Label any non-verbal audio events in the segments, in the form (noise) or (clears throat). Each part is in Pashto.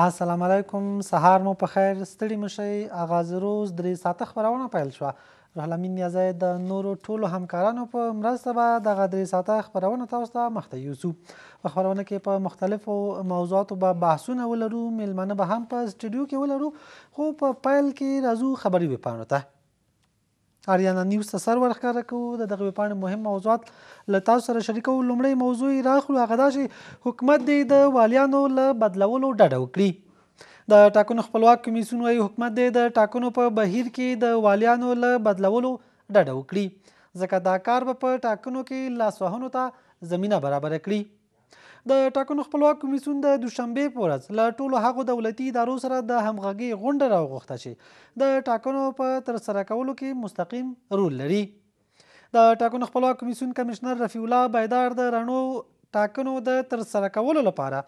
السلام علیکم سهار مو په خیر ستړي مشي اغاز روز درې ساعته خبرونه پیل شو رحلمین نیازی د نورو ټولو همکارانو په مرسته به د غدرې ساعته خبرونه تاسو ته مخته یوسو په خبرونه کې په مختلفو موضوعاتو به بحثونه ولرو میلمانه به هم په سټډیو کې ولرو خو په پا پیل کې راځو خبري وپانو ته اریانا نیوز ته سر ورخاره کوو د دغه پاڼې مهم موضوعات له تاسو سره شریکو لومړی موضوع یې راخلو هغه دا چې حکومت دی د والیانو له بدلولو ډډه وکړي د ټاکنو خپلواک کمیسیون وایي حکومت دی د ټاکنو په بهیر کې د والیانو له بدلولو ډډه وکړي ځکه دا کار به په ټاکنو کې لاسوهنو ته زمینه برابره کړي د ټاکنو خپلواک کمیسیون د دوشنبه په ورځ له ټولو هغو دولتي ادارو سره د همغږۍ غونډه راوغوښته چې د ټاکنو په ترسره کولو کې مستقیم رول لري د ټاکنو خپلواک کمیسیون کمشنر رفیع الله بایدار د رڼو ټاکنو د ترسره کولو لپاره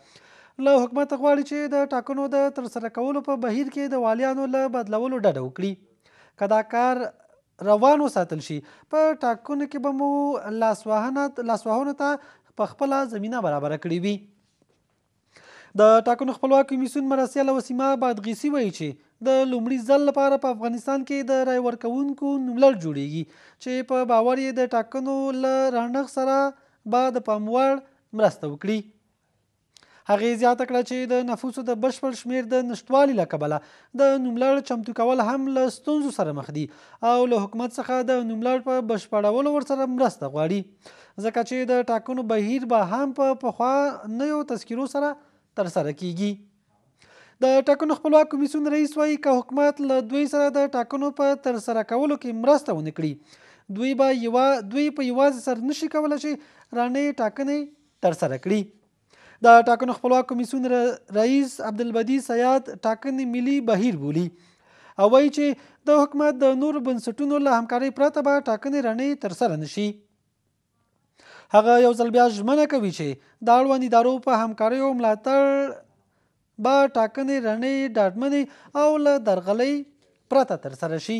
له حکومت غواړي چې د ټاکنو د ترسره کولو په بهیر کې د والیانو له بدلولو ډډه وکړي که دا کار روان وساتل شي په ټاکنو کې به مو لاسوهنه ته په خپل زمينه برابر کړې وي د ټاکنو خپلواک کمیسون مراسیل وسیمه بادغیسی وایي چې د لومړي ځل لپاره په افغانستان کې د رای ورکوونکو نوملړ جوړیږي چې په باور یې د ټاکنو له رانغ سره به د پاموړ مرسته وکړي هغې زیاته کړه چې د نفوسو د بشپړ شمیر د نشتوالي له کبله د نوملړ چمتو کول هم له ستونزو سره مخ دي او له حکومت څخه د نوملړ په بشپړولو ورسره مرسته غواړي ځکه چې د ټاکنو بهیر به هم په پخوا نه یو تذکیرو سره تر سره کیږي د ټاکنو خپلواک کمیسیون رئیس وایي که حکومت له دوی سره د ټاکنو په تر سره کولو کې مرسته ونه کړي دوی به یو دوی په یوازې سر نشي کولای چې رانه ټاکنې تر سره کړي د ټاکنو خپلواک کمیسیون رئیس عبدالبدی سیاد ټاکنې ملي بهیر بولی او وایي چې د حکومت د نور بنسټونو له همکارۍ پرته به ټاکنې رانه تر سره نشي هغه یو ځل بیا ژمنه کوي چې د اړوند ادارو په همکارۍ او ملاتړ به ټاکنې رڼې ډاډمنې او له درغلۍ پرته ترسره شي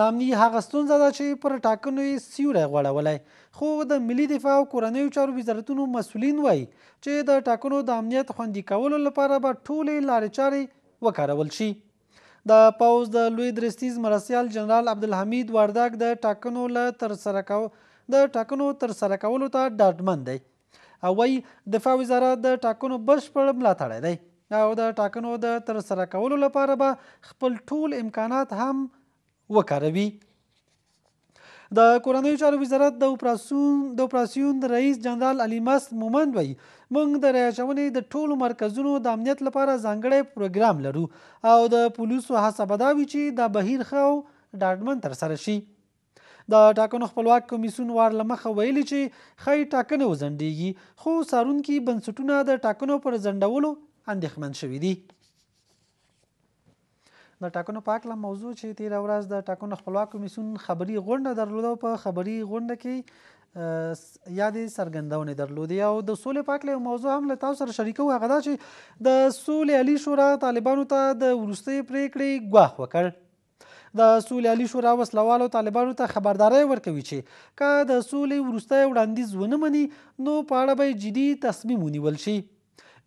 نامني هغه ستونزه ده چې پر ټاکنو یې سیوری غوړولی خو د ملي دفاع او کورنیو چارو وزارتونو مسولین وایي چې د ټاکنو د امنیت خوندي کولو لپاره به ټولې لارې چارې وکارول شي د پوز د لوی درستیز مرسیال جنرال عبدالحمید ورداګ د ټاکنو له ترسره کولو د ټاکنو تر سره کولو ته ډاډمن دی او وایي دفاع وزارت د ټاکنو بشپړ ملاتړی دی او د ټاکنو د تر سره کولو لپاره به خپل ټول امکانات هم وکاروي د کورنیو چارو وزارت د اپراسیون د اپراسیون د رئیس جنرال علي مست مومند وای موږ د ریاچونې د ټولو مرکزونو د امنیت لپاره ځانګړی پروګرام لرو او د پولیسو هڅه بداوي چې دا بهیر خو ډاډمن تر سره شي د ټاکنو خپلواک کمیسون وار لمخه ویلي چې خی ټاکنه وزندېږي خو سارونکي بنسټونه د ټاکنو پر ځنډولو اندېښمن شوي دي د ټاکنو په اړه موضوع چې تیر ورځ د ټاکنو خپلواک کمیسون خبري غونډه درلوده په خبري غونډه کې یادې سرګندونې درلودي او د سولې پاکلې موضوع هم له تاسو سره شریکو هغه دا چې د سولې علي شورا طالبانو ته د ورستۍ پریکړې ګواښ وکړ د سولې علي شورا وسلوالو طالبانو ته خبرداري ورکوي چې که د سولې وروسته وړاندیز ونه مني نو په اړه به جدي تصمیم ونیول شي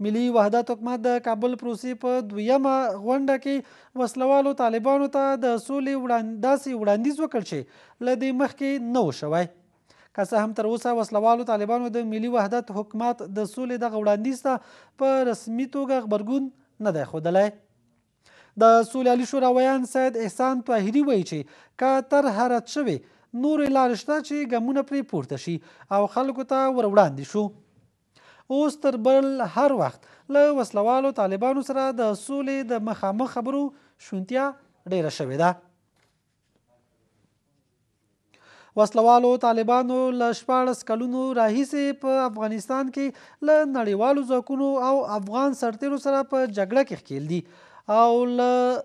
ملي وحدت حکومت د کابل پروسې په دویمه غونډه کې وسلوالو طالبانو ته تا د سولې وړانداسي وړاندیز وکړ شي لدی مخکې نو شوی که څه هم تر اوسه وسلوالو طالبانو د ملي وحدت حکومت د سولې د غوړاندیز ته په رسمي توګه خبرګون نه دی ښودلی د سولالي شورا ویان سید احسان طاهری وایي چې که تر حرت شوي نورې لارې شته چې ګامونه پرې پورته شي او خلکو ته ور وړاندې شو اوس تر بل هر وخت له وسلوالو طالبانو سره د سولې د مخامخ خبرو شونتیا ډیره شوې ده وسلوالو طالبانو له شپاړس کلونو راهیسې په افغانستان کې له نړیوالو ځواکونو او افغان سرتیرو سره په جګړه کې ښکیل دي او له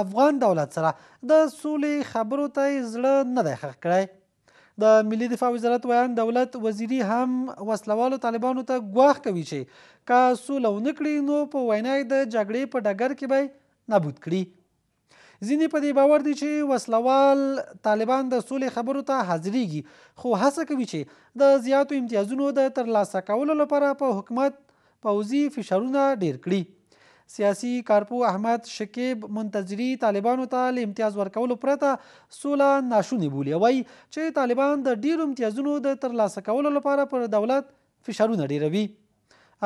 افغان دولت سره د سولې خبرو ته زړه نه دی ښخ کړی د ملي دفاع وزارت ویان دولت وزیری هم وسلوالو طالبانو ته ګواښ کوي چې که سوله ونه کړي نو په وینا د جګړې په ډګر کې به نابود کړي ځینې په دې باور دي چې وسلوال طالبان د سولې خبرو ته حاضریږي خو هڅه کوي چې د زیاتو امتیازونو د ترلاسه کولو لپاره په حکومت پوځي فشارونه ډیر کړي سیاسي کارپو احمد شکیب منتظری طالبانو ته له امتیاز ورکولو پرته سوله ناشونې بولي وایي چې طالبان د ډیرو امتیازونو د ترلاسه کولو لپاره پر دولت فشارونه ډیروي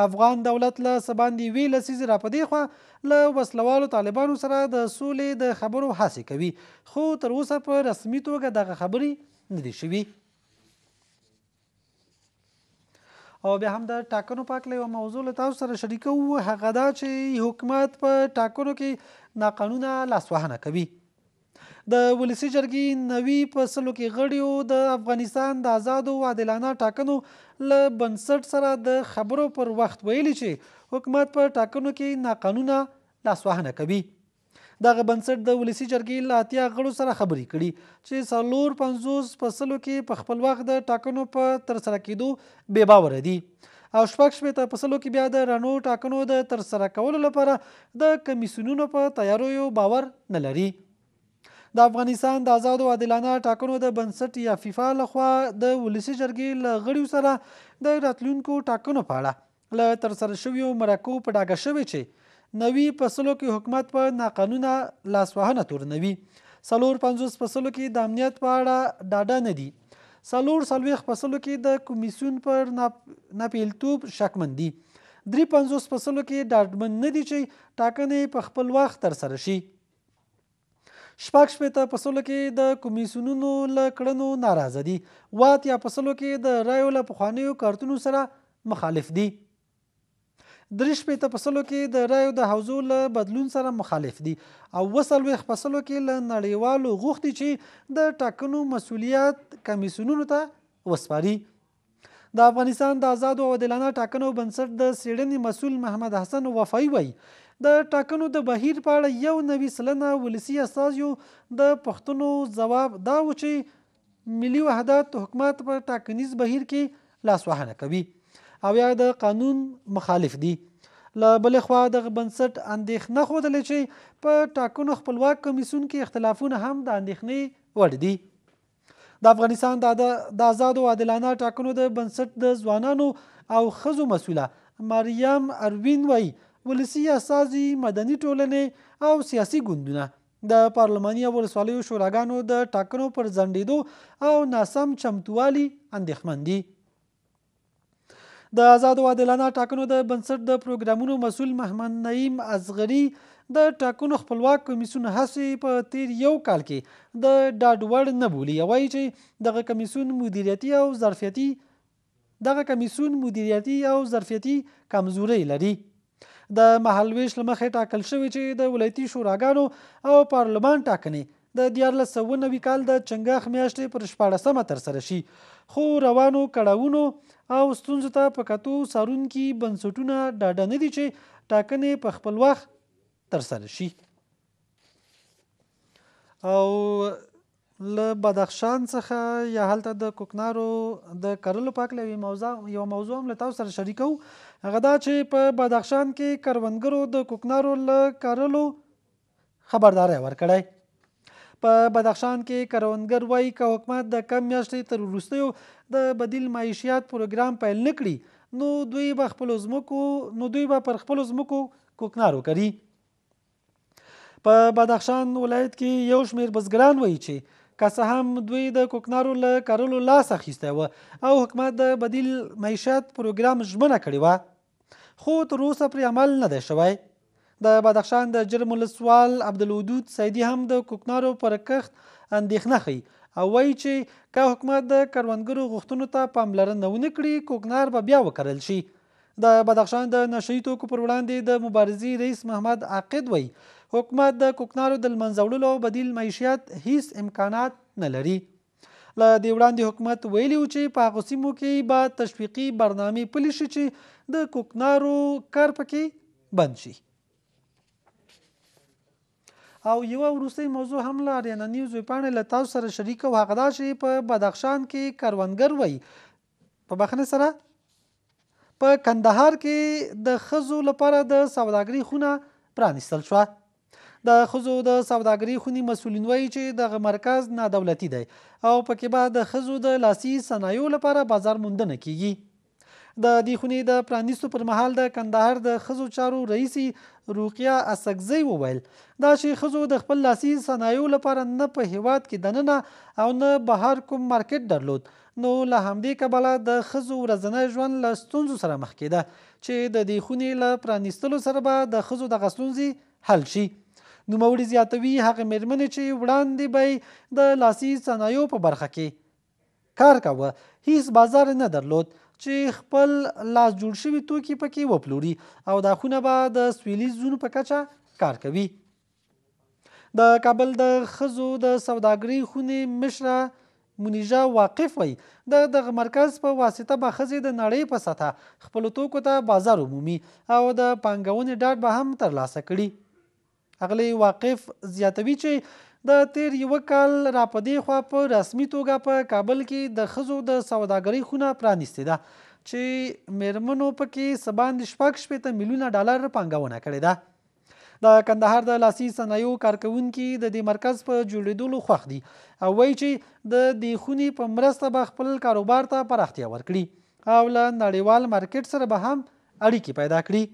افغان دولت له سباندې وی لسیز را پدې خو له وسلوالو طالبانو سره د سولې د خبرو حاصل کوي خو تر اوسه په رسمي توګه دغه خبري نه دي شوي او بیا هم د ټاکنو پاکله یو موضوع له تاسو سره شریکو هغه دا چې حکومت په ټاکنو کې ناقانونه لاسوهنه کوي د ولسی جرګې نوي په سلو کې غړیو د افغانستان د آزادو عادلانه ټاکنو له بنسټ سره د خبرو پر وخت ویلي چې حکومت په ټاکنو کې ناقانونه لاسوهنه کوي دغه بنسټ د ولسی جرګې له اتیا غړو سره خبرې کړي چې څلور پنځوس فصلو کې په خپل وخت د ټاکنو په ترسره کېدو بې باوره دي او شپږ شپېته فصلو کې بیا د رڼو ټاکنو د ترسره کولو لپاره د کمیسیونونو په تیاریو باور نه لري د افغانستان د آزادو عادلانه ټاکنو د بنسټ یا فیفا لخوا د ولسی جرګې له غړیو سره د راتلونکو ټاکنو په اړه له ترسره شویو مرکو په ډاګه شوی چې نوي فصلو کې حکومت په ناقانونه لاسوهنه تورنوي سلور 50 فصلو کې د امنیت په اړه ډاډه نه دي سلور سلويخ فصلو کې د کمیسیون پر ناپیلتوب شکمن دي درې 50 فصلو کې ډاډمن نه دي چې ټاکنې په خپل وخت تر سره شي شپږ شپېته فصلو کې د کمیسیونونو له کړنو ناراضه دي وات یا فصلو کې د رایو له پخوانیو کارتونو سره مخالف دي درې شپېته په سلو کې د رایو د حوزو له بدلون سره مخالف دي او اووه څلوېښت په سلو کې له نړیوالو غوښتي چې د ټاکنو مسوولیت کمیسیونونو ته وسپاري د افغانستان د آزادو او عادلانه ټاکنو بنسټ د څېړنې مسول محمد حسن وفایي وایي د ټاکنو د بهیر په اړه یو نوي سلنه ولسی استازیو د پښتنو ځواب دا و چې ملي وحدت حکومت په ټاکنیز بهیر کې لاسوهنه کوي او یا د قانون مخالف دي له بلې خوا د بنسټ اندېښنه ښودلې چې په ټاکنو خپلواک کمیسیون کې اختلافونه هم د اندېښنې وړ دي د افغانستان د د آزاد او عادلانه ټاکنو د بنسټ د ځوانانو او ښځو مسوله مریم اروین وای ولسی اساسي مدني ټولنې او سیاسي ګوندونه د پارلماني او ولسوالیو شوراګانو د ټاکنو پر ځنډېدو او ناسم چمتووالي اندېښمن دي د آزاد او عادلانه ټاکنو د بنسټ د پروګرامونو مسول محمد نعیم ازغری د ټاکنو خپلواک کمیسیون هڅې په تیر یو کال کې د ډاډوړ نه بولي وایي چې دغه کمیسیون مدیریتي او ظرفیتي دغه کمیسیون مدیریتي او ظرفیتي کمزوري لري د محلویش لمخه ټاکل شوی چې د ولایتي شوراګانو او پارلمان ټاکنې د 1490 کال د چنګاخ میاشتې پر 14 تر سره شي خو روانو کډاونو او ستونزو ته په کتو سارونکي بنسټونه ډاډه نه دي چې ټاکنې په خپل وخت ترسره شي او له بدخشان څخه یا هلته د کوکنارو د کرلو پاک لوي موضوع یو موضوع هم له تاسو سره شریکو هغه دا چې په بدخشان کې کروندګرو د کوکنارو له کرلو خبرداري ورکړی په بدخشان کې کروندګر وایي که حکومت د کم میاشتې تر وروستیو د بدیل معیشیات پروګرام پیل نه کړي نو دوی به خپلو ځمکو نو دوی به پر خپلو ځمکو کوکنار وکړي په بدخشان ولایت کې یو شمیر بزګران وایي چې که څه هم دوی د کوکنارو له کارلو لاس اخیستی و او حکومت د بدیل معیشت پروګرام ژمنه کړې وه خو تر اوسه پرې عمل نه دی شوی د بدخشان د جرم ولسوال عبدالودود سیدي هم د کوکنارو پر کښت اندېښنه ښیي او وایي چې که حکومت د کروندګرو غوښتنو ته پاملرنه ونه کړي کوکنار به بیا وکرل شي د بدخشان د نشئی توکو پر وړاندې د مبارزې رئیس محمد عاقد وایي حکومت د کوکنارو د لمنځه وړلو بدیل معیشت هیڅ امکانات نه لري له دې وړاندې حکومت ویلي و چې په هغو سیمو کې به تشویقي برنامې پلي شي چې د کوکنارو کار پکې بند شي او یو وروستي موضوع هم لا رننی زوی پانه له تاسو سره شریک او حقدار شي په بدخشان کې کروندګر وای په بخنه سره په کندهار کې د خزو لپاره د سوداګری خونه پرانیستل شو د خزو د سوداګری خونی مسولین وای چې د مرکز نه دولتي دی او پکې بعد د خزو د لاسي صنایعو لپاره بازار موندنه کیږي د دې خونې د پرانیستو پر مهال د کندهار د خزو چارو رئیس روقیا اسګزی وویل دا چې خزو د خپل لاسي صنایعو لپاره نه په هیواد کې دننه او نه بهر کوم مارکیټ درلود نو له همدې کبله د خزو ورځنی ژوند له ستونزو سره مخ کېده چې د دې خونې له پرانیستلو سره به د خزو دغه ستونزې حل شي نوموړي زیاتوي هغه مېرمنې چې وړاندې به د لاسي صنایعو په برخه کې کار کاوه هیڅ بازار نه درلود چې خپل لاس جوړ شوي توکي پکې وپلوري او دا خونه به د سویلیز زون په کچه کار کوي د کابل د خزو د سوداګرۍ خونې مشره منیجا واقف وي د دغه مرکز په واسطه به خزې د نړۍ په سطح خپل توکو ته بازار عمومي او د پانګونې ډاډ به هم ترلاسه کړي اغلی واقف زیاتوي چې د تیر یو کال را پدې خوا په رسمي توګه په کابل کې د خزو د سوداګرۍ خونه پرانیستې ده چې میرمنو پکې سباند شپږ شپېته میلیونه ډالر پانګونه کړې ده د کندهار د لاسي صنایعو کارکونکي د دې مرکز په جوړېدلو خوښ دي او وایي چې د دې خونې په مرسته به خپل کاروبار ته پراختیا ورکړي او له نړیوال مارکیټ سره به هم اړیکې پیدا کړي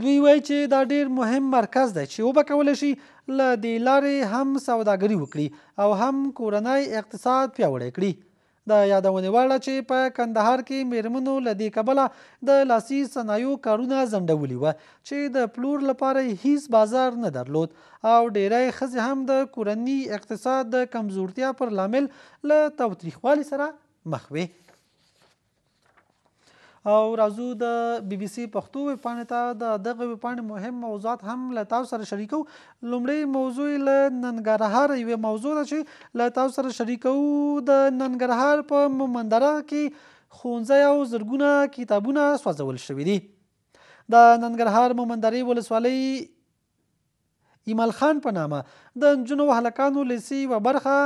دوی وایي چې دا ډیر مهم مرکز دی چې وبه کولای شي له دې لارې هم سوداګري وکړي او هم کورنۍ اقتصاد پیاوړی کړي د یادونه واړه چې په کندهار کې میرمنو لدی کبله د لاسي صنایعو کارونه زندولي و چې د پلور لپاره هیڅ بازار نه درلود او ډیری خزي هم د کورنی اقتصاد د کمزورتیا پر لامل ل توتریخوالي سره مخ وي او راځو د بی بی سی پښتو ویب پاڼې ته د دغه ویب پاڼې مهم موضوعات هم له تاسو سره شریکو لومړی موضوع له ننګرهار یوې موضوع ده چې له تاسو سره شریکو د ننګرهار په ممندره کې ښوونځی او زرګونه کتابونه سوځول شوي دي د ننګرهار ممندرې ولسوالۍ ایمل خان په نامه د نجونو هلکانو لیسې و برخه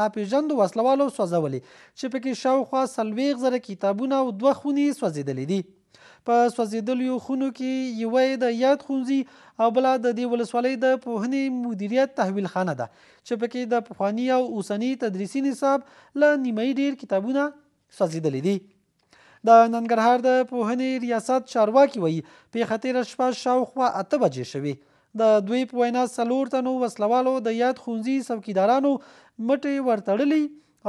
ناپیژندو وسلوالو سوځولې چې پکې شاوخوا سلويغ زره کتابونه او دوه خوني سوځېدلې دي په سوځېدلیو خونو کې یوې د یاد خونځي او بل د دې ولسوالۍ د پوهنې مدیریت تحویل خانه ده چې پکې د پخوانی او اوسنی تدریسي نصاب له نیمه ډیر کتابونه سوځېدلې دي د ننګرهار د پوهنې ریاست چارواکي وایي په خطر شپه شاوخوا اته بجې شوي د دوی په وینا سلور تنو وسلوالو د یاد خونځي څوکیدارانو مټې ورتړلې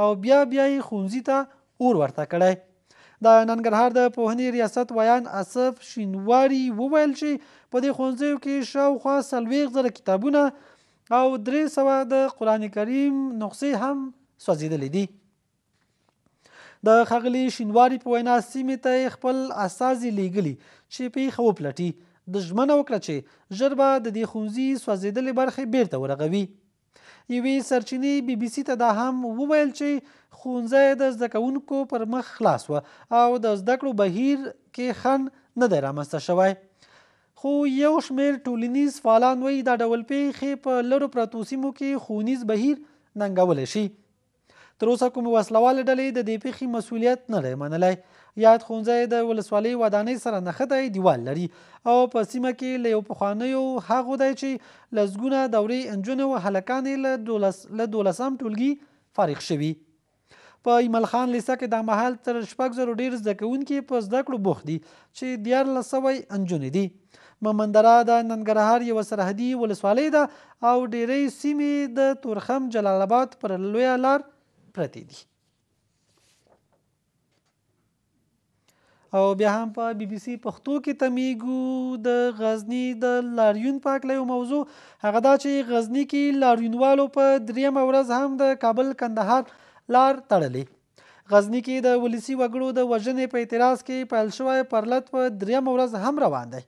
او بیا بیا یې خونځي ته اور ورته کړی د ننګرهار د پوهنې ریاست ویان اسف شینواری وویل چې په دې خونځیو کې شاوخوا څلوېښت زره کتابونه او درې سوه د قرآن کریم نسخې هم سوځېدلې دي د خغلی شینواری په وینا سیمې ته خپل اساسي لیګلی چې پیښه وپلټي د ژمنه وکړه چې ژر به د دې ښوونځي سوځېدلې برخې بیرته ورغوي یوې سرچینې بی بی سي ته دا هم وویل چې ښوونځی د زده کوونکو پر مخ خلاص وه او د زده کړو بهیر کې خنډ نه دی رامنځته شوی خو یو شمیر ټولنیز فعالان وایي دا ډول پیښې په لرو پرتو سیمو کې ښوونیز بهیر ننګولی شي تر اوسه کومې وسلهوالې ډلې د دې پیښې مسؤلیت نه دی منلی یاد ښوونځی د ولسوالۍ ودانۍ سره نښتی دیوال لري او په سیمه کې له یو پخوانیو هغو دی چې لسګونه دورې انجونې او هلکان یې دولس له دولسم ټولګي فارغ شوي په ایمل خان لیسه کې دا مهال تر شپږ زرو ډېر زده کوونکي په زده کړو بوخت دي چې دیارلس سوی انجونې دي ممندره د ننګرهار یوه سرحدي ولسوالۍ ده او ډېری سیمې د تورخم جلال آباد پر لویه لار پرتې دي او بیا هم په بی بی سی پښتو کې تمیګو د غزنی د لاریون پاک لیو موضوع هغه دا چې غزنی کې لاریونوالو په دریم ورځ هم د کابل کندهار لار تړلې غزنی کې د ولسی وګړو د وژنې په اعتراض کې پیل شوی پرلط په دریم ورځ هم روان دی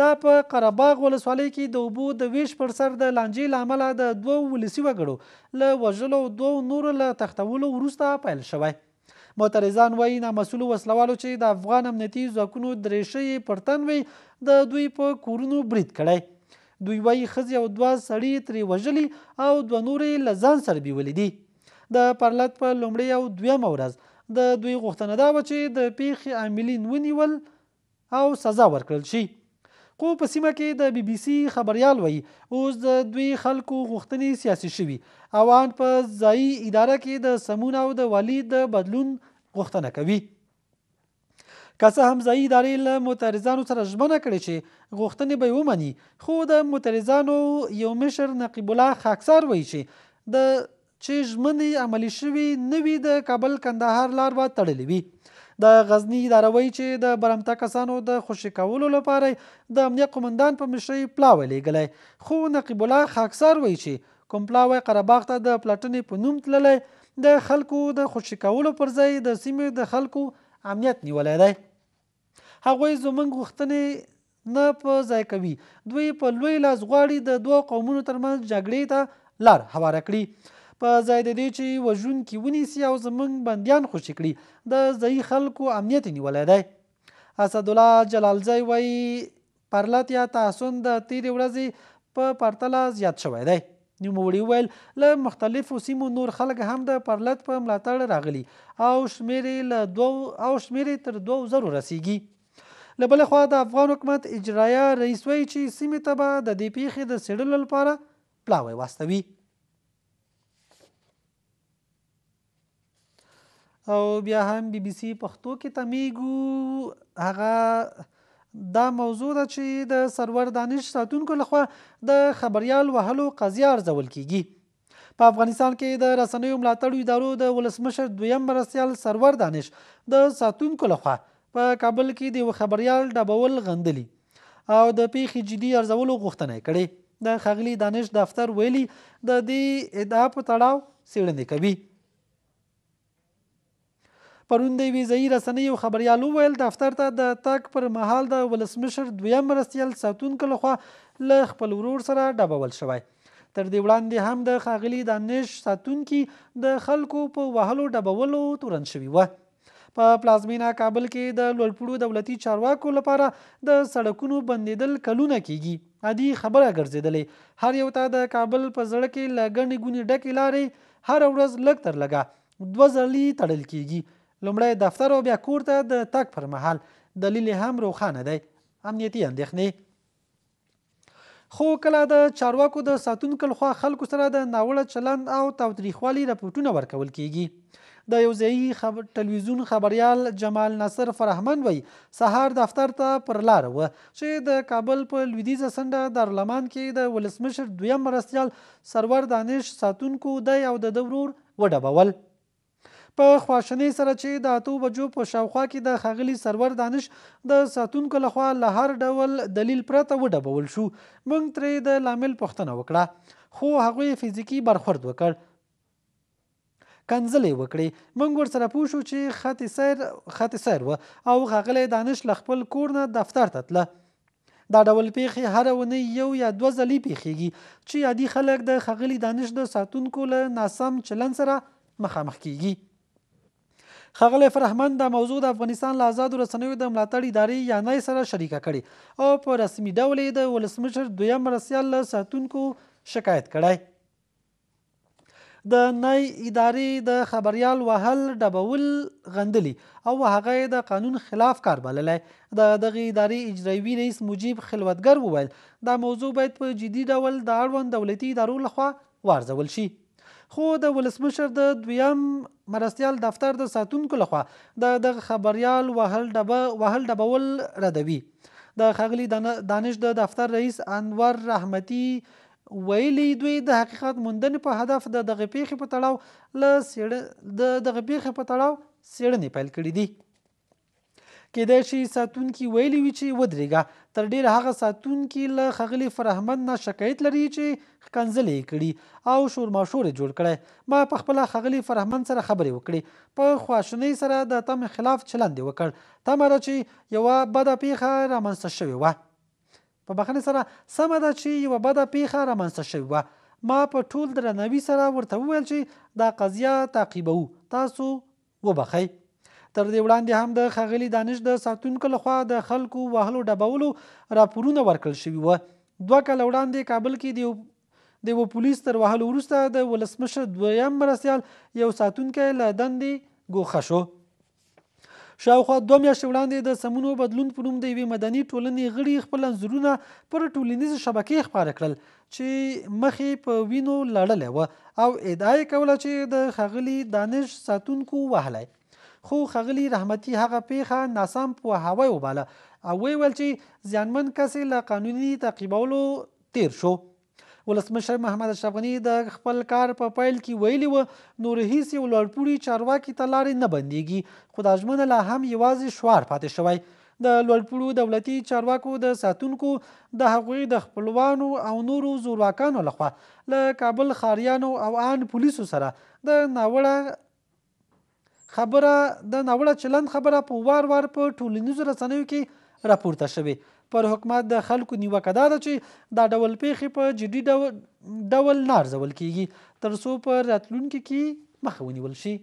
دا په قرهباغ ولسوالۍ کې د اوبو د ویش پر سر د لانجې له امله د دوو ولسي وګړو له وژلو دوو نورو له تښتولو وروسته پیل شوی معترضان وایي نامسوولو وسلوالو چې د افغان امنیتي ځواکونو درېشۍ پر تن وي د دوی په کورونو برید کړی دوی وایي ښځې او دوه سړي ترې وژلي او دوه نورې له ځان سره بیولي دي د پرلت په لومړۍ او دویمه ورځ د دوی غوښتنه دا وه چې د پیښې عاملین ونیول او سزا ورکړل شي حقوقو په سیمه کې د بي بي سي خبريال وایي اوس د دوی خلکو غوښتنې سیاسي شوي اوان په ځایي اداره کې د سمون او د والي د بدلون غوښتنه کوي که څه هم ځایي ادارې له معترضانو سره ژمنه کړې چې غوښتنې به یې ومني خو د معترضانو یو مشر نقیب الله خاکسار وایي چې د چې ژمنې عملي شوي نه وي د کابل کندهار لار به تړلې وي د غزنی داروي چې د برمته کسانو د خوشی کولو لپاره د امنیت قومندان په مشرۍ پلاوی لیږلی خو نقیب الله خاکسار وایي چې کوم پلاوی قرهباغ ته د پلټنې په نوم تللی د خلکو د خوشی کولو پر ځای د سیمې د خلکو امنیت نیولی دی هغوی زموږ غوښتنې نه په ځای کوي دوی په لوی لاس غواړي د دوه قومونو ترمنځ جګړې ته لار هواره کړي په ځای د دې چې وژونکي ونیسي او زمونږ بندیان خوشي کړي د ځایي خلکو امنیت نیولی دی اسد الله جلالزی وایي پرلت یا تعصن د تیرې ورځې په پرتله زیات شوی دی نوموړي ویل له مختلفو سیمو نور خلک هم د پرلت په ملاتړ راغلي او شمیر له دوو او شمیر تر دوو زرو رسیږي لبل خو د افغان حکومت اجرایه رئیس وایي چې سیمه ته به د دې پیښې د سړل لپاره پلاوی واستوي او بیا هم بی بی سي پښتو کې تمیګو هغه دا موضوع ده چې د سرور دانش ساتونکو لخوا د خبريال وهلو قضیه ارزول کیږي په افغانستان کې د رسنیو ملاتړو ادارو د ولسمشر دویم مرستیال سرور دانش د ساتونکو لخوا په کابل کې د خبريال ډبول غندلی او د پیخي جدي ارزولو غوښتنه کړې د خغلی دانش دفتر ویلي د دې ادعا په تړاو سیړنې کوي پرون د وی ځای رسنۍ او خبريالو ویل دفتر ته د تاک پر محل د ولسمشر دویم مرستیال ساتون کله خو ل خپل ورور سره ډبول شوی تر دې وړاندې هم د خاغلی دانش ساتون کې د خلکو په وهلو ډبولو تورن شوی و په پلازمینا کابل کې د لوړپړو دولتي چارواکو لپاره د سړکونو بندیدل کلونه کیږي ادي خبره ګرځیدلې هر یو ته د کابل په زړه کې لګنې ګونې ډکې لارې هر ورځ لګ تر لګه دوه ځلې تړل کیږي لومړی دفتر او بیا کور ته د تګ پر مهال دلیل هم روښانه دی امنیتي اندېښنې خو کله د چارواکو د ساتونکو لخوا خلکو سره د ناوړه چلند او تاوتریخوالي راپورټونه ورکول کیږي د یو ځایي خبر ټلویزیون خبريال جمال نصر فرهمن وای سهار دفتر ته پر لار و چې د کابل په لویدیځه سنډه دارالمان کې د ولسمشر دویم مرستیال سرور دانش ساتونکو دی او د دورور وډبول په خواشنۍ سره چې د اتو بجو په شاوخوا کې د خاغلی سرور دانش د ساتونکو لخوا له هر ډول دلیل پرته وډبول شو موږ ترې د لامل پوښتنه وکړه خو هغوی فزیکی برخورد وکړ کنځلې وکړې موږ ورسره پوه شو چې خطي سیر خطي سیر و او غغلی دانش ل خپل کور نه دفتر ته تله دا ډول پیښې هر ونه یو یا دوه ځلې پیښیږي چې عادي خلک د خغلی دانش د ساتونکو له ناسم چلن سره مخامخ کیږي خغل فرهمند د موضوع د افغانستان له آزاد رسنیو د ملاتړ ادارې یا نه سره شریکه کړي او په رسمي ډول د ولسمشر دویم رسیال له ساتونکو شکایت کړی د نای ادارې د خبريال وهل ډبول غندلی او هغه د قانون خلاف کار بللی د دغه ادارې اجرایوي رئیس مجیب خلوتګر وویل دا موضوع باید په جدي ډول د اړوند دولتي ادارو لخوا وارزول شي خو د ولسمشر د دویم مرستيال دفتر د ساتونکو لخوا د د خبريال وهل ډبه وهل ډبول ردوي د خغلی دانش د دفتر رئیس انور رحمتي ویلی دوی د حقیقت موندنې په هدف د دغه پیښې په تړاو ل د دغه پیښې په تړاو سیړنې پیل کړې دي کېدای شي ساتونکي ویلي وي چې ودرېږه تر ډیره هغه ساتونکي له خغلی فرهمند نه شکایت لري چې کنځلې کړي او شور ماشور جوړ کړي ما په خپل خغلی فرهمند سره خبرې وکړې په خواشنۍ سره د تم خلاف چلند وکړ تمره چې یو بده پیخه رامنځته شوې وه په بخنه سره سمه ده چې یو بده پیخه رامنځته شوې وه ما په ټول درنوي سره ورته وویل چې دا قضیه تعقیبو تاسو وبخئ تر دې وړاندې هم د خغلی دانش د ساتونکو لخوا د خلکو وهلو ډبولو راپورونه ورکړل شوي وو دوه کاله وړاندې کابل کې د د و پولیس تر وهلو وروسته د ولسمشر دویم مرستیال یو ساتونکی له دندې ګوښه شو شاوخوا دوه میاشتې وړاندې د سمونو بدلون په نوم د یوې مدني ټولنې غړي خپل انځورونه پر ټولنیزې شبکې خپاره کړل چې مخې په وینو لړلی وه او ادعا یې کوله چې د ښاغلي دانش ساتونکو وهلی خو خغلی رحمتي هغه پیخه ناسم په هوای وباله او ویل چې ځانمن کس له قانوني تعقیبولو تیر شو ولسمشر محمد اشرف غنی د خپل کار په پا پیل کې ویلی و نور هیڅ یو لړپوري چارواکي تلارې نه بنديږي خداجمن لا هم یوازې شوار پاتې شوی د لوړپړو دولتي چارواکو د ساتونکو د هغوی د خپلوانو او نورو زورواکانو لخوا له کابل خاریانو او ان پولیسو سره د ناوړه خبره د ناوړه چلند خبره په وار وار په ټولنیزو رسنیو کې راپورته شوې پر حکومت د خلکو نیوکه دا ده چې دا ډول پیښې په جدي ډول نارځول کیږي تر څو په راتلونکي کې مخه ونیول شي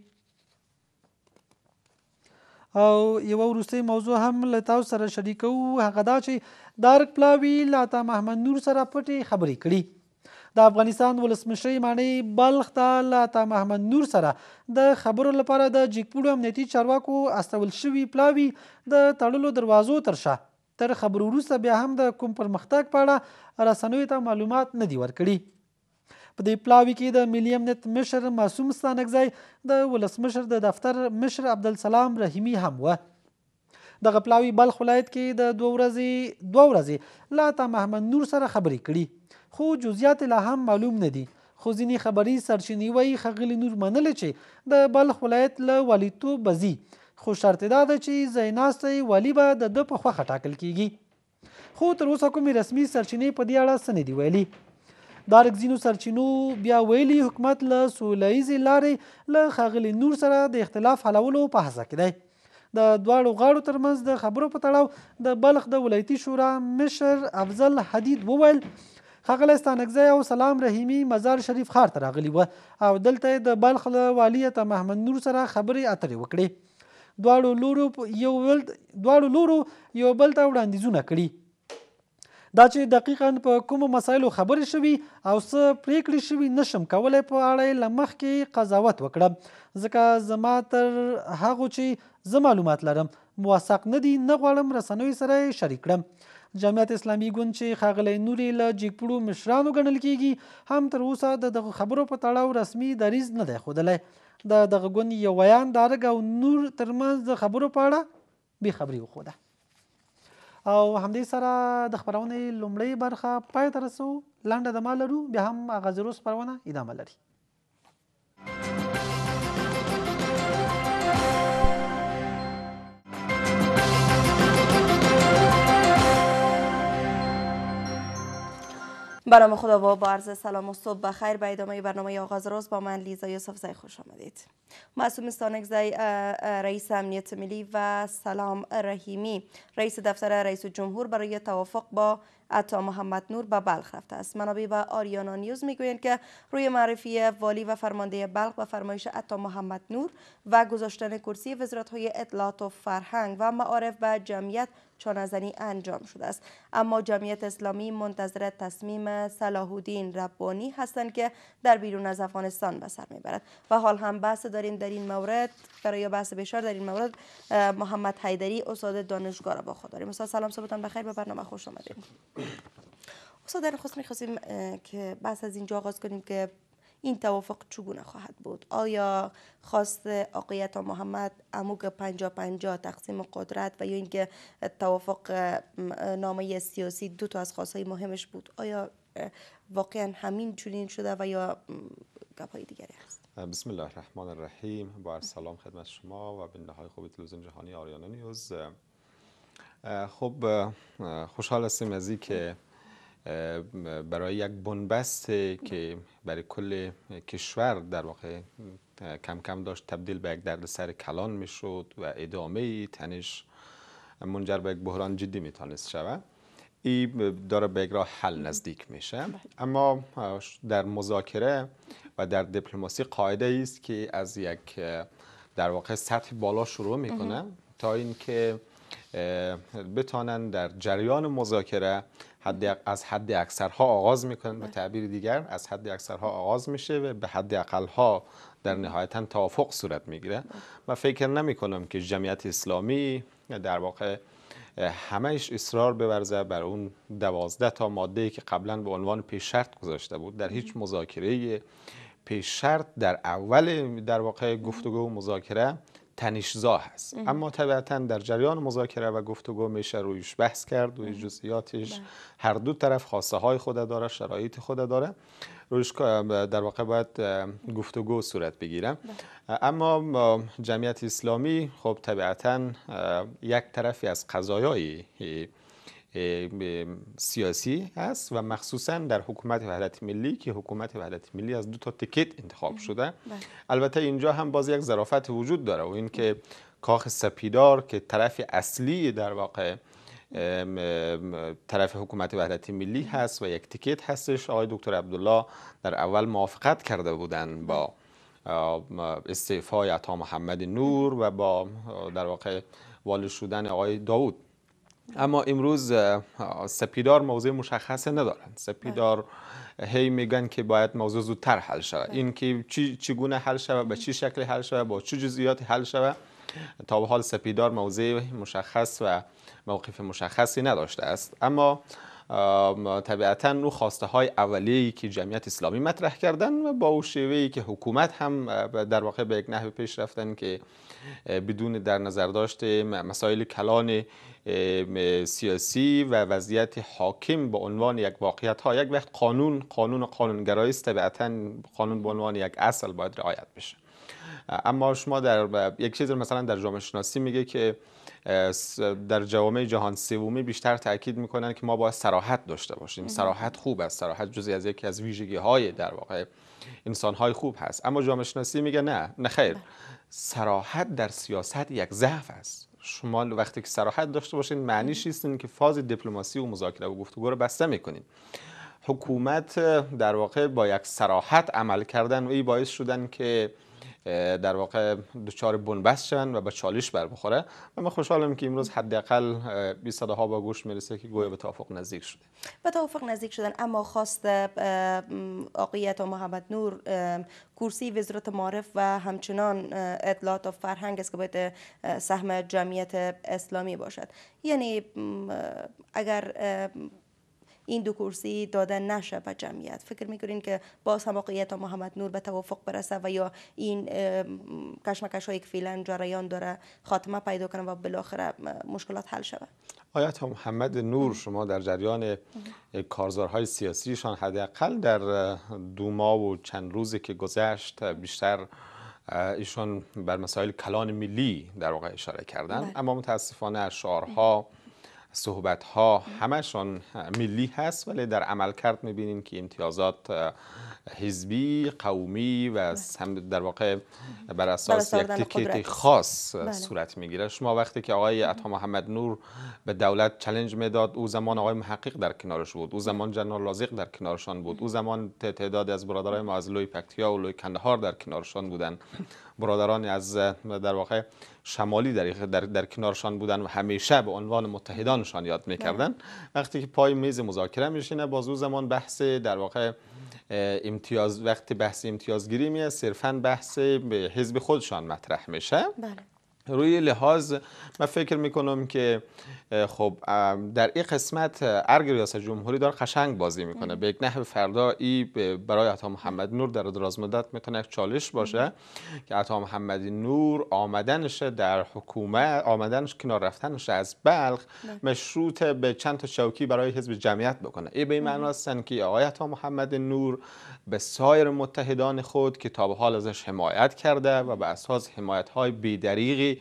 او یو وروستي موضوع هم له تاسو سره شریکو هغه دا چې دارک پلاوی لاتا محمد نور سره پټي خبرې کړي د افغانستان ولسمشر معنی بلخ ته لاتا محمد نور سره د خبرو لپاره د جګپوړو امنیتي چارواکو استول شوی پلاوی د تړلو دروازو ترشا تر خبرو وروسته بیا هم د کوم پرمختګ په اړه رسنوي ته معلومات نه دی ورکړي په دې پلاوي کې د ملي امنیت مشر معصوم ستانکزی د ولسمشر د دفتر مشر عبدالسلام رحیمی هم و دغه پلاوي بلخ ولایت کې د دوه ورځې دوه ورځې لاتا محمد نور سره خبرې کړي خو جزئیات لا هم معلوم نه دي خو ځینی خبري سرچینې وایي خغلی نور منل چې د بلخ ولایت له والیتو بزي خو شرط دا ده چې زیناستي والی به د د په خوخه ټاکل کیږي خو تر اوسه کومې رسمي سرچینې په دې اړه سن دي ویلي دارک زینو سرچینو بیا ویلي حکومت له سولایزي لارې له خغلی نور سره د اختلاف حلولو په هڅه کې دی د دواړو غاړو ترمنځ د خبرو په تړاو د بلخ د ولایتي شورا مشر افضل حدید وویل ښاغلی ستانکزی او سلام رحیمي مزار شریف ښار ته راغلي وه او دلته یې د بلخ له والیت محمد نور سره خبرې اترې وکړې دواړو لورو یو بل دواړو لورو یو بل ته وړاندیزونه کړي دا چې دقیقا په کومو مسایلو خبرې شوي او څه پریکړې شوي نشم کولی په اړه یې له مخکې قضاوت وکړم ځکه زما تر هغو چې زه معلومات لرم موثق نه دي نه غواړم رسنیو سره یې شریک کړم جمعیت اسلامي ګوند چې خاغلی نوري له جګپړو مشرانو ګڼل کیږي هم تر اوسه د دغه خبرو په تړاو رسمي دریز نه دی ښودلی د دغه ګوند یو ویان د ارګ او نور ترمنځ د خبرو په اړه بې خبري وښوده او همدې سره د خبرونې لومړۍ برخه پای ته رسو لنډه دما لرو بیا هم هغه زیروس خپرونه ادامه لري برنامه خدا با عرض سلام و صبح بخیر به ادامه برنامه آغاز روز با من لیزا یوسف زای خوش آمدید معصوم سانک زای رئیس امنیت ملی و سلام رحیمی رئیس دفتر رئیس جمهور برای توافق با عطا محمد نور به بلخ رفته است منابع به آریانا نیوز میگویند که روی معرفی والی و فرمانده بلخ و فرمایش عطا محمد نور و گذاشتن کرسی وزارت های اطلاعات و فرهنگ و معارف و جمعیت چانزنی انجام شده است اما جمعیت اسلامی منتظر تصمیم صلاح الدین ربانی هستند که در بیرون از افغانستان به سر میبرد و حال هم بحث داریم در این مورد برای بحث بیشتر در این مورد محمد حیدری استاد دانشگاه را با خود داریم استاد سلام صبحتان بخیر به برنامه خوش آمدید استاد در خصوص میخواستیم که بحث از اینجا آغاز کنیم که این توافق چگونه خواهد بود آیا خواست آقایت محمد اموگ پنجا پنجا تقسیم قدرت و یا اینکه توافق نامه سیاسی دو تا از های مهمش بود آیا واقعا همین چنین شده و یا گپ های دیگری هست بسم الله الرحمن الرحیم با سلام خدمت شما و به نهای خوب تلویزیون جهانی آریانا نیوز خب خوشحال هستیم از که برای یک بنبست که برای کل کشور در واقع کم کم داشت تبدیل به یک دردسر کلان میشد و ادامه تنش منجر به یک بحران جدی میتونست شود این داره به یک راه حل نزدیک میشه اما در مذاکره و در دیپلماسی قاعده است که از یک در واقع سطح بالا شروع میکنه تا اینکه بتانن در جریان مذاکره حد از حد اکثرها آغاز میکنن به تعبیر دیگر از حد اکثرها آغاز میشه و به حد اقلها در نهایتا توافق صورت میگیره و فکر نمی کنم که جمعیت اسلامی در واقع همهش اصرار بورزه بر اون دوازده تا ماده که قبلا به عنوان پیش شرط گذاشته بود در هیچ مذاکره پیش شرط در اول در واقع گفتگو و مذاکره تنشزا هست اما طبیعتا در جریان مذاکره و گفتگو میشه رویش بحث کرد و جزئیاتش بله. هر دو طرف خواسته های خود داره شرایط خود داره روش در واقع باید گفتگو صورت بگیره بله. اما جمعیت اسلامی خب طبیعتا یک طرفی از قضایای سیاسی هست و مخصوصا در حکومت وحدت ملی که حکومت وحدت ملی از دو تا تکت انتخاب شده بله. البته اینجا هم باز یک ظرافت وجود داره و این که کاخ سپیدار که طرف اصلی در واقع طرف حکومت وحدت ملی هست و یک تیکت هستش آقای دکتر عبدالله در اول موافقت کرده بودن با بله. استعفای عطا محمد نور و با در واقع والی شدن آقای داوود اما امروز سپیدار موضوع مشخص ندارند سپیدار بله. هی میگن که باید موضوع زودتر حل شود بله. این که چی چگونه حل شود به چی شکل حل شود با چه جزئیات حل شود تا به حال سپیدار موضع مشخص و موقف مشخصی نداشته است اما طبیعتا رو خواسته های اولیه‌ای که جمعیت اسلامی مطرح کردن و با او ای که حکومت هم در واقع به یک نحو پیش رفتن که بدون در نظر داشت مسائل کلان سیاسی و وضعیت حاکم به عنوان یک واقعیت ها یک وقت قانون قانون و قانونگرایی است قانون به عنوان یک اصل باید رعایت بشه اما شما در یک چیز مثلا در جامعه شناسی میگه که در جوامع جهان سومی بیشتر تاکید میکنن که ما باید سراحت داشته باشیم سراحت خوب است سراحت جزی از یکی از ویژگی های در واقع انسان های خوب هست اما جامعه شناسی میگه نه نه خیر سراحت بله. در سیاست یک ضعف است شما وقتی که سراحت داشته باشین معنیش شیستین که فاز دیپلماسی و مذاکره و گفتگو رو بسته میکنین حکومت در واقع با یک سراحت عمل کردن و ای باعث شدن که در واقع دوچار بنبست شن و به چالش بر بخوره و من خوشحالم که امروز حداقل صدا ها با گوش میرسه که گویا به توافق نزدیک شده به توافق نزدیک شدن اما خواست آقایت محمد نور کرسی وزارت معارف و همچنان اطلاعات و فرهنگ است که باید سهم جمعیت اسلامی باشد یعنی اگر این دو کرسی داده نشه به جمعیت فکر میکنین که باز هم آقایت محمد نور به توافق برسه و یا این کشمکش هایی که فعلا جریان داره خاتمه پیدا کنه و بالاخره مشکلات حل شود آیت محمد نور شما در جریان کارزارهای سیاسیشان حداقل در دو ماه و چند روزی که گذشت بیشتر ایشان بر مسائل کلان ملی در واقع اشاره کردن بله. اما متاسفانه از صحبت ها همشان ملی هست ولی در عمل کرد میبینین که امتیازات حزبی قومی و بله. در واقع بر اساس یک تیکت خاص بله. صورت میگیره شما وقتی که آقای عطا محمد نور به دولت چلنج میداد او زمان آقای محقق در کنارش بود او زمان جنرال لازق در کنارشان بود او زمان تعداد از برادرای ما از لوی پکتیا و لوی کندهار در کنارشان بودن برادران از در واقع شمالی در, در, در کنارشان بودن و همیشه به عنوان متحدانشان یاد میکردن وقتی که پای میز مذاکره میشینه او زمان بحث در واقع امتیاز وقتی بحث امتیازگیری میه صرفا بحث به حزب خودشان مطرح میشه بله. روی لحاظ من فکر میکنم که خب در این قسمت ارگ ریاست جمهوری داره خشنگ بازی میکنه به یک نحو فردا ای برای عطا محمد نور در دراز مدت میتونه یک چالش باشه که عطا محمد نور آمدنش در حکومت آمدنش کنار رفتنش از بلخ بله. مشروط به چند تا چوکی برای حزب جمعیت بکنه ای به این معنی هستن که آقای عطا محمد نور به سایر متحدان خود که تا به حال ازش حمایت کرده و به اساس حمایت های بیدریقی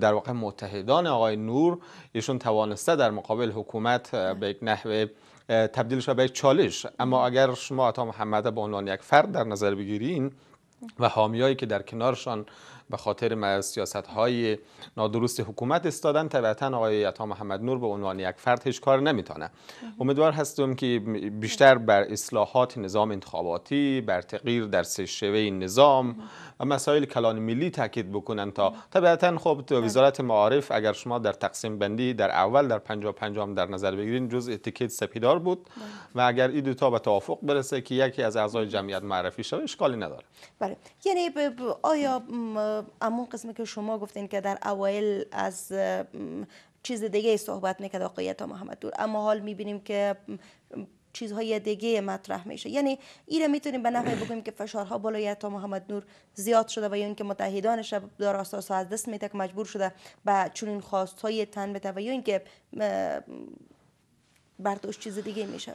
در واقع متحدان آقای نور ایشون توانسته در مقابل حکومت به یک نحوه تبدیلش به یک چالش اما اگر شما عطا محمد به عنوان یک فرد در نظر بگیرین و حامیایی که در کنارشان به خاطر سیاست های نادرست حکومت استادن طبیعتا آقای عطا محمد نور به عنوان یک فرد هیچ کار نمیتونه امیدوار هستم که بیشتر بر اصلاحات نظام انتخاباتی بر تغییر در شیوه نظام و مسائل کلان ملی تاکید بکنن تا طبیعتا خب بله. وزارت معارف اگر شما در تقسیم بندی در اول در 50 50 در نظر بگیرین جزء اتیکت سپیدار بود بله. و اگر این دو تا به توافق برسه که یکی از اعضای جمعیت معرفی شود اشکالی نداره بله یعنی آیا همون قسمی که شما گفتین که در اوایل از چیز دیگه صحبت میکرد آقای محمد دور اما حال میبینیم که چیزهای دیگه مطرح میشه یعنی ایره میتونیم به نفع بگویم که فشارها بالای تا محمد نور زیاد شده و یا اینکه متحدانش در اساس از دست میده که مجبور شده به چنین خواستهای تن به و یا اینکه برداشت چیز دیگه میشه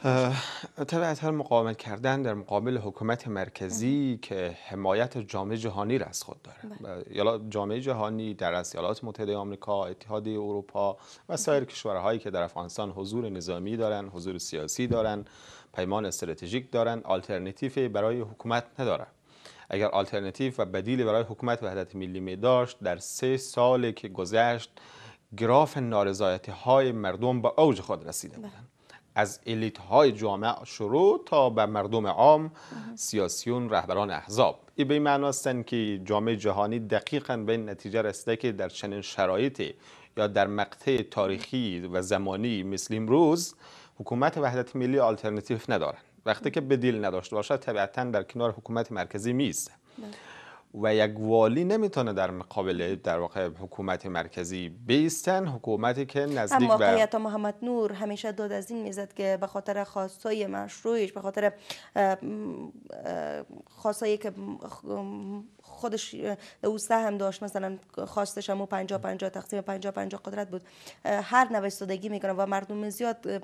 طبیعتا مقاومت کردن در مقابل حکومت مرکزی که حمایت جامعه جهانی را از خود داره بله. جامعه جهانی در از ایالات متحده آمریکا اتحادیه اروپا و سایر کشورهایی که در افغانستان حضور نظامی دارن حضور سیاسی دارن پیمان استراتژیک دارن آلترناتیو برای حکومت ندارن اگر آلترناتیو و بدیل برای حکومت وحدت ملی می داشت در سه سالی که گذشت گراف نارضایتی های مردم به اوج خود رسیده بله. بودن از الیت های جامعه شروع تا به مردم عام سیاسیون رهبران احزاب این به این معنا که جامعه جهانی دقیقا به این نتیجه رسیده که در چنین شرایطی یا در مقطع تاریخی و زمانی مثل امروز حکومت وحدت ملی آلترنتیف ندارن وقتی که بدیل نداشته باشد طبیعتا در کنار حکومت مرکزی میست بله. و یک والی نمیتونه در مقابل در واقع حکومت مرکزی بیستن حکومتی که نزدیک اما محمد نور همیشه داد از این میزد که به خاطر خواستای مشروعش به خاطر خواستایی که خودش او هم داشت مثلا خواستش هم 50 50 تقسیم 50 50 قدرت بود هر نویسندگی میکنه و مردم زیاد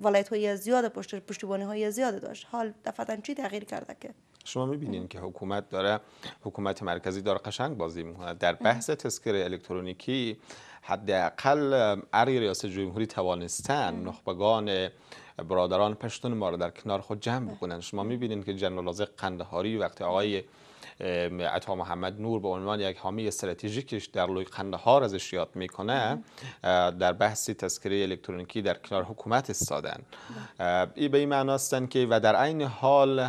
ولایت های زیاد پشت پشتیبانی های زیاد داشت حال دفعتن چی تغییر کرده که شما میبینین که حکومت داره حکومت مرکزی داره قشنگ بازی میکنه در بحث تسکر الکترونیکی حداقل اری ریاست جمهوری توانستن نخبگان برادران پشتون ما رو در کنار خود جمع بکنن شما میبینین که جنرال قندهاری وقتی آقای عطا محمد نور به عنوان یک حامی استراتژیکش در لوی قندهار ازش یاد میکنه در بحث تذکره الکترونیکی در کنار حکومت استادن ای به این معناستن که و در عین حال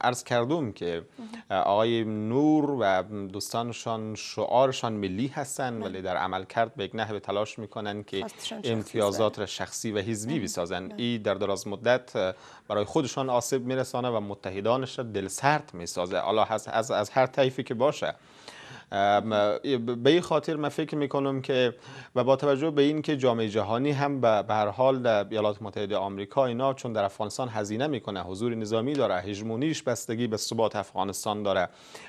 عرض کردم که آقای نور و دوستانشان شعارشان ملی هستن ولی در عمل کرد به یک نحو تلاش میکنن که امتیازات را شخصی و حزبی بسازن ای در دراز مدت برای خودشان آسیب میرسانه و متحدانش را سرد میسازه حالا از هر طیفی که باشه به این خاطر من فکر میکنم که و با توجه به این که جامعه جهانی هم به هر حال در ایالات متحده آمریکا اینا چون در افغانستان هزینه میکنه حضور نظامی داره هژمونیش بستگی به ثبات افغانستان داره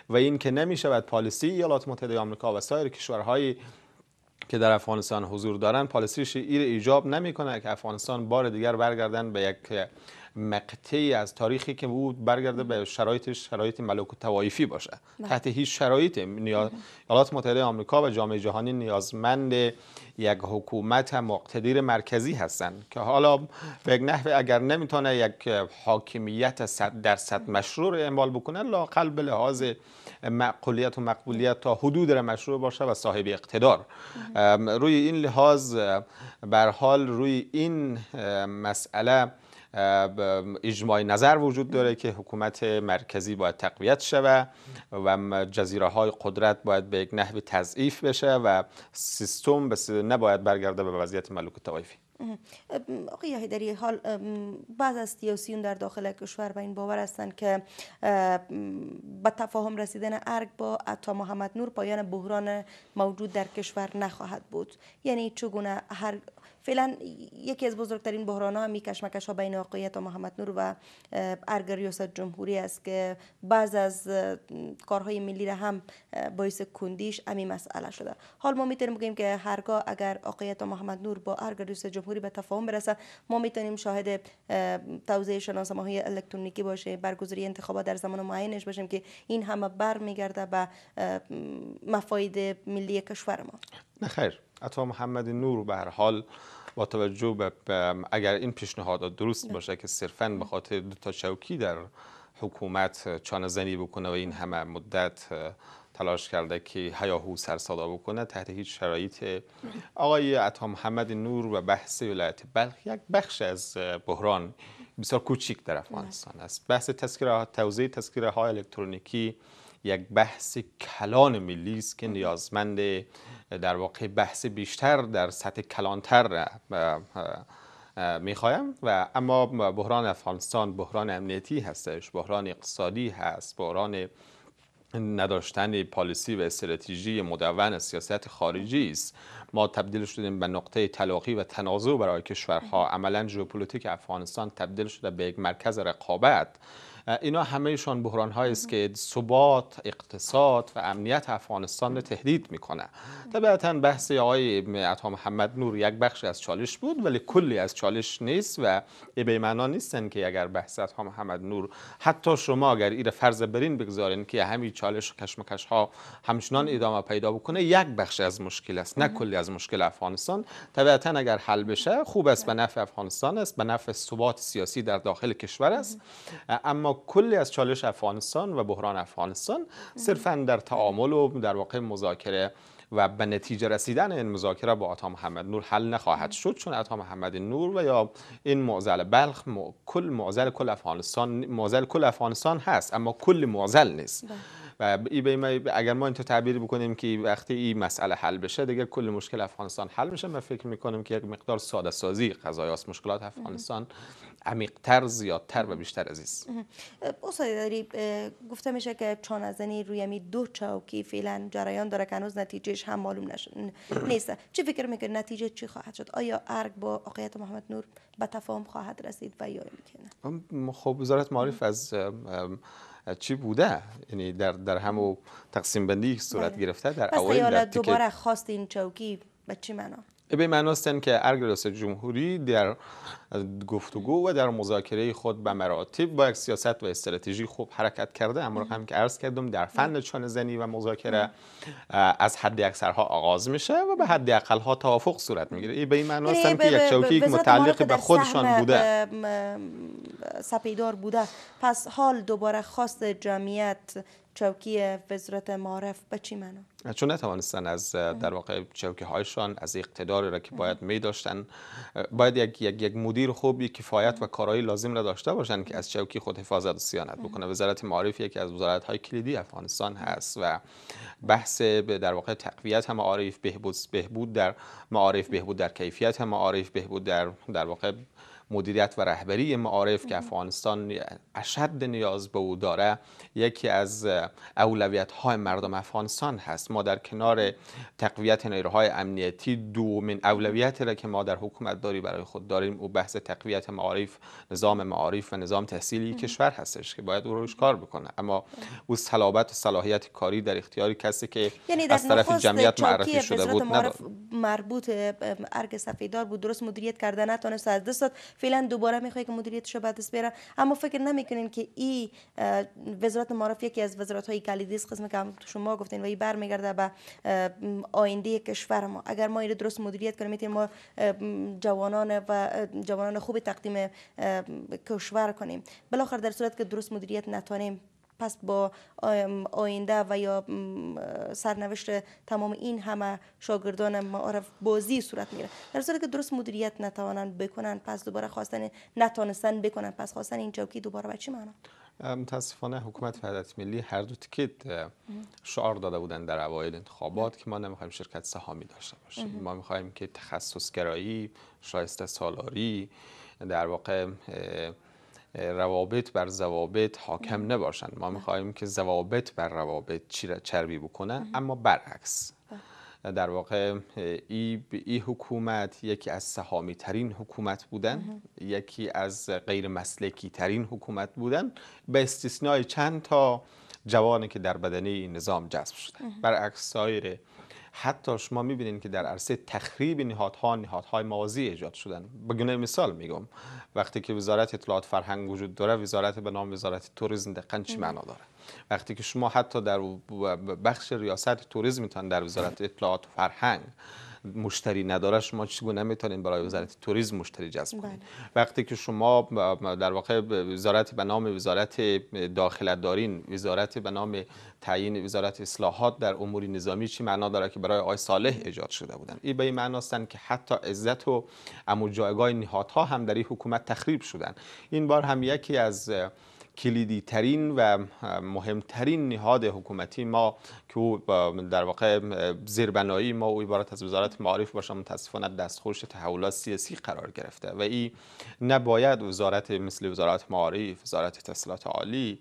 و این که نمیشود پالیسی ایالات متحده آمریکا و سایر کشورهایی که در افغانستان حضور دارن پالیسیش ایر ایجاب نمیکنه که افغانستان بار دیگر برگردن به یک مقطعی از تاریخی که بود برگرده به شرایطش شرایط ملوک و توایفی باشه بله. تحت هیچ شرایط نیاز ایالات متحده آمریکا و جامعه جهانی نیازمند یک حکومت مقتدر مرکزی هستند که حالا به نحو اگر نمیتونه یک حاکمیت صد درصد مشروع اعمال بکنه لاقل به لحاظ معقولیت و مقبولیت تا حدود را مشروع باشه و صاحب اقتدار روی این لحاظ بر حال روی این مسئله اجماع نظر وجود داره که حکومت مرکزی باید تقویت شود و جزیره های قدرت باید به یک نحو تضعیف بشه و سیستم نباید برگرده به وضعیت ملوک توایفی آقای هیدری حال بعض از سیاسیون در داخل کشور به این باور هستند که به تفاهم رسیدن ارگ با عطا محمد نور پایان بحران موجود در کشور نخواهد بود یعنی چگونه هر فعلا یکی از بزرگترین بحران ها همی کشمکش ها بین آقایت و محمد نور و ارگ ریاست جمهوری است که بعض از کارهای ملی را هم باعث کندیش امی مسئله شده حال ما میتونیم بگیم که هرگاه اگر آقایت و محمد نور با ارگ ریاست جمهوری به تفاهم برسه ما میتونیم شاهد توزیع شناسنامه های الکترونیکی باشه برگزاری انتخابات در زمان معینش باشیم که این همه بر میگرده به مفاید ملی کشور ما نه عطا محمد نور به هر حال با توجه به اگر این پیشنهادات درست باشه که صرفا به خاطر دو تا چوکی در حکومت چانه زنی بکنه و این همه مدت تلاش کرده که هیاهو صدا بکنه تحت هیچ شرایط آقای عطا محمد نور و بحث ولایت بلخ یک بخش از بحران بسیار کوچیک در افغانستان است بحث تذکره توزیع تذکره های الکترونیکی یک بحث کلان ملی است که نیازمند در واقع بحث بیشتر در سطح کلانتر میخوایم و اما بحران افغانستان بحران امنیتی هستش بحران اقتصادی هست بحران نداشتن پالیسی و استراتژی مدون سیاست خارجی است ما تبدیل شدیم به نقطه تلاقی و تنازع برای کشورها عملا ژئوپلیتیک افغانستان تبدیل شده به یک مرکز رقابت اینا همهشان بحران است که ثبات اقتصاد و امنیت افغانستان رو تهدید میکنه طبیعتا بحث آقای عطا محمد نور یک بخش از چالش بود ولی کلی از چالش نیست و به معنا نیستن که اگر بحث عطا محمد نور حتی شما اگر ایره فرض برین بگذارین که همین چالش و کشمکش ها همچنان ادامه پیدا بکنه یک بخش از مشکل است نه کلی از مشکل افغانستان طبیعتا اگر حل بشه خوب است به نفع افغانستان است به نفع ثبات سیاسی در داخل کشور است اما کلی از چالش افغانستان و بحران افغانستان صرفا در تعامل و در واقع مذاکره و به نتیجه رسیدن این مذاکره با آتا محمد نور حل نخواهد شد چون آتا محمد نور و یا این معزل بلخ کل معضل کل افغانستان کل افغانستان هست اما کل معزل نیست بله. ای به اگر ما اینطور تعبیر بکنیم که وقتی این مسئله حل بشه دیگه کل مشکل افغانستان حل میشه من فکر کنم که یک مقدار ساده سازی از مشکلات افغانستان عمیق تر زیادتر و بیشتر از عزیز اوسای داری گفته میشه که چون ازنی روی می دو چاوکی فعلا جریان داره که هنوز نتیجهش هم معلوم نیست چی فکر میکنی نتیجه چی خواهد شد آیا ارگ با آقایت محمد نور به تفاهم خواهد رسید و یا نه خب وزارت معارف از چی بوده یعنی در در همو تقسیم بندی صورت بله. گرفته در اول دوباره خواست این چوکی به چی معنا به معناستن که ارگ جمهوری در گفتگو و در مذاکره خود به مراتب با یک سیاست و استراتژی خوب حرکت کرده اما هم که عرض کردم در فن چانه زنی و مذاکره از حد اکثرها آغاز میشه و به حد ها توافق صورت میگیره این به این معنی است یعنی که یک چوکی متعلق به خودشان بوده سپیدار بوده پس حال دوباره خواست جمعیت چوکی وزارت معرف به چی معنی؟ چون نتوانستن از در واقع چوکه هایشان از اقتداری را که باید می داشتن باید یک, یک, یک مدیر خوبی کفایت و کارایی لازم را داشته باشند که از چوکی خود حفاظت و سیانت بکنه وزارت معارف یکی از وزارت های کلیدی افغانستان هست و بحث به در واقع تقویت هم معارف بهبود بهبود در معارف بهبود در کیفیت هم معارف بهبود در در واقع مدیریت و رهبری معارف که افغانستان اشد نیاز به او داره یکی از اولویت های مردم افغانستان هست ما در کنار تقویت نیروهای امنیتی دومین اولویتی را که ما در حکومت داری برای خود داریم او بحث تقویت معارف نظام معارف و نظام تحصیلی کشور هستش که باید او روش کار بکنه اما او صلابت و صلاحیت کاری در اختیار کسی که یعنی از طرف جمعیت معرفی شده بود مربوط ارگ سفیدار بود درست مدیریت کرده نتونست از دست فعلا دوباره میخواد که مدیریتش رو به دست بیاره اما فکر نمیکنین که این وزارت معارف یکی از وزارت های کلیدی است قسم که شما گفتین و این برمیگرده به آینده کشور ما اگر ما این درست مدیریت کنیم میتونیم ما جوانان و جوانان خوب تقدیم کشور کنیم بالاخره در صورت که درست مدیریت نتونیم پس با آینده و یا سرنوشت تمام این همه شاگردان معارف بازی صورت میره در صورتی که درست مدیریت نتوانند بکنن پس دوباره خواستن نتانستن بکنن پس خواستن این چوکی دوباره به چی معنا متاسفانه حکومت وحدت ملی هر دو تیکت شعار داده بودن در اوایل انتخابات که ما نمیخوایم شرکت سهامی داشته باشیم ما میخوایم که تخصص گرایی شایسته سالاری در واقع روابط بر ضوابط حاکم نباشند ما میخواهیم که ضوابط بر روابط چربی بکنن اما برعکس بله. در واقع ای, حکومت یکی از سهامی ترین حکومت بودن یکی از غیر مسلکی ترین حکومت بودن به استثنای چند تا جوانی که در بدنه این نظام جذب شدن برعکس سایر حتی شما میبینید که در عرصه تخریب نهادها نهادهای موازی ایجاد شدن به گونه مثال میگم وقتی که وزارت اطلاعات فرهنگ وجود داره وزارت به نام وزارت توریسم دقیقا چی معنا داره وقتی که شما حتی در بخش ریاست توریسم میتونن در وزارت اطلاعات و فرهنگ مشتری نداره شما چگونه میتونید برای وزارت توریسم مشتری جذب کنید بله. وقتی که شما در واقع وزارت به نام وزارت داخلت دارین وزارت به نام تعیین وزارت اصلاحات در امور نظامی چی معنا داره که برای آی صالح ایجاد شده بودن این به این معنا که حتی عزت و امو جایگاه نهادها هم در این حکومت تخریب شدن این بار هم یکی از کلیدی ترین و مهمترین نهاد حکومتی ما که در واقع زیربنایی ما او عبارت از وزارت معارف باشه متاسفانه دستخوش تحولات سیاسی قرار گرفته و این نباید وزارت مثل وزارت معارف وزارت اتصالات عالی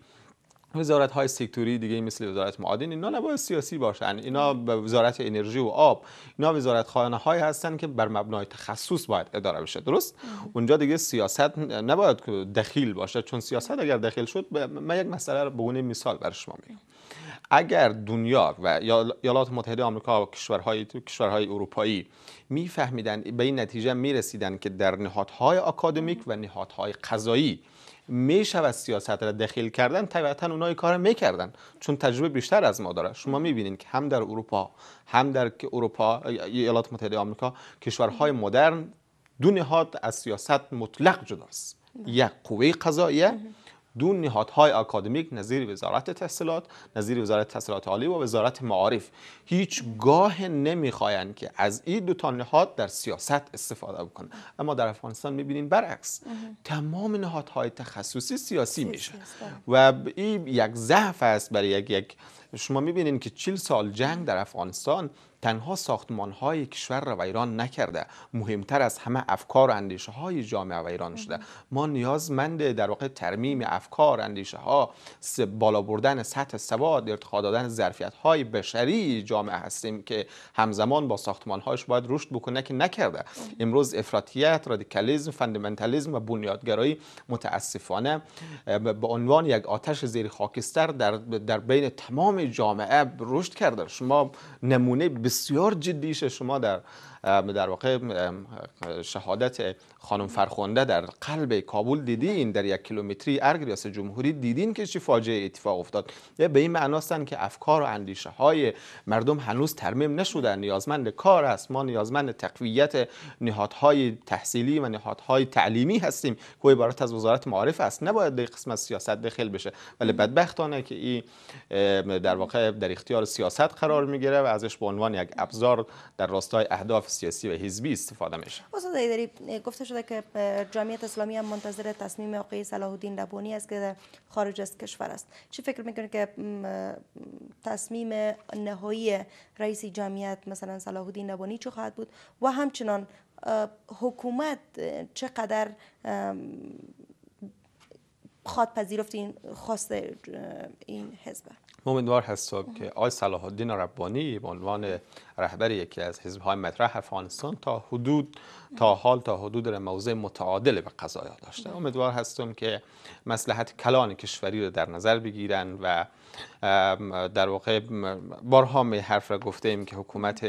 وزارت های سکتوری دیگه مثل وزارت معادن اینا نباید سیاسی باشن اینا وزارت انرژی و آب اینا وزارت خانه های هستن که بر مبنای تخصص باید اداره بشه درست اونجا دیگه سیاست نباید دخیل باشه چون سیاست اگر دخیل شد من یک مسئله رو به مثال بر شما میگم اگر دنیا و ایالات متحده آمریکا و کشورهای کشورهای اروپایی میفهمیدن به این نتیجه میرسیدن که در نهادهای آکادمیک و نهادهای قضایی می‌شود سیاست را دخیل کردن طبیعتا اونها کار میکردن چون تجربه بیشتر از ما داره شما میبینید که هم در اروپا هم در اروپا ایالات متحده آمریکا کشورهای مدرن دو نهاد از سیاست مطلق جداست بله. یک قوه قضاییه دو نهادهای آکادمیک، نظیر وزارت تحصیلات نظیر وزارت تحصیلات عالی و وزارت معارف گاه نمیخواهند که از این دو تا نهاد در سیاست استفاده بکنن اما در افغانستان میبینیم برعکس تمام نهادهای تخصصی سیاسی میشه بله. و این یک ضعف است برای یک یک شما میبینین که 40 سال جنگ در افغانستان تنها ساختمان های کشور را ویران نکرده مهمتر از همه افکار و اندیشه های جامعه ویران شده ما نیازمند در واقع ترمیم افکار اندیشه ها بالا بردن سطح سواد ارتقا دادن ظرفیت های بشری جامعه هستیم که همزمان با ساختمان هاش باید رشد بکنه که نکرده امروز افراطیت رادیکالیسم فاندامنتالیسم و بنیادگرایی متاسفانه به عنوان یک آتش زیر خاکستر در, در بین تمام جامعه رشد کرده شما نمونه بسیار جدیش شما در در واقع شهادت خانم فرخنده در قلب کابل دیدین در یک کیلومتری ارگ ریاست جمهوری دیدین که چی فاجعه اتفاق افتاد به این معناستن که افکار و اندیشه های مردم هنوز ترمیم نشده نیازمند کار است ما نیازمند تقویت نهادهای تحصیلی و نهادهای تعلیمی هستیم که عبارت از وزارت معارف است نباید در قسمت سیاست دخل بشه ولی بدبختانه که این در واقع در اختیار سیاست قرار میگیره و ازش به عنوان یک ابزار در راستای اهداف سیاسی و حزبی استفاده میشه استاد ایدری گفته شده که جمعیت اسلامی هم منتظر تصمیم آقای صلاح الدین ربانی است که خارج از کشور است چی فکر میکنید که تصمیم نهایی رئیس جمعیت مثلا صلاح الدین ربانی چه خواهد بود و همچنان حکومت چقدر خواد پذیرفت این خواست این حزب امیدوار هستم که آی صلاح الدین ربانی به عنوان رهبر یکی از های مطرح افغانستان تا حدود تا حال تا حدود در موضع متعادل به قضایا داشته امیدوار هستم که مسلحت کلان کشوری رو در نظر بگیرن و در واقع بارها می حرف را گفته ایم که حکومت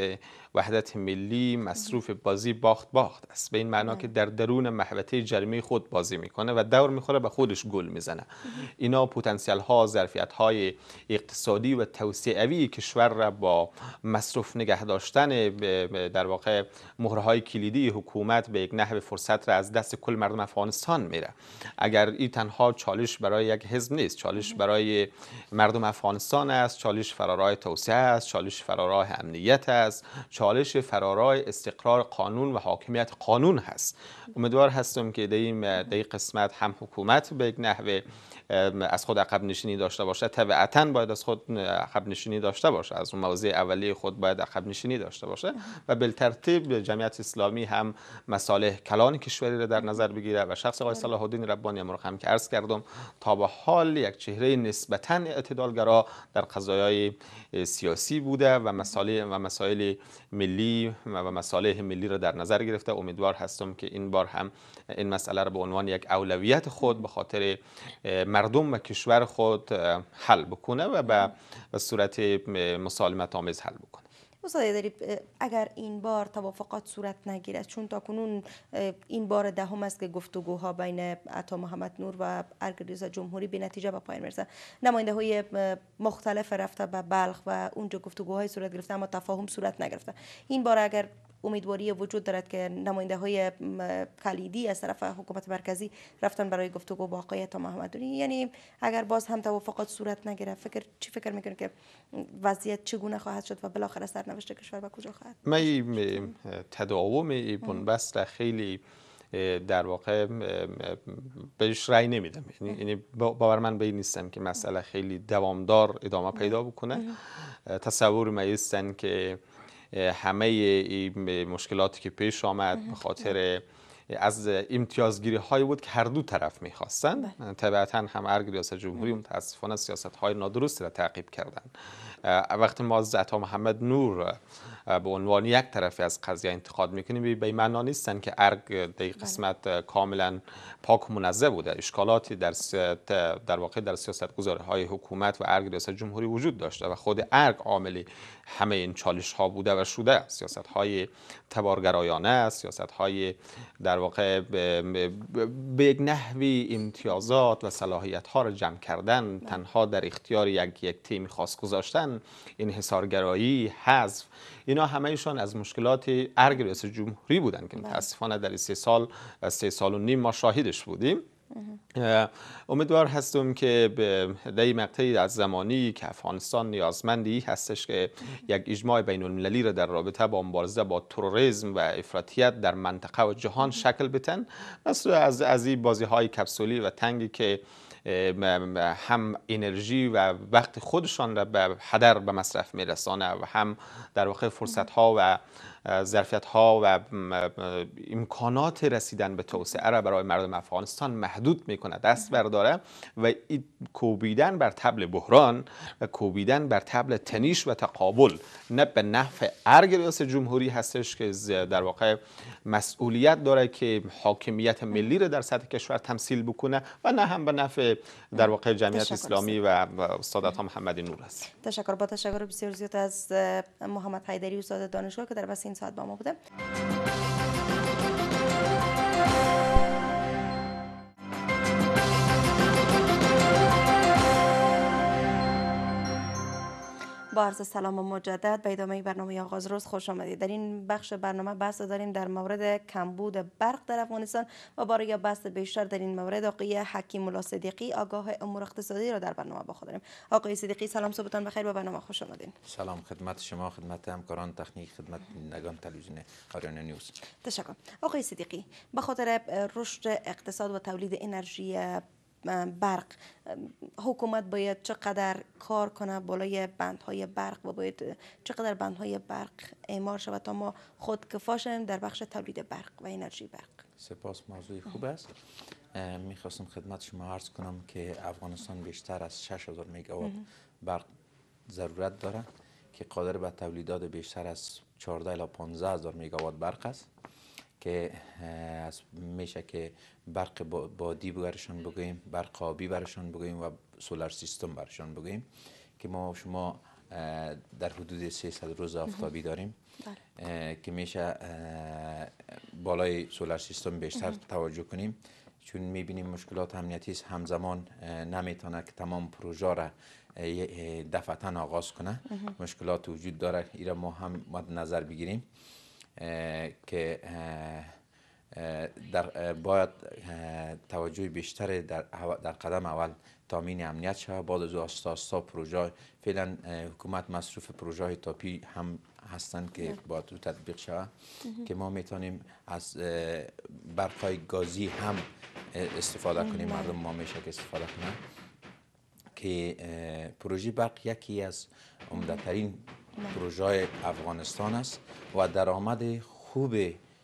وحدت ملی مصروف بازی باخت باخت است به این معنا که در درون محوطه جرمی خود بازی میکنه و دور میخوره به خودش گل میزنه اینا پتانسیل ها ظرفیت های اقتصادی و توسعوی کشور را با مصروف نگه داشتن در واقع های کلیدی حکومت به یک نحو فرصت را از دست کل مردم افغانستان میره اگر این تنها چالش برای یک حزب نیست چالش برای مردم مردم افغانستان است چالش فرارای توسعه است چالش فرارای امنیت است چالش فرارای استقرار قانون و حاکمیت قانون هست امیدوار هستم که در این قسمت هم حکومت به یک نحوه از خود عقب نشینی داشته باشه طبیعتا باید از خود عقب نشینی داشته باشه از اون موضع اولی خود باید عقب نشینی داشته باشه و بالترتیب جمعیت اسلامی هم مصالح کلان کشوری را در نظر بگیره و شخص آقای صلاح الدین ربانی رو هم که عرض کردم تا به حال یک چهره نسبتا اعتدالگرا در قضایای سیاسی بوده و مسائل و مسائل ملی و مصالح ملی را در نظر گرفته امیدوار هستم که این بار هم این مسئله را به عنوان یک اولویت خود به خاطر مردم و کشور خود حل بکنه و به صورت مسالمت آمیز حل بکنه اگر این بار توافقات صورت نگیرد چون تا کنون این بار دهم ده است که گفتگوها بین عطا محمد نور و ارگریزا جمهوری به نتیجه به پایان میرسه نماینده های مختلف رفته به بلخ و اونجا گفتگوهای صورت گرفته اما تفاهم صورت نگرفته این بار اگر امیدواری وجود دارد که نماینده های کلیدی از طرف حکومت مرکزی رفتن برای گفتگو با آقای تا محمدونی یعنی اگر باز هم توافقات صورت نگیره فکر چی فکر میکنید که وضعیت چگونه خواهد شد و بالاخره سرنوشت کشور به کجا خواهد من تداوم بنبست را خیلی در واقع بهش رأی نمیدم یعنی, یعنی باور من به این نیستم که مسئله خیلی دوامدار ادامه پیدا بکنه تصور مایستن که همه این مشکلاتی که پیش آمد به خاطر از امتیازگیری هایی بود که هر دو طرف میخواستند طبعتا بله. طبیعتا هم ارگ ریاست جمهوری متاسفانه سیاست های نادرستی را تعقیب کردن وقتی ما زتا محمد نور به عنوان یک طرفی از قضیه انتقاد میکنیم به معنا نیستن که ارگ در بله. قسمت کاملا پاک و بوده اشکالاتی در در واقع در سیاست گذاره های حکومت و ارگ ریاست جمهوری وجود داشته و خود ارگ عامل همه این چالش ها بوده و شده سیاست های تبارگرایانه سیاست های در واقع به یک نحوی امتیازات و صلاحیت ها را جمع کردن بله. تنها در اختیار یک یک تیم خاص گذاشتن این حذف اینا ایشان از مشکلات ارگ رئیس جمهوری بودن که بله. متاسفانه در سه سال سه سال و نیم ما شاهدش بودیم امیدوار هستم که به در مقطعی از زمانی که افغانستان نیازمندی هستش که یک اجماع بین المللی را در رابطه با مبارزه با تروریسم و افراطیت در منطقه و جهان شکل بتن مثل از از این بازی های کپسولی و تنگی که هم انرژی و وقت خودشان را به هدر به مصرف میرسانه و هم در واقع فرصت ها و ظرفیت ها و امکانات رسیدن به توسعه را برای مردم افغانستان محدود میکنه دست برداره و کوبیدن بر تبل بحران و کوبیدن بر تبل تنیش و تقابل نه به نفع ارگ ریاست جمهوری هستش که در واقع مسئولیت داره که حاکمیت ملی را در سطح کشور تمثیل بکنه و نه هم به نفع در واقع جمعیت اسلامی و استاد محمد نور است تشکر با تشکر بسیار زیاد از محمد حیدری استاد دانشگاه که در این ساعت با ما بوده با عرض سلام و مجدد به ادامه برنامه آغاز روز خوش آمدید در این بخش برنامه بحث داریم در مورد کمبود برق در افغانستان و برای بحث بیشتر در این مورد آقای حکیم الله صدیقی آگاه امور اقتصادی را در برنامه با داریم آقای صدیقی سلام صبحتان بخیر به برنامه خوش آمدید سلام خدمت شما خدمت همکاران تکنیک خدمت نگان تلویزیون آریانا نیوز تشکر آقای صدیقی به خاطر رشد اقتصاد و تولید انرژی برق حکومت باید چقدر کار کنه بالای بندهای برق و باید چقدر بندهای برق اعمار شود تا ما خود کفا در بخش تولید برق و انرژی برق سپاس موضوع خوب است میخواستم خدمت شما عرض کنم که افغانستان بیشتر از 6000 مگاوات برق ضرورت داره که قادر به تولیدات بیشتر از 14 الی 15000 مگاوات برق است که از میشه که برق بادی برشان بگویم، برق آبی برشان بگویم و سولار سیستم برشان بگویم که ما شما در حدود 300 روز آفتابی داریم بله. که میشه بالای سولار سیستم بیشتر توجه کنیم چون میبینیم مشکلات امنیتی همزمان نمیتونه که تمام پروژه را دفعتا آغاز کنه مشکلات وجود داره ایرا ما هم مد نظر بگیریم که در باید توجه بیشتر در, در قدم اول تامین امنیت شود بعد از آستا آستا پروژه فعلا حکومت مصروف پروژه تاپی هم هستند که بله. باید رو تطبیق شود که ما میتونیم از برقای گازی هم استفاده کنیم بله. مردم ما میشه که استفاده کنند که پروژه برق یکی از امدترین پروژه افغانستان است و درآمد خوب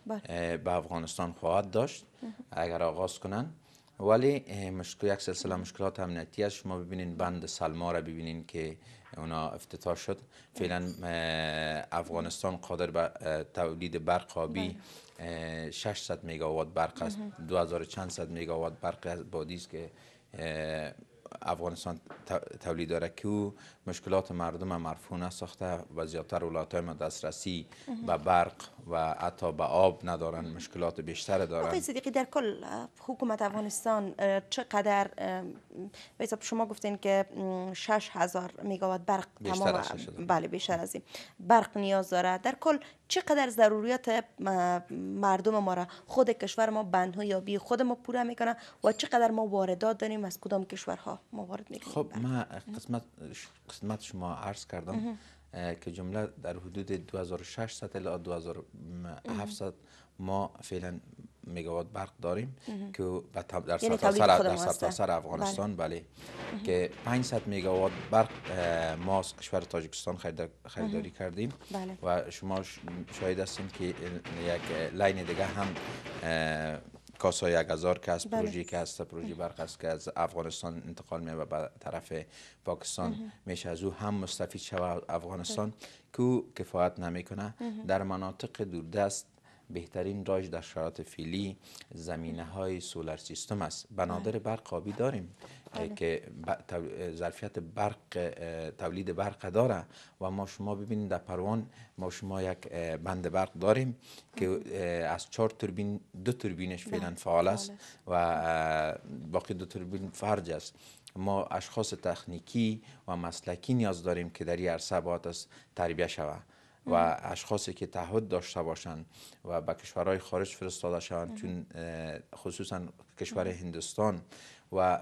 بله. به افغانستان خواهد داشت اگر آغاز کنند ولی مشکل یک سلسله مشکلات امنیتی است شما ببینین بند سلما را ببینین که اونا افتتاح شد فعلا بله. افغانستان قادر به تولید برق آبی 600 مگاوات برق است 2000 چند مگاوات برق بادی است که افغانستان تولید داره که او مشکلات مردم مرفونه ساخته و زیادتر اولات های ما دسترسی به برق و حتی به آب ندارن مشکلات بیشتر دارن آقای صدیقی در کل حکومت افغانستان چقدر به شما گفتین که 6000 مگاوات برق بله بیشتر از برق نیاز داره در کل چقدر ضروریات مردم ما را خود کشور ما بندها یابی خود ما پوره میکنه و چقدر ما واردات داریم از کدام کشورها ما وارد میکنیم خب بله. من قسمت قسمت شما عرض کردم که جمله در حدود 2600 الی 2700 ما فعلا مگاوات برق داریم که در یعنی سرتاسر در بله. افغانستان بله که 500 مگاوات برق ما از کشور تاجیکستان خریداری کردیم بله. و شما شاید هستیم که یک لاین دیگه هم کاسا یک هزار که از بله. پروژی که هست پروژه برق است که از افغانستان انتقال می به طرف پاکستان میشه از او هم مستفید شود افغانستان که کفایت نمیکنه در مناطق دوردست بهترین راج در شرایط فعلی زمینه های سولار سیستم است بنادر بله. برق آبی داریم بله. که ظرفیت برق تولید برق داره و ما شما ببینید در پروان ما شما یک بند برق داریم که بله. از چهار توربین دو توربینش فعلا فعال است و باقی دو توربین فرج است ما اشخاص تخنیکی و مسلکی نیاز داریم که در این عرصه باید تربیه شود. و اشخاصی که تعهد داشته باشند و به کشورهای خارج فرستاده شوند چون خصوصا کشور هندستان و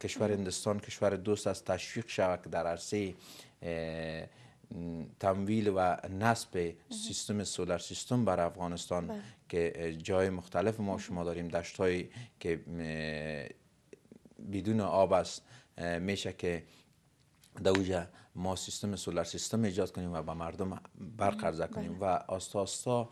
کشور هندستان کشور دوست است تشویق شود در عرصه تمویل و نصب سیستم سولار سیستم بر افغانستان بله. که جای مختلف ما شما داریم دشتهایی که بدون آب است میشه که دوجه ما سیستم سولار سیستم ایجاد کنیم و با مردم برق عرضه کنیم بله. و آستا آستا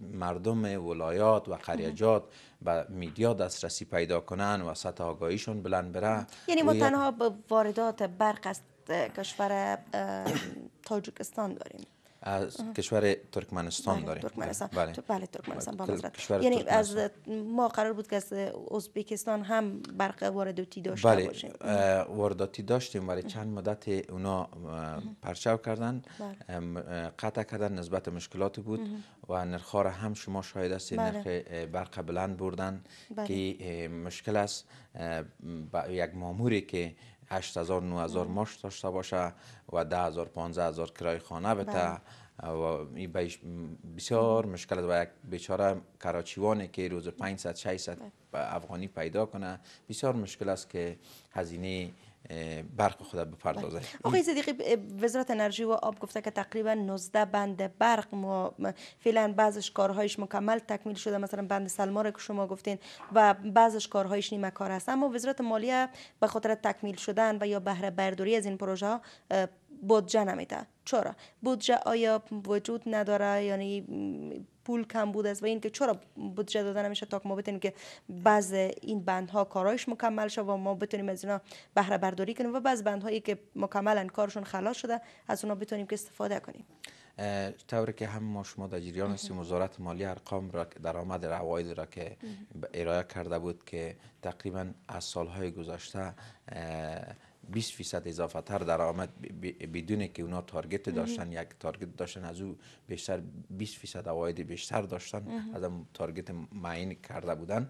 مردم ولایات و قریجات به میدیا دسترسی پیدا کنن و سطح آگاهیشون بلند بره یعنی ما تنها واردات برق از کشور تاجیکستان داریم از کشور ترکمنستان بله، داریم ترکمنستان بله, بله ترکمنستان بله. یعنی از ما قرار بود که از ازبکستان هم برق وارداتی داشته بله. وارداتی داشتیم ولی چند مدت اونا پرچاو کردن بله. قطع کردن نسبت مشکلات بود و نرخ را هم شما شاید هستید بله. نرخ برق بلند بردن بله. که مشکل است یک ماموری که 8000 9000 ماش داشته باشه و 10000 15000 کرای خانه بته بله. و بسیار مشکل است و یک بیچاره کراچیوانه که روز 500 600 بله. افغانی پیدا کنه بسیار مشکل است که هزینه برق خود بپردازه بله. آقای صدیقی وزارت انرژی و آب گفته که تقریبا 19 بند برق ما فعلا بعضش کارهایش مکمل تکمیل شده مثلا بند سلما که شما گفتین و بعضش کارهایش نیمه کار هست اما وزارت مالیه به خاطر تکمیل شدن و یا بهره برداری از این پروژه ها بودجه نمیده چرا بودجه آیا وجود نداره یعنی پول کم بود است و اینکه چرا بودجه داده نمیشه تا که ما بتونیم که بعض این بندها کارایش مکمل شد و ما بتونیم از اینا بهره برداری کنیم و بعض بندهایی که مکملا کارشون خلاص شده از اونا بتونیم که استفاده کنیم طور که هم ما شما در جریان هستیم وزارت مالی ارقام را درآمد روایدی را که ارائه کرده بود که تقریبا از سالهای گذشته 20 فیصد اضافه تر درآمد بدون که اونا تارگت داشتن یک تارگت داشتن از او بیشتر 20 فیصد عواید بیشتر داشتن از تارگت معین کرده بودن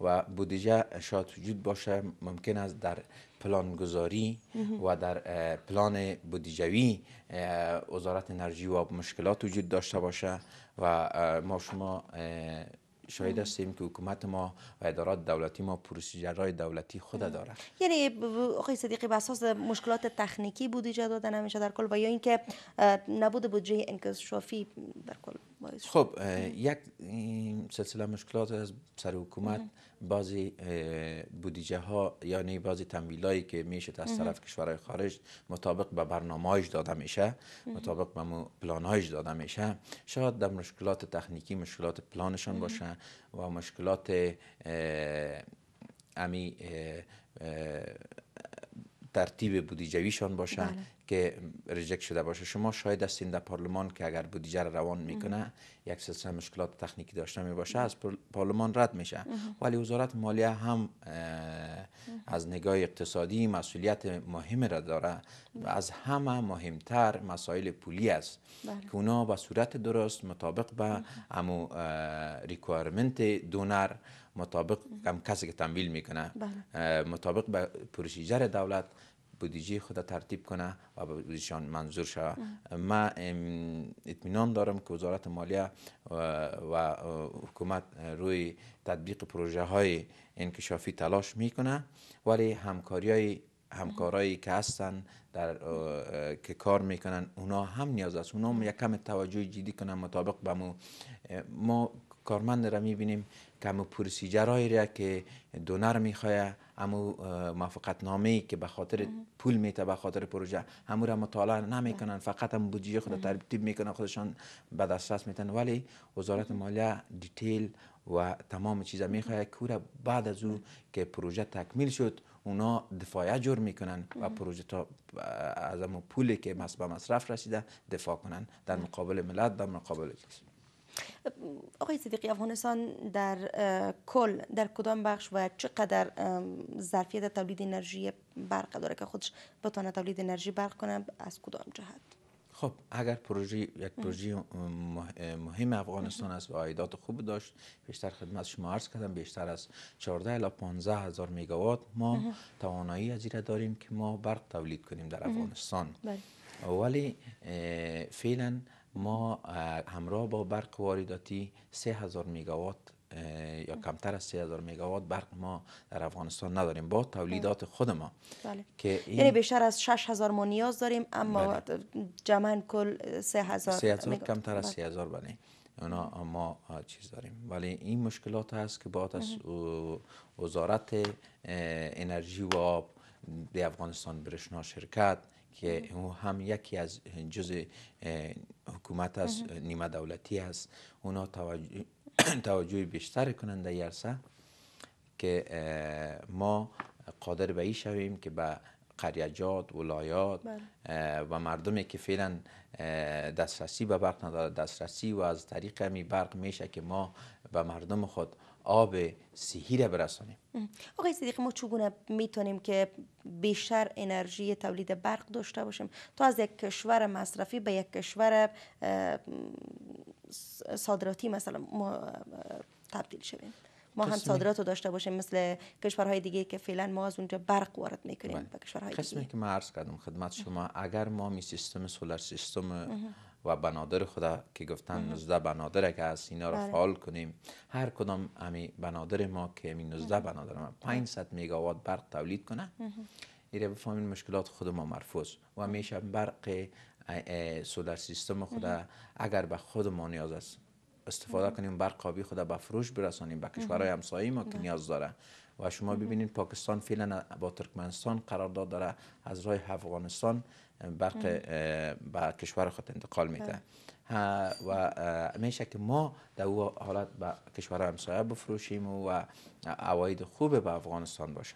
و بودجه شاید وجود باشه ممکن است در پلان گذاری و در پلان بودجوی وزارت انرژی و مشکلات وجود داشته باشه و ما شما شاید هستیم که حکومت ما و ادارات دولتی ما پروسیجرهای دولتی خود داره یعنی آقای صدیقی به اساس مشکلات تکنیکی بودجه داده نمیشه در کل و یا اینکه نبود بودجه انکشافی در کل خب یک سلسله مشکلات از سر حکومت بعضی بودیجه ها یعنی بعضی هایی که میشه از طرف کشورهای خارج مطابق به هایش داده میشه مطابق به هایش داده میشه شاید در مشکلات تکنیکی مشکلات پلانشان باشه و مشکلات امی ترتیب بودیجویشان باشه بله. که ریجکت شده باشه شما شاید هستین در پارلمان که اگر بودجه رو روان میکنه یک سلسله مشکلات تکنیکی داشته باشه از پارلمان رد میشه ولی وزارت مالیه هم از نگاه اقتصادی مسئولیت مهم را داره و از همه مهمتر مسائل پولی است بله. که اونا به صورت درست مطابق به امو ریکوارمنت دونر مطابق کم کسی که تمویل میکنه بله. مطابق به پروسیجر دولت بودیجی خود ترتیب کنه و ایشان منظور شوه ما اطمینان دارم که وزارت مالیه و حکومت روی تطبیق پروژه های انکشافی تلاش میکنه ولی همکاری های همکارایی که هستن در که کار میکنن اونها هم نیاز است اونا هم یک کم توجه جدی کنن مطابق به ما ما کارمند را میبینیم که هم پروسیجرهایی را که دونر میخواه امو موافقت نامه که به خاطر پول میته به خاطر پروژه همو را مطالعه نمیکنن بله. فقط هم بودجه خود ترتیب میکنن خودشان به دسترس میتن ولی وزارت مالیه دیتیل و تمام چیزا میخواه که بعد از او که پروژه تکمیل شد اونا دفاعه جور میکنن و پروژه تا از امو پولی که به مصرف رسیده دفاع کنن در مقابل ملت در مقابل کسی آقای صدیقی افغانستان در کل در کدام بخش و چقدر ظرفیت تولید انرژی برق داره که خودش بتونه تولید انرژی برق کنه از کدام جهت خب اگر پروژه یک پروژه مهم افغانستان است و عایدات خوب داشت بیشتر خدمت شما عرض کردم بیشتر از 14 الی 15 هزار مگاوات ما توانایی از داریم که ما برق تولید کنیم در افغانستان بله. ولی فعلا ما همراه با برق وارداتی 3000 مگاوات یا کمتر از 3000 مگاوات برق ما در افغانستان نداریم با تولیدات خود ما بله. که این یعنی بیشتر از 6000 ما نیاز داریم اما بله. جمعا کل 3000 3000 کمتر از 3000 بله. بله اونا ما چیز داریم ولی این مشکلات هست که باید از وزارت انرژی و آب در افغانستان برشنا شرکت که او هم یکی از جز حکومت است نیمه دولتی است اونا توجه, (clears throat) بیشتر کنند در عرصه که ما قادر به این شویم که به قریجات ولایات بله. و مردمی که فعلا دسترسی به برق ندارد دسترسی و از طریق همی برق میشه که ما به مردم خود آب صحی را برسانیم آقای صدیقی ما چگونه میتونیم که بیشتر انرژی تولید برق داشته باشیم تا از یک کشور مصرفی به یک کشور صادراتی مثلا ما تبدیل شویم ما هم صادرات رو داشته باشیم مثل کشورهای دیگه که فعلا ما از اونجا برق وارد میکنیم بله. به کشورهای قسمی که من عرض کردم خدمت شما اگر ما می سیستم سولار سیستم و بنادر خدا که گفتن 19 بنادر که از اینا رو بله. فعال کنیم هر کدام امی بنادر ما که امی 19 بنادر ما 500 مگاوات برق تولید کنه ایره بفهمین مشکلات خود ما مرفوض و میشه برق سولار سیستم خدا اگر به خود ما نیاز است استفاده کنیم برق آبی خدا به فروش برسانیم به کشورهای همسایه ما که نیاز داره و شما ببینید پاکستان فعلا با ترکمنستان قرارداد داره از راه افغانستان برق به کشور خود انتقال میده بله. و میشه که ما در او حالت به کشور همسایه بفروشیم و عواید خوب به افغانستان باشه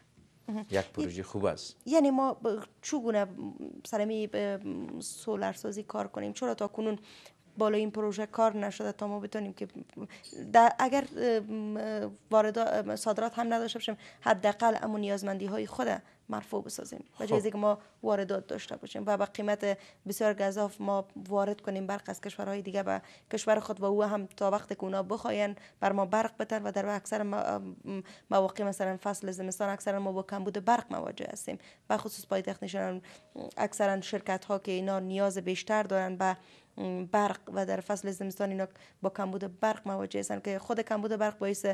یک پروژه خوب است یعنی ما چگونه سرمی سولر سازی کار کنیم چرا تا کنون بالا این پروژه کار نشده تا ما بتونیم که اگر وارد صادرات هم نداشته باشیم حداقل امون نیازمندی های خود مرفوع بسازیم به خب. جای که ما واردات داشته باشیم و با قیمت بسیار گذاف ما وارد کنیم برق از کشورهای دیگه به کشور خود و او هم تا وقت که اونا بخواین بر ما برق بتر و در اکثر مواقع مثلا فصل زمستان اکثر ما با کمبود برق مواجه هستیم و خصوص پای تخنیشان اکثرا شرکت ها که اینا نیاز بیشتر دارن به برق و در فصل زمستان اینا با کمبود برق مواجه هستن که خود کمبود برق باعث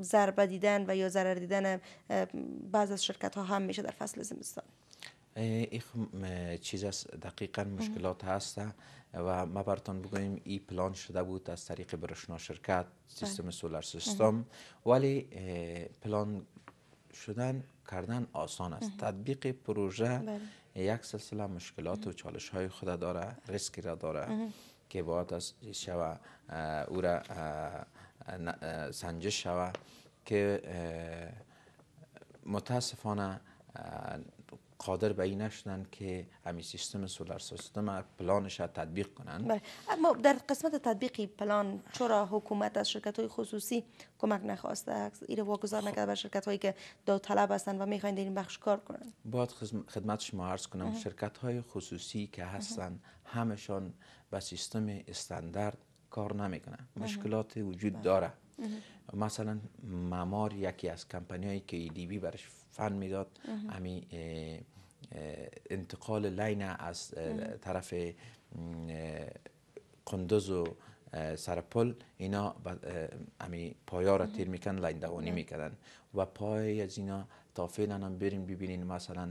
ضربه دیدن و یا ضرر دیدن بعض از شرکت ها هم میشه در فصل زمستان این چیز است دقیقا مشکلات هست و ما براتون بگوییم این پلان شده بود از طریق برشنا شرکت بله. سیستم سولار سیستم ولی پلان شدن کردن آسان است تطبیق پروژه بله. یک سلسله مشکلات و چالش های خود داره ریسکی را داره که باید از شوه او را سنجش شود که متاسفانه قادر به این نشدن که همین سیستم سولار سیستم پلانش را تطبیق کنند بله. اما در قسمت تطبیقی پلان چرا حکومت از شرکت های خصوصی کمک نخواسته این واگذار خب. نکرده به شرکت هایی که طلب هستند و میخواین در این بخش کار کنند؟ باید خدمت شما عرض کنم شرکت های خصوصی که هستند همشان به سیستم استاندارد کار نمیکنه مشکلات وجود بله. داره مثلا معمار یکی از کمپانی هایی که ایدیبی برش فن میداد امی انتقال لین از طرف قندز و سرپل اینا امی پایا را تیر میکن لاین دوانی بله. میکردن و پای از اینا تا فعلا هم بریم ببینین مثلا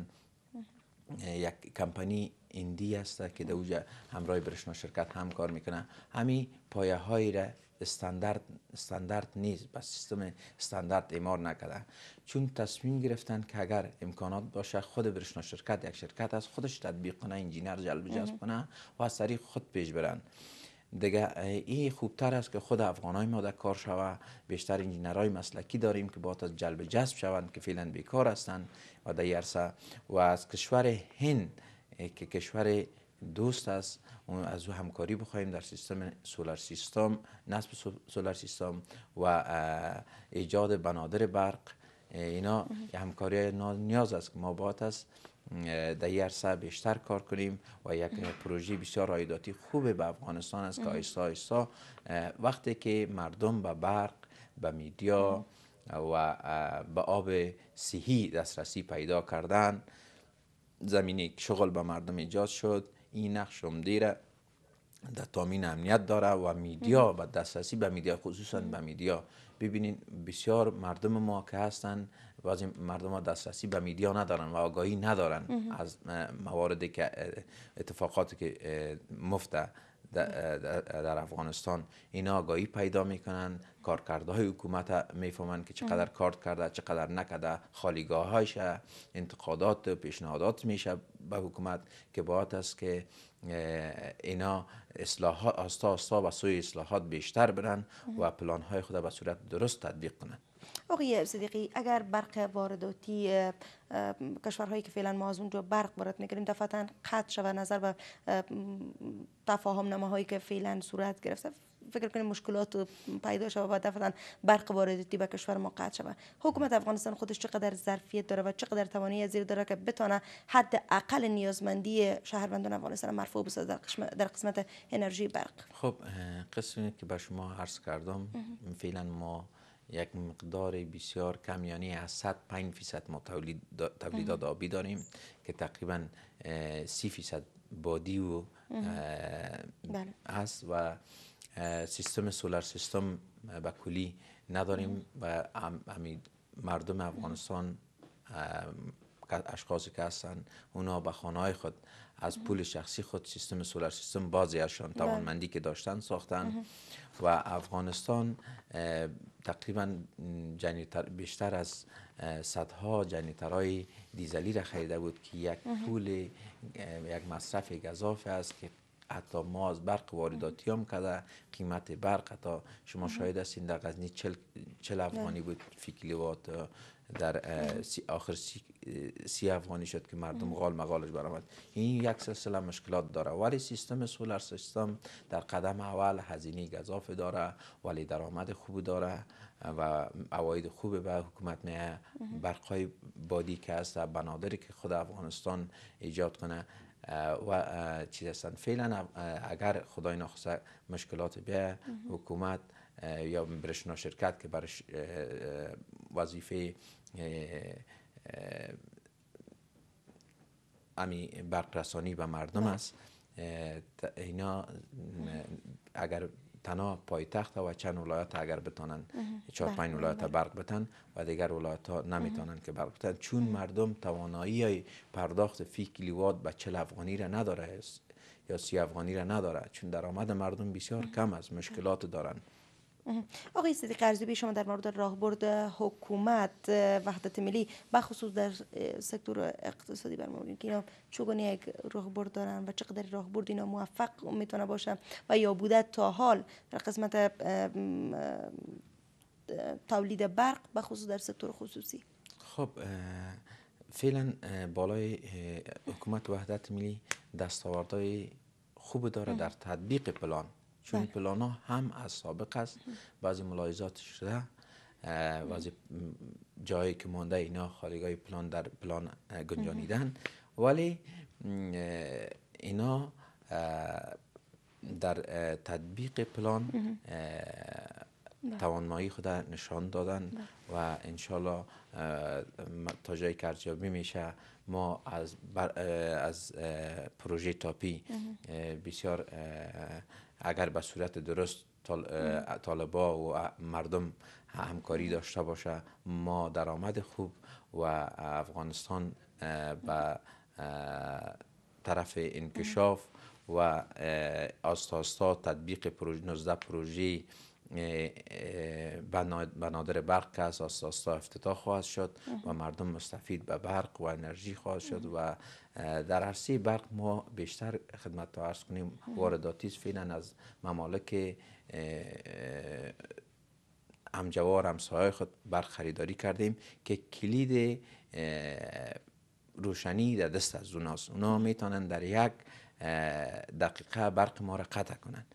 یک کمپانی اندی است که در اوجه همراه برشنا شرکت هم کار میکنه همین پایه هایی را استاندارد استاندارد نیست با سیستم استاندارد امار نکرده چون تصمیم گرفتن که اگر امکانات باشه خود برشنا شرکت یک شرکت از خودش تطبیق کنه انجینر جلب جذب کنه و از طریق خود پیش برن دیگه این خوبتر است که خود افغانای ما در کار شوه بیشتر انجینرهای مسلکی داریم که با از جلب جذب شوند که فعلا بیکار هستند و در و از کشور هند که کشور دوست است از او همکاری بخوایم در سیستم سولار سیستم نصب سولار سیستم و ایجاد بنادر برق اینا همکاری نیاز است که ما باید است در این بیشتر کار کنیم و یک پروژه بسیار رایداتی خوب به افغانستان است که آیستا وقتی که مردم به برق به میدیا و به آب صحی دسترسی پیدا کردن زمینی شغل به مردم ایجاد شد این نقش عمده را در تامین امنیت داره و میدیا و دسترسی به میدیا خصوصا به میدیا ببینین بسیار مردم ما که هستن بعضی مردم ها دسترسی به میدیا ندارن و آگاهی ندارن از مواردی که اتفاقاتی که مفته در افغانستان اینا آگاهی پیدا میکنن کارکرده های حکومت میفهمند که چقدر کار کرده چقدر نکده خالیگاه هایش انتقادات پیشنهادات میشه به حکومت که باید است که اینا اصلاحات آستا آستا و سوی اصلاحات بیشتر برن و پلان های خود به صورت درست تطبیق کنند آقای صدیقی اگر برق وارداتی کشورهایی که فعلا ما از اونجا برق وارد میکنیم دفعتا قطع شود نظر به تفاهم نماهایی که فعلا صورت گرفته فکر کنیم مشکلات پیدا شود و دفعتا برق وارداتی به کشور ما قطع شود حکومت افغانستان خودش چقدر ظرفیت داره و چقدر از زیر داره که بتانه حد اقل نیازمندی شهروندان افغانستان مرفوع بسازه در, قسمت انرژی برق خب قسمی که به شما عرض کردم فعلا ما یک مقدار بسیار کم یعنی از 105 فیصد ما تولیدات آبی داریم که تقریبا 30 فیصد بادی و بله. هست و سیستم سولار سیستم به کلی نداریم و مردم افغانستان اشخاصی که هستن اونا به خانه های خود از پول شخصی خود سیستم سولار سیستم بازی بله. توانمندی که داشتن ساختن و افغانستان تقریبا بیشتر از صدها جنیترهای دیزلی را خریده بود که یک پول یک مصرف گذاف است که حتی ما از برق وارداتی هم کرده قیمت برق حتی شما شاید هستین در غزنی چل, چل افغانی بله. بود فیکلی وات در سی آخر سی, سی افغانی شد که مردم غال مقالش برامد. این یک سلسله مشکلات داره ولی سیستم سولر سیستم در قدم اول هزینه گذاف داره ولی درآمد خوب داره و اواید خوب به حکومت میه برقای بادی که هست بنادری که خود افغانستان ایجاد کنه و چیز هستند فعلا اگر خدای نخواسته مشکلات به حکومت یا برشنا شرکت که برش وظیفه امی برق رسانی به مردم بله. است اینا اگر تنها پایتخت و چند ولایت اگر بتانن چهار پنج بله، ولایت بله. برق بتن و دیگر ولایت ها نمیتونن که برق بتن چون مردم توانایی پرداخت فی کیلووات به چل افغانی را نداره یا سی افغانی را نداره چون درآمد مردم بسیار کم از مشکلات دارن آقای صدیق قرضبی شما در مورد راهبرد حکومت وحدت ملی و خصوص در سکتور اقتصادی بر که چگونه یک راهبرد دارن و چقدر راهبرد اینا موفق میتونه باشه و یا بوده تا حال در قسمت تولید برق به خصوص در سکتور خصوصی خب فعلا بالای حکومت وحدت ملی دستاوردهای خوب داره در تطبیق پلان چون بله. هم از سابق است بعضی ملاحظات شده، بعضی جایی که مانده اینا خالیگاه پلان در پلان گنجانیدن ولی اینا در تطبیق پلان بله. توانمایی خود نشان دادن بله. و انشالله تا جایی که ارزیابی میشه ما از, از پروژه تاپی بسیار اگر به صورت درست طالبا و مردم همکاری داشته باشه ما درآمد خوب و افغانستان به طرف انکشاف و آستاستا تطبیق پروژه 19 پروژه بنادر برق که از آستا افتتاح خواهد شد و مردم مستفید به برق و انرژی خواهد شد و در عرصه برق ما بیشتر خدمت تا عرض کنیم وارداتی فعلا از ممالک همجوار همسایه خود برق خریداری کردیم که کلید روشنی در دست از اوناست اونا میتونن در یک دقیقه برق ما را قطع کنن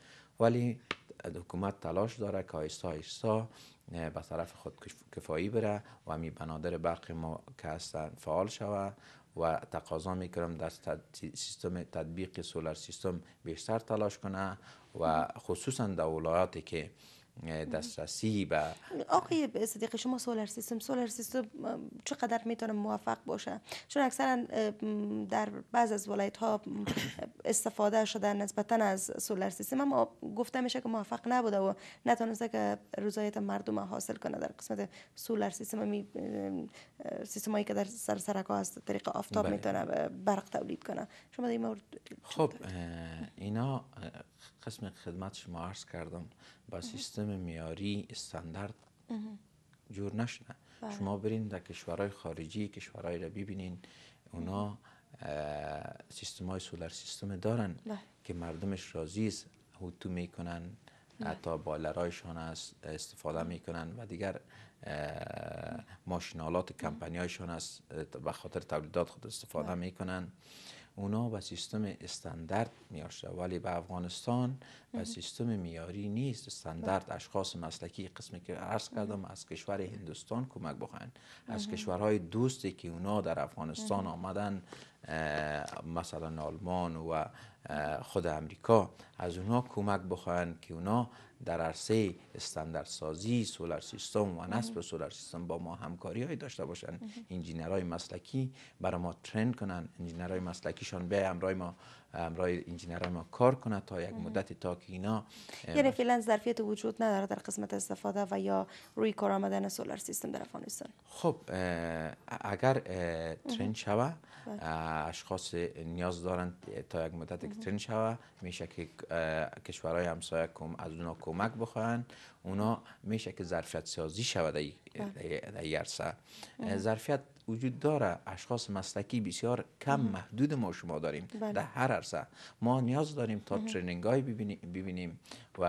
ولی حکومت تلاش داره که آیستا آیستا به طرف خود کفایی بره و می بنادر برق ما که هستن فعال شوه و تقاضا میکنم در سیستم تطبیق سولار سیستم بیشتر تلاش کنه و خصوصا در ولایاتی که یعنی دسترسی آقای صدیق شما سولار سیستم سولار سیستم چقدر میتونه موفق باشه چون اکثرا در بعض از ولایت ها استفاده شده نسبتا از سولار سیستم اما گفته میشه که موفق نبوده و نتونسته که رضایت مردم حاصل کنه در قسمت سولار سیستم می سیستم هایی که در سر سرک ها از طریق آفتاب بله. میتونه برق تولید کنه شما در این مورد خب اینا قسم خدمت شما عرض کردم با سیستم میاری استاندارد جور نشده بله. شما برین در کشورهای خارجی کشورهای را ببینین اونا سیستم های سولر سیستم دارن بله. که مردمش است هوتو میکنن بله. حتی بالرهایشان است استفاده میکنن و دیگر ماشینالات هایشان است به خاطر تولیدات خود استفاده میکنن اونا به سیستم استاندارد میارشه ولی به افغانستان به سیستم میاری نیست استاندارد اشخاص مسلکی قسمی که عرض کردم از کشور هندوستان کمک بخواین از کشورهای دوستی که اونا در افغانستان آمدن مثلا آلمان و خود امریکا از اونا کمک بخواهند که اونا در عرصه استانداردسازی سولار سیستم و نصب سولار سیستم با ما همکاری های داشته باشند انجینرهای مسلکی برای ما ترند کنن انجینرهای مسلکیشان به امرای ما امرای انجینرهای ما کار کنه تا یک مدت تا که اینا یعنی فعلا ظرفیت وجود نداره در قسمت استفاده و یا روی کار آمدن سولار سیستم در افغانستان خب اگر ترند شود بله. اشخاص نیاز دارند تا یک مدت ترین شوه میشه که کشورهای همسایه از اونا کمک بخواهند اونا میشه که ظرفیت سازی شود در بله. عرصه ظرفیت وجود داره اشخاص مسلکی بسیار کم محدود ما شما داریم بله. در هر عرصه ما نیاز داریم تا ترنینگ های ببینیم و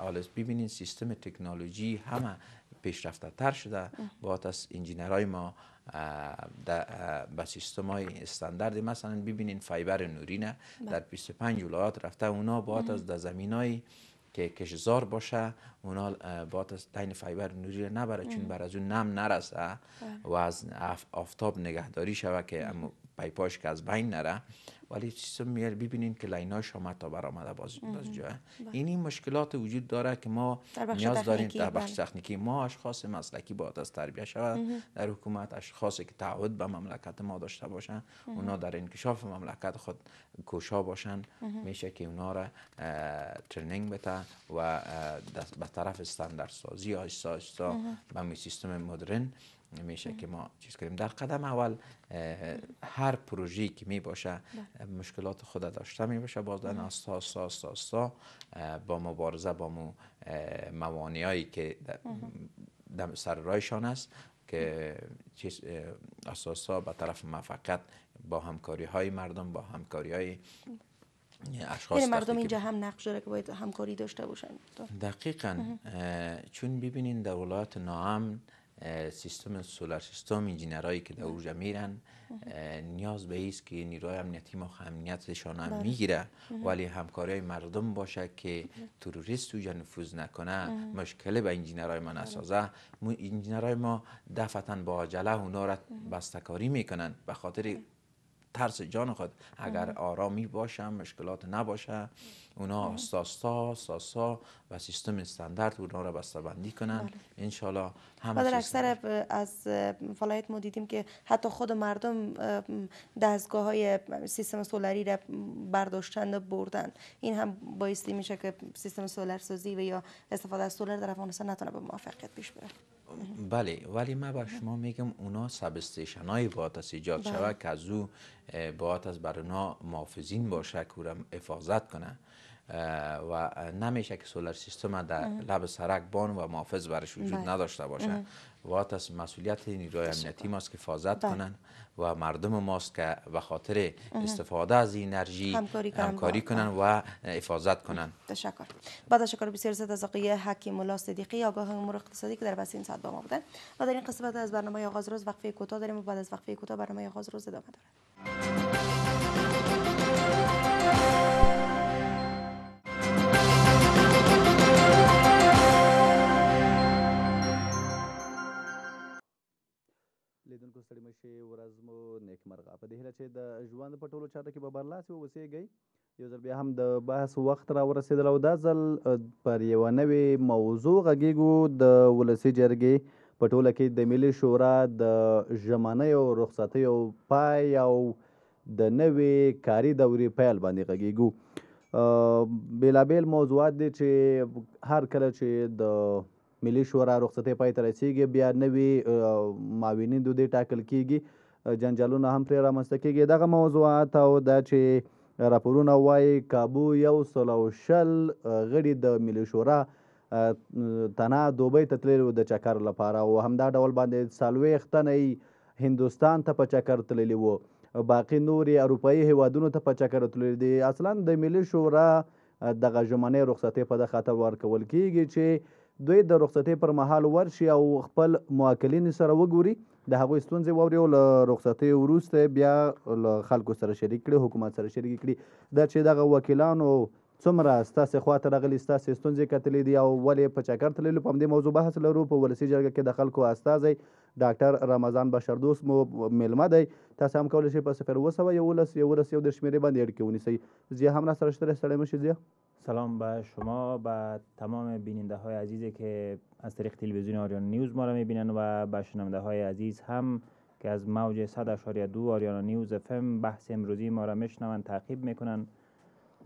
آلس ببینیم سیستم تکنولوژی همه پیشرفته تر شده با از انجینرهای ما به سیستم های استانداردی مثلا ببینین فایبر نورینه بله. در 25 ولایات رفته اونا باید از در زمین های که کشزار باشه اونا باید از تین فایبر نوری نبره چون بر از اون نم نرسه بله. و از آفتاب نگهداری شوه که پایپاش که از بین نره ولی سیستم میار ببینین که لیناش هم تا برآمده باز باز جا بله. این مشکلات وجود داره که ما نیاز داریم در بخش بله. تکنیکی ما اشخاص مسلکی باید از تربیه شود در حکومت اشخاصی که تعهد به مملکت ما داشته باشند اونا در انکشاف مملکت خود کوشا باشن میشه که اونا را ترنینگ بده و به طرف استاندارد سازی آیسا آیسا به سیستم مدرن میشه که ما چیز کنیم در قدم اول هر پروژه که می باشه بله. مشکلات خود داشته می باشه باز آستا آستا آستا با مبارزه با مو موانعی که در سر رایشان است که چیز اساسا به طرف موفقیت با همکاری های مردم با همکاری های اشخاص یعنی مردم اینجا هم نقش داره که باید همکاری داشته باشن دقیقا چون ببینین در ولایت ناامن سیستم سولار سیستم انجینرایی که در اوجه میرن نیاز به ایست که نیروهای امنیتی ما امنیتشان هم بله. میگیره ولی همکاری مردم باشه که تروریست اوجه نفوذ نکنه مشکل به انجینرهای ما نسازه بله. انجینرهای ما دفعتا با عجله اونا را بستکاری میکنن به خاطر ترس جان خود اگر آرامی باشم مشکلات نباشه اونا ساستا ساسا و سیستم استاندارد اونا را بسته‌بندی کنن بله. انشالله همه در اکثر از فلایت ما دیدیم که حتی خود مردم دستگاه های سیستم سولاری رو برداشتند و بردن این هم باعث میشه که سیستم سولار سازی و یا استفاده از سولار در افغانستان نتونه به موفقیت پیش بره بله ولی من به شما میگم اونا سبستیشن های باید ایجاد بله. شود که از او باید از بر اونا محافظین باشه که او حفاظت کنه و نمیشه که سولر سیستم در لب سرک بان و محافظ برش وجود بله. نداشته باشه باید از مسئولیت نیروی امنیتی ماست که حفاظت بله. کنن و مردم ماست که به خاطر استفاده از این انرژی همکاری, همکاری کنن و حفاظت کنن تشکر با تشکر بسیار زیاد از آقای حکیم الله صدیقی آگاه امور اقتصادی که در بس این ساعت با ما بودن و در این قسمت از برنامه آغاز روز وقفه کوتاه داریم و بعد از وقفه کوتاه برنامه آغاز روز ادامه داره ستړي مشي ورځ مو نیکمرغه په دې هیله چې د ژوند په ټولو چارو کې به برلاسي واوسیږئ یو ځل بیا هم د بحث وخت را ورسېدل او دا ځل پر یوه نوې موضوع غږیږو د ولسي جرګې په ټوله کې د ملي شورا د ژمنیو رخصتیو پای او د نوې کاري دورې پیل باندې غږیږو بیلابیل موضوعات دي چې هر کله چې د ملي شورا رخصتۍ پای ته رسیږي بیا نوي معاونین دودې ټاکل کیږي جنجالونه هم پرې رامنځته کیږي دغه موضوعات او دا چې راپورونه وایي کابو یو سل او شل غړي د ملي شورا تنا دوبۍ ته تللي د چکر لپاره او همدا ډول باندې څلوېښت تنه هندوستان ته په چکر تللي وو باقي نورې اروپایي هیوادونو ته په چکر تللي دي اصلا د ملي شورا دغه ژمنې رخصتۍ په د خاطر ورکول کیږي چې دوی د رخصتۍ پر مهال ورشي او خپل موکلین سره وګوري د هغوی ستونزې واوري او له رخصتۍ وروسته بیا له خلکو سره شریک کړي حکومت سره شریک کړي دا چې دغه وکیلانو څومره ستاسې خواته راغلي ستاسې ستونزې کتلې دي او ولې په چکر تللو په همدې موضوع بحث لرو په ولسي جرګه کې د خلکو استازی ډاکټر رمضان بشردوس مو میلمه دی تاسو هم کولی شئ په صفر اووه سوه یولس یولس یو دېرش شمېرې باندې اړیکې ونیسئ زیه هم راسره شته سړی مشي زیه سلام به شما و تمام بیننده های عزیزی که از طریق تلویزیون آریان نیوز ما را میبینن و به شنونده های عزیز هم که از موج 100.2 آریانا نیوز فم بحث امروزی ما را میشنوند تعقیب میکنن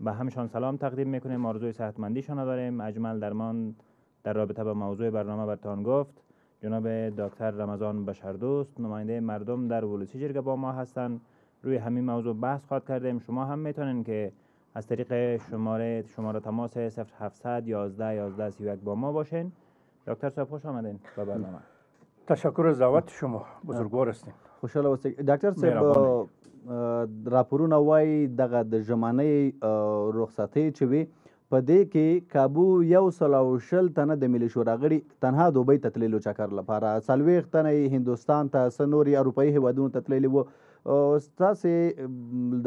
به همشان سلام تقدیم میکنیم آرزوی صحتمندیشان را داریم اجمل درمان در رابطه با موضوع برنامه برتان گفت جناب دکتر رمضان بشردوست نماینده مردم در ولسی جرگه با ما هستن روی همین موضوع بحث خواهد کردیم شما هم میتونین که از طریق شماره شماره تماس 0700 با ما باشین دکتر صاحب خوش آمدین به برنامه تشکر از دعوت شما بزرگوار هستیم خوشاله اوسئ ډاکټر صاحب راپورونه وایي دغه د ژمنې رخصتۍ چې وي په دې کې کابو یو سل او شل تنه د ملي شورا غړي تنها دوبۍ ته تللي چکر لپاره څلوېښت تنه یې هندوستان ته څه نورې اروپایي هیوادونو ته تللي وو ستاسې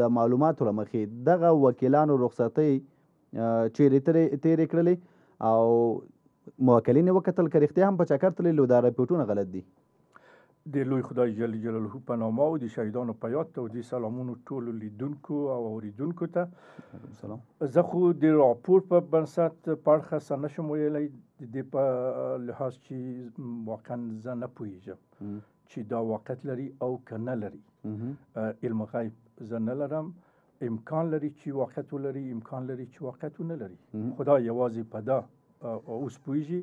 د معلوماتو له مخې دغه وکیلانو رخصتۍ چیرې تیرې کړلې او موکلین وکتل که رښتیا هم په چکر تللي دا رپوټونه غلط دي د لوی خدای جل جلاله په نامه او د شهیدانو په یاد ته او د سلامونو ټولو لیدونکو او اوریدونکو ته سلام زه خو د راپور په بنسټ پړخه سنه شم ویلای د په لحاظ چې واقعا زه نه پوهیږم چې دا وخت لري او کنه لري علم غیب زه نه لرم امکان لري چې وخت ولري امکان لري چې وخت نه لري خدای یوازې په دا اوس پوهیږي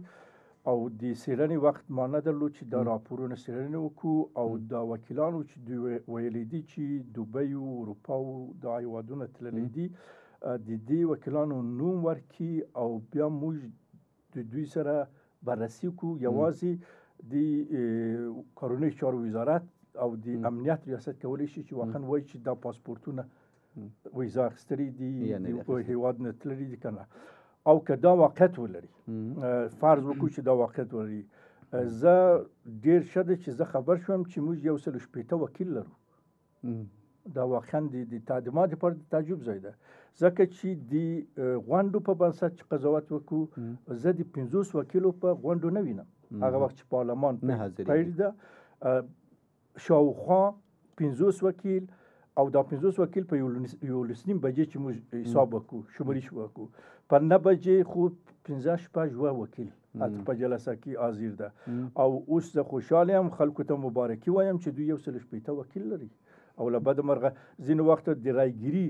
او د سیرنی وخت مانه درلود چې دا راپورونه سیرنی وکړو او دا وکیلانو چې دوی ویلې دي چې دوبۍ او اروپا او دا یوادونه تللې دي د دې وکیلانو نوم ورکی او بیا موږ د دوی سره بررسی کو یوازې د کارونی چارو وزارت او د امنیت ریاست کولی شي چې واقعا وایي چې دا پاسپورتونه ویزا اخستری دي او هیواد نه تللې دي کنه او که دا واقعیت ولري فرض وکړو چې دا واقعیت ولري زه ډیر شته چې زه خبر شوم چې موږ یو سل شپېته وکیل لرو دا واقعا د تعدمات پر تعجب ځای ده ځکه چې د غونډو په بنسټ چې قضاوت وکړو زه د 50 وکیلو په غونډو نه وینم هغه وخت چې پارلمان نه حاضر ده شاوخوا 50 وکیل او دا 50 وکیل په یو لسنیم بجې چې موږ حساب وکړو شمارې شو وکړو په نه بجې خو پنځه شپه جوه وکیل حتی په جلسه کې حاضر ده او اوس زه خوشاله یم خلکو ته مبارکي وایم چې دوی یو سل شپېته وکیل لري او له بده مرغه ځینې وخت د رایګیري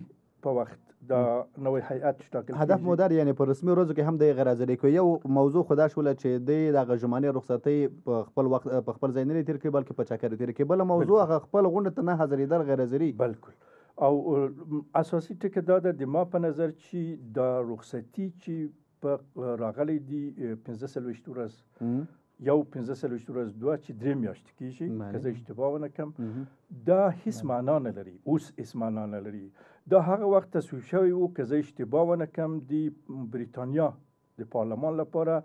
په وخت دا نوې هیئت ټاکل هدف مو در یعنی په رسمي ورځو کې هم د غرازرې کوي یو موضوع خدا شوله چې د دغه جمعانه رخصتي په خپل وخت په خپل ځای نه تیر کوي بلکې په چاکر تیر کوي بل موضوع خپل غونډه ته نه حاضرېدل غرازري بالکل او اساسي ټکي دا د ما په نظر چې دا رخصتي چې په راغلي دی 15 سلوشت ورځ یو 15 سلوشت ورځ دوه چې درې میاشتې کیږي که زه اشتباه ونه کړم دا هیڅ معنا نه لري اوس هیڅ معنا نه لري دا هغه وخت تصویب شوی وو که زه اشتباه ونه کړم د بریتانیا د پارلمان لپاره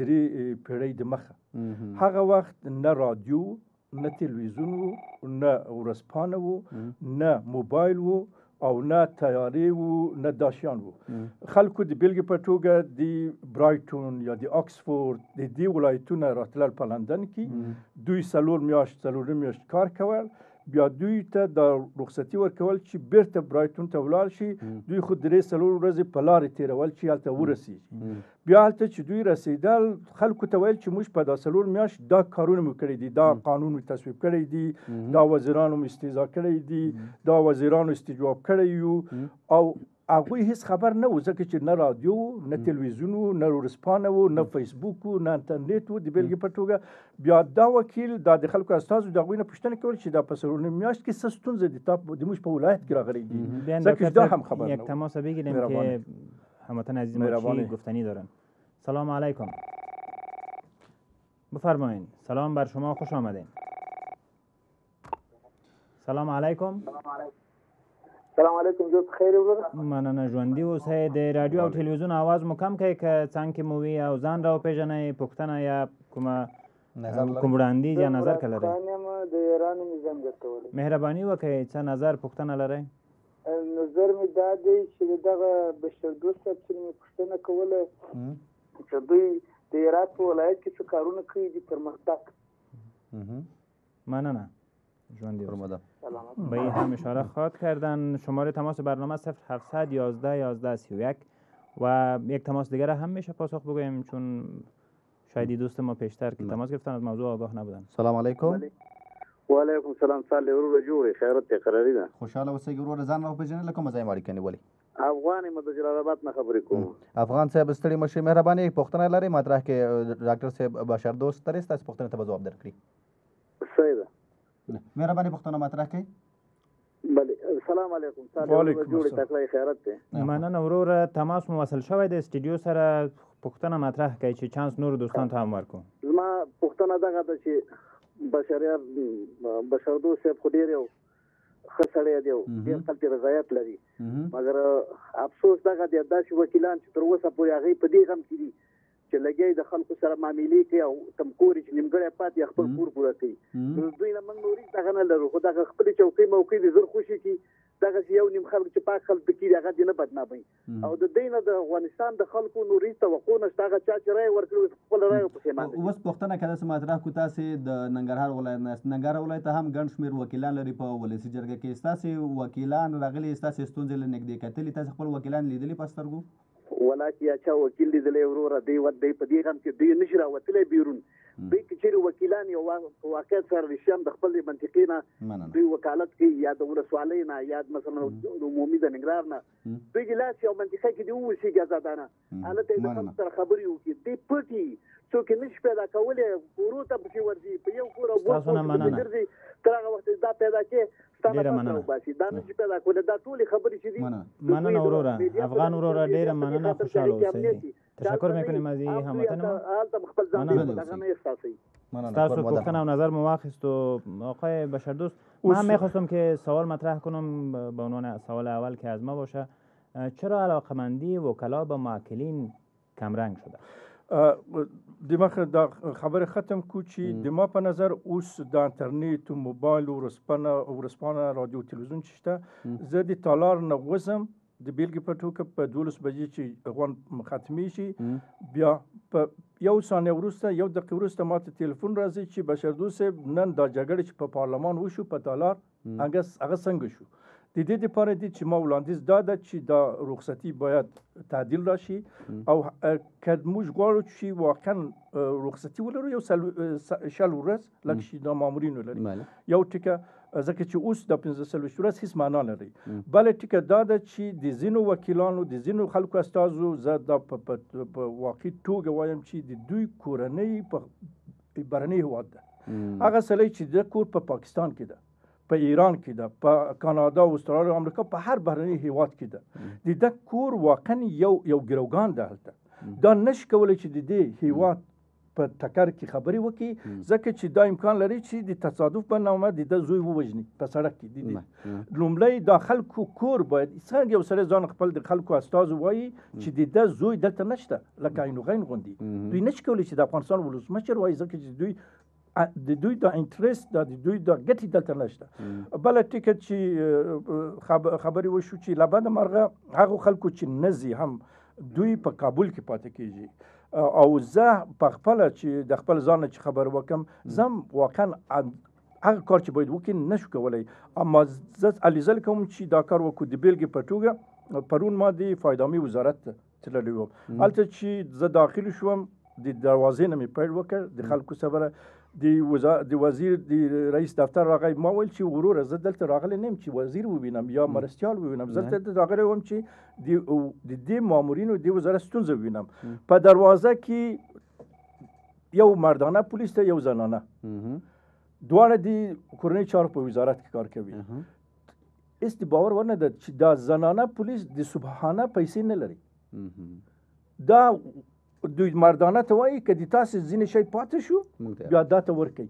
درې پیړۍ د مخه هغه وخت نه رادیو نه تلویزیون وو نه ورځپانه وو نه موبایل وو او نه تیاری وو نه داشیان وو خلکو د بلګې په توګه د برایټون یا د اکسفورد د دې ولایتونو راتلل په لندن کې دوی څلور میاشت څلور میاشت کار کول بیا دوی ته د رخصتي ورکول چې بیرته برایټون ته ولاړ شي دوی خو درې څلور ورځې په لارې تیرول چې هلته ورسیږي بیا هلته چې دوی رسیدل خلکو ته ویل چې موږ په دا څلور میاشت دا کارونه مو کړي دي دا قانون مو تصویب کړی دي دا وزیرانو مو استیضا کړی دي دا وزیرانو استجواب کړی یو او هغه هیڅ خبر نه و ځکه چې نه رادیو نه ټلویزیون نه ورسپانه و نه فیسبوک نه انټرنیټ و د بلګې پټوګه بیا دا وکیل د خلکو استاد د غوینه پښتنه کول چې د پسرونه میاشت کې سستون زدي تا د موش په ولایت کې راغلي دي ځکه دا هم خبر نه یک تماس بگیریم که هموطن عزیز ما چی گفتنی دارن سلام علیکم بفرمایید سلام بر شما خوش آمدین سلام علیکم, سلام علیکم. سلام علیکم زه خیر وګورم مننه ژوندۍ اوسئ د رادیو او ټلویزیون आवाज مو کم کړئ که څنګه مو وي او ځان راو پیژنې پښتنه یا کومه کوم وړاندیز یا نظر کله لري د ایران نظام ګټولې مهرباني وکړئ چې نظر پښتنه لري نظر می دا دی چې دغه بشر دوست چې می پښتنه کوله چې دوی د عراق ولایت کې څه کارونه کوي د پرمختګ مننه جوان به این هم اشاره خواهد کردن شماره تماس برنامه 0700 11 11 31 و یک تماس دیگر هم میشه پاسخ بگویم چون شاید دوست ما پیشتر که تماس گرفتن از موضوع آگاه نبودن سلام علیکم و علیکم سلام سال ورو جوړي خیرت تقرری ده خوشاله اوسئ ورور ځان را پیژنې لکه مزای ماری کنی ولی افغان مد جلال آباد نه خبرې کوم افغان صاحب ستړي مشه مهرباني پښتنه لري مطرح کې ډاکټر صاحب بشر دوست ترې تاسو پښتنه ته جواب درکړي صحیح ده مهرباني پښتنه مطرح کړئ بله سلام علیکم وعلیکم جوړ تکړه خیرت ته مننه ورور تماس مو وصل شوی د استودیو سره پښتنه مطرح کوي چې چانس نور دوستان ته هم ورکو زما پښتنه دغه ده چې بشریار بشردو صاحب خو ډیر یو خسړی دی ډیر خلک رضایت لري مګر افسوس دغه د داسې وکیلان چې تر اوسه پورې هغه په دې غم کې دي چې لګي د خلکو سره معاملې کوي او تمکوري چې نیمګړی پاتې خپل کور پوره کوي نو دوی نه موږ نوري څنګه نه لرو خو دا خپل چوکۍ موقع دي زر خوشي کی دغه یو نیم خلک چې پاک خلک کې دغه دې نه بدنامي او د دینه د افغانستان د خلکو نوري توقع نشته هغه چا چې راي ورکړي خپل راي په سیمه اوس پښتنه کله سم اعتراف کو تاسو د ننګرهار ولایت نه ننګرهار ولایت هم ګڼ شمیر وکیلان لري په ولسی جرګه کې تاسو وکیلان راغلي تاسو ستونزې لنګ دي کتلی تاسو خپل وکیلان لیدلی پسترګو ولات یا چا وکیل دې دلې وروره دی ود دی په دې غم کې دی نشي راوتلې بیرون دوی کچېری وکیلان یو واقع سره رښتیم د خپل منطقي نه دوی وکالت کوي یا د ولسوالۍ نه یا مثلا عمومي د نګرار نه دوی ګلاس یو منطقه کې دی اوسې ګزادانه البته د خبرې وکړي دی پټي څوک نشي پیدا کولای ورو ته پکې ورځي په یو کور وو ګرځي تر هغه وخت دا پیدا کې ډیره مننه دا نه چې پیدا کوله دا ټول خبرې چې دي مننه اورورا افغان اورورا ډیره مننه خوشاله اوسئ تشکر میکنیم از این هموطن ما تاسو گفتن و نظر مواخست و آقای بشردوست من میخواستم که سوال مطرح کنم به عنوان سوال اول که از ما باشه چرا علاقمندی وکلا به معکلین کمرنگ شده د مخه دا خبره ختم کو چې د ما په نظر اوس د انټرنیټ او موبایل او رسپانه او رسپانه رادیو تلویزیون شته زه د تالار نه غوزم د بیلګې په توګه په 12 بجې چې غون ختمي شي بیا په یو ثانیه وروسته یو دقیقه وروسته ماته تلیفون راځي چې بشردوسه نن دا جګړه چې په پارلمان وشو په تالار هغه هغه څنګه شو د دې لپاره دي چې ما وړاندیز دا ده چې دا رخصتي باید تعدیل راشي او کډ موږ غواړو چې واقعا رخصتي ولرو یو شل ورځ لکه چې دا مامورین ولري یو ټکه ځکه چې اوس د 15 ورځ هیڅ معنا نه لري بل ټکه دا ده چې د زینو وکیلانو د زینو خلکو استادو زه د واقعي توګه وایم چې د دوی کورنۍ په برني هواد ده هغه سړی چې د کور په پاکستان کې ده په ایران کې ده په کانادا او استرالیا او امریکا په هر بهرني هیواد کې ده د د کور واقعا یو یو ګروګان ده هلته دا نش کولای چې د دې هیواد په ټکر کې خبرې وکړي ځکه چې دا امکان لري چې د تصادف په نامه د زوی ووجني په سړک کې دي لومړی د خلکو کور باید څنګه یو سره ځان خپل د خلکو استاد وایي چې د زوی دلته نشته لکه عین غین غوندي دوی نشي کولی چې د افغانستان ولسمشر وایي ځکه چې دوی د دوی دا انټرست دا د دوی دا ګټې دلته نشته بل ټیکټ چې خبرې وشو چې لبد مرغه هغه خلکو چې نزي هم دوی په کابل کې پاتې کیږي او زه په خپل چې د خپل ځان چې خبر وکم زم واقعا هغه کار چې باید وکړي نشو کولای اما زه الیزل کوم چې دا کار وکړو د بیلګې په توګه پرون ما د فایدامي وزارت تللی وم هلته چې زه داخل شوم د دروازې نه مې پیل وکړ د خلکو سره د وزا د وزیر د رئیس دفتر راغی ما ویل چې غرور زه دلته راغلی نیم چې وزیر وبینم یا مرستیال وبینم زه دلته راغلی وم چې د د دې مامورینو د وزارت ستونزه وبینم په دروازه کې یو مردانه پولیس ته یو زنانه دواړه د کورنۍ چارو په وزارت کې کار کوي اس د باور ورنه ده چې دا زنانه پولیس د سبحانه پیسې نه لري دا دوی مردانه ته وایي که د تاسې ځینې شی پاتې شو بیا دا ته ورکوي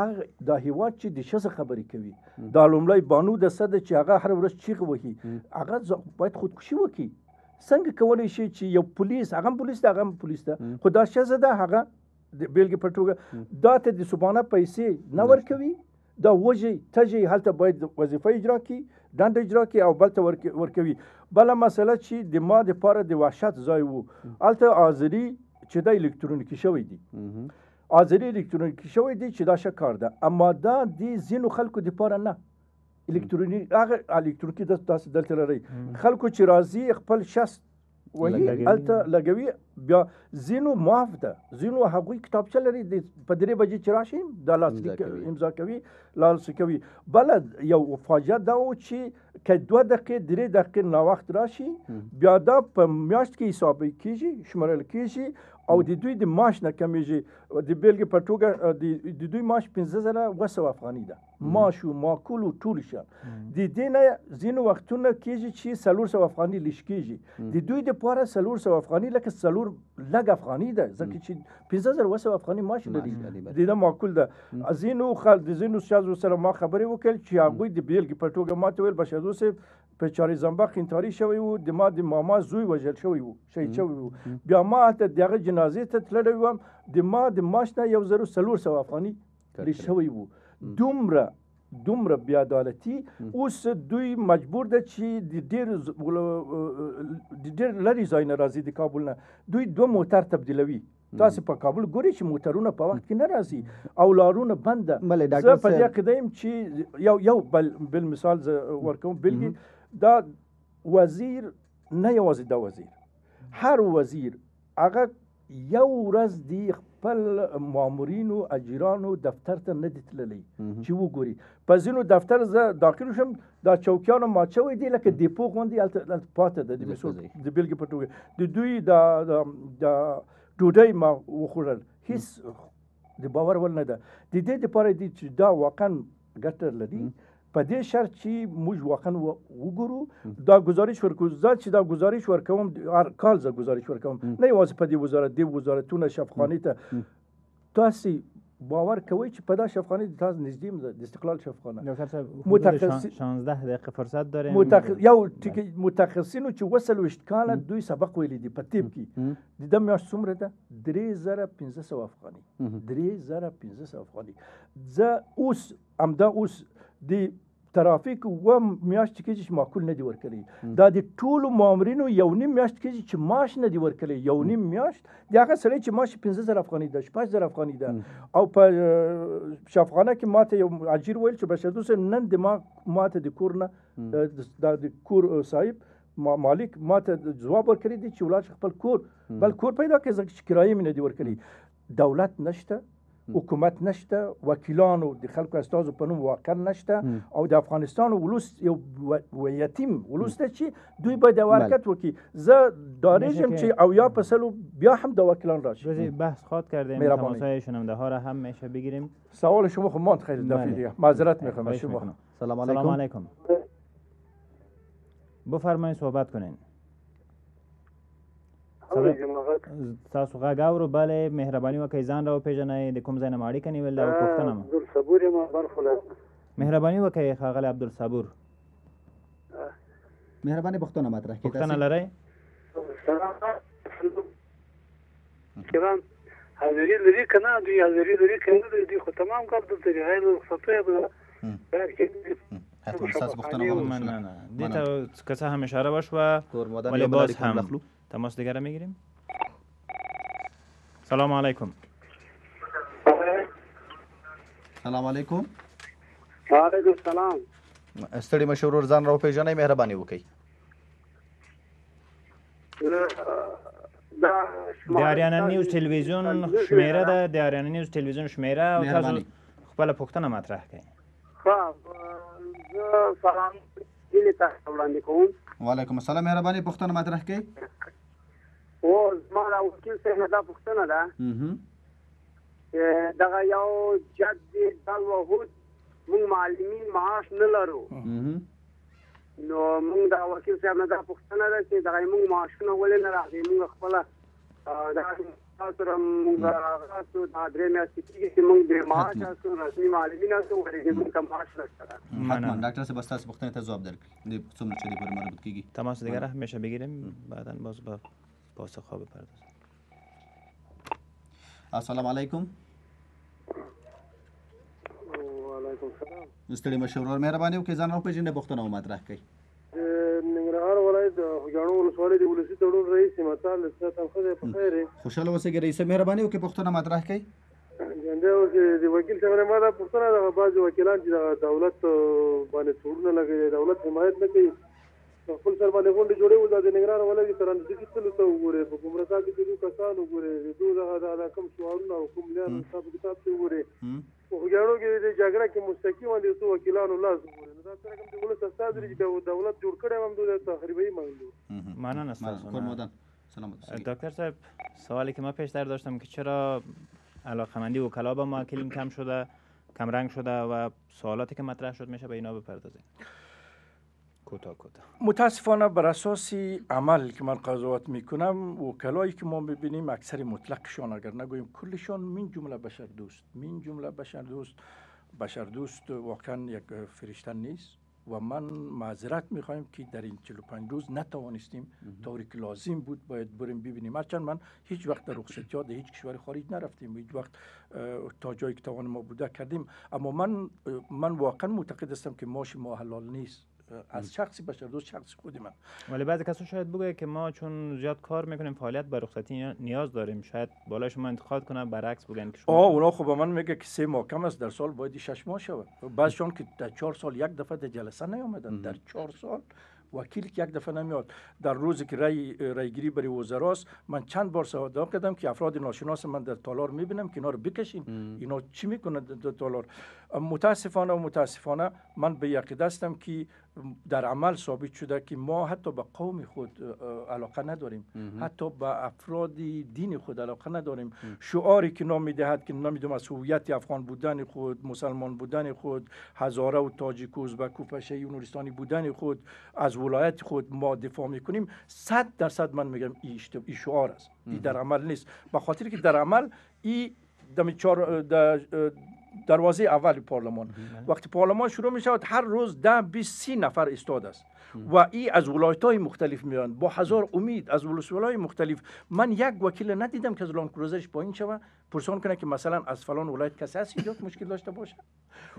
هغه دا هیواد چې د ښځه خبرې کوي دا لومړی بانو د څه ده چې هغه هره ورځ چیغې وهي هغه باید خودکشي وکړي څنګه کولی شي چې یو پولیس هغه پولیس ده هغه پولیس ده خو دا ښځه ده هغه د بیلګې په توګه دا ته د صبحانه پیسې نه ورکوي دا وږی تږی هلته باید وظیفه اجرا کړي دنده اجرا کړي او بل ته ورکوي بل مسله چې د ما د پاره د وحشت ځای وو الته آذری چې د الکترونیکی شوی دی آذری الکترونیکی شوی دی چې دا شکار ده اما دا د زینو خلکو د پاره نه الکترونیک هغه الکترونیکی د تاسو دلته لري خلکو چې راځي خپل شست وهي الته لګوي بیا زینو معاف ده زینو هغوی کتابچه لري د په درې بجې چې راشي دا لاسلیک امضا کوي لاسلیک کوي بل یو فاجعه دا و چې که دوه دقیقې درې دقیقې ناوخت راشي بیا دا په میاشت کې حساب کیږي شمارل کیږي او د دوی د معاش نه کمیږي د بیلګې په توګه د دوی معاش 15000 افغاني ده معاش او ماکول او ټول شي د دې نه ځینو وختونه کیږي چې 300 افغاني لښ کیږي د دوی د پاره 300 افغاني لکه 3 لګ افغاني ده ځکه چې 15000 وسو افغاني ماش لري د دا معقول ده ازینو خل د زینو شاز سره ما خبرې وکړ چې هغه د بیلګې په توګه ماته ویل بشادو سه په چاري زنبق انتاری شوی وو د ما د ماما زوی وژل شوی وو شهید شوی وو بیا ما ته دغه جنازې ته تللی وم د ما د ماشنه یو زرو سلور سو افغاني لري شوی وو دومره دومره بیا عدالتي اوس دوی مجبور ده چې د ډېر د ډېر لري ځای نه راځي د کابل نه دوی دوه موټر تبدیلوي تاسو په کابل ګوري چې موټرونه په وخت کې نه راځي او لارونه بنده زه په دې عقیده یم چې یو یو بل بل مثال ورکوم بلګي دا وزیر نه یوازې دا وزیر هر وزیر هغه یو ورځ دی خپل مامورینو اجیرانو دفتر ته نه دي تللی چې وګوري په ځینو دفتر زه داخل شم دا چوکیانو ماچوي دي لکه دیپو غوندي پاته ده د بیلګې په توګه د دوی دا ډوډۍ ما وخوړل هیڅ د باور ول نه ده د دې لپاره دي چې دا واقعا ګټه لري په دې شرط چې موږ واقعا وګورو دا گزارش ورکوم چې دا گزارش ورکوم هر کال زه گزارش ورکوم نه یوازې په دې وزارت دې وزارتونه شفخانی ته تاسو باور کوي چې پدا شفخانی د تاز نږدې د استقلال شفخانه متخصص 16 دقیقه فرصت داریم متخ... یو ټکی متخصصینو چې وصل وشت کاله دوی سبق ویل دي په تیب کې د دم میاشت څومره ده 3500 افغاني 3500 افغاني ځه اوس امدا اوس د ترافیک و میاشت کې چې معقول نه دی ورکړي دا د ټولو مامورینو یو نیم میاشت کې چې معاش نه دی ورکړي یو نیم میاشت دا هغه سړی چې معاش 15000 افغانۍ ده 5000 افغانۍ ده او په شافغانه کې ماته یو اجیر ویل چې بشدو سره نن د ما ماته د کور نه د کور صاحب مالک ماته جواب ورکړي چې ولادت خپل کور بل کور پیدا کړي چې کرایې مې نه دی ورکړي دولت نشته حکومت نشته وکیلانو د خلکو استادو په نوم واقع نشته او د افغانستان ولوس یو یتیم ولوس ته چې دوی به د حرکت وکړي زه دارجم چې او یا پسلو بیا هم د وکیلان راشي بحث خاط کردیم تماسای شنونده ها را هم میشه بگیریم سوال شما خب ماند خیلی دفعه معذرت میخوام شما سلام علیکم بفرمایید صحبت کنین تاسو غږ اورو بلې مهرباني وکړئ ځان راوپېژنئ د کوم ځای نه مو اړیکه نیولې او پوښتنه مو عبدالصبور یم برخولاس مهرباني وکړئ ښاغلی عبدالصبور مهرباني پوښتنه مطرح کړئ پوښتنه لرئ کرام حاضري لري که نه دوی حاضري لري که نه دوی خو تمام کار دلته دي غیر رخصتۍ به کار کوي حتما ستاسو پوښتنه نه نه دې ته که څه هم اشاره وشوه ولې باز هم تماس دیگر میگیریم سلام علیکم سلام علیکم وعلیکم السلام ستړي مشورور ځان راو پیژنې مهرباني وکړئ د اریانا نیوز ټلویزیون شمیره ده د اریانا نیوز ټلویزیون شمیره او تاسو خپل پوښتنه مطرح کړئ ښه سلام دې ته وړاندې کوم وعلیکم السلام مهرباني پښتنه مطرح کړئ او زما وکیل څنګه دا پښتنه ده دغه یو جدید دل وحود موږ معلمین معاش نه لرو نو موږ دا وکیل څنګه دا پښتنه ده چې دغه موږ معاشونه ولې نه راځي موږ خپل دا تاسو رم موږ تاسو دا درې میاشتې کېږي چې موږ بیمار تاسو رسمي معلومین تاسو ورې موږ کم معاش لرو حتما ډاکټر صاحب تاسو پوښتنه ته جواب درکړي د څومره چې پر مربوط کېږي تماس دیگر همیشه بگیریم بعدا باز به پاسخ ها بپردازیم السلام علیکم وعلیکم السلام ستړي مشورور مهرباني وکړئ ځان راپېژنئ بوختنه مطرح کړئ خوږیاڼو ولسوالۍ د ولسي تړون رئیس مثال لسات خدای په خیر خوشاله اوسئ رئیس مهرباني وکړئ پښتنه مطرح کړئ ځنده اوس د وکیل څنګه ما دا پښتنه د بعض وکیلان چې د دولت باندې څورونه لګي دولت حمایت نه کوي خپل سر باندې غونډه جوړې ول د نگران ولې تر اند دې څه لته وګوره په کومه کا کې دې کسان وګوره دوی دغه دا کم شوارونه او کوم لیان حساب کتاب ته وګوره خو غوړو کې دې جګړه کې مستقیم باندې څو وکیلانو لاس وګوره دا سره کوم دولت استاد لري چې دولت جوړ کړي هم دوی تخریبي منګو معنا نستاسو دکتر صاحب سوالی که من پیشتر داشتم که چرا علاقمندی وکلا با معکلین کم شده کم رنگ شده و سوالاتی که مطرح شد میشه به اینا بپردازیم متاسفانه بر اساس عمل که من قضاوت میکنم وکلایی که ما میبینیم اکثر مطلقشان اگر نگویم کلشان من جمله بشر دوست من جمله بشر دوست بشر دوست واقعا یک فرشتن نیست و من معذرت میخوایم که در این 45 روز نتوانستیم طوری که لازم بود باید بریم ببینیم هرچند من هیچ وقت در رخصتی ها هیچ کشور خارج نرفتیم هیچ وقت تا جایی که توان ما بوده کردیم اما من من واقعا معتقد هستم که ماش ما حلال نیست از شخصی بشر دوست شخصی خود من ولی بعضی کسا شاید بگه که ما چون زیاد کار میکنیم فعالیت به رخصتی نیاز داریم شاید بالا شما انتخاب کنن برعکس بگن که شما آه اونا خب من میگه که سه ماه کم است در سال باید شش ماه شوه بعضی چون که در چهار سال یک دفعه در جلسه نیومدن در چهار سال وکیل که یک دفعه نمیاد در روزی که رای رایگیری برای وزراست من چند بار سوال کردم که افراد ناشناس من در تالار میبینم که اینا رو بکشین اینا چی میکنه در تالار متاسفانه و متاسفانه من به یقین هستم که در عمل ثابت شده که ما حتی به قوم خود علاقه نداریم حتی به افراد دین خود علاقه نداریم شعاری که نام میدهد که نمیدونم از هویت افغان بودن خود مسلمان بودن خود هزاره و تاجیک و ازبک و پشه و نورستانی بودن خود از ولایت خود ما دفاع میکنیم صد درصد من میگم این ای شعار است این در عمل نیست به خاطر که در عمل این چار در دروازه اول پارلمان بله. وقتی پارلمان شروع می شود هر روز ده بیست سی نفر استاد است و ای از ولایت های مختلف میان با هزار امید از های مختلف من یک وکیل ندیدم که از لان کروزرش پایین شوه پرسان کنه که مثلا از فلان ولایت کسی هست اینجا مشکل داشته باشه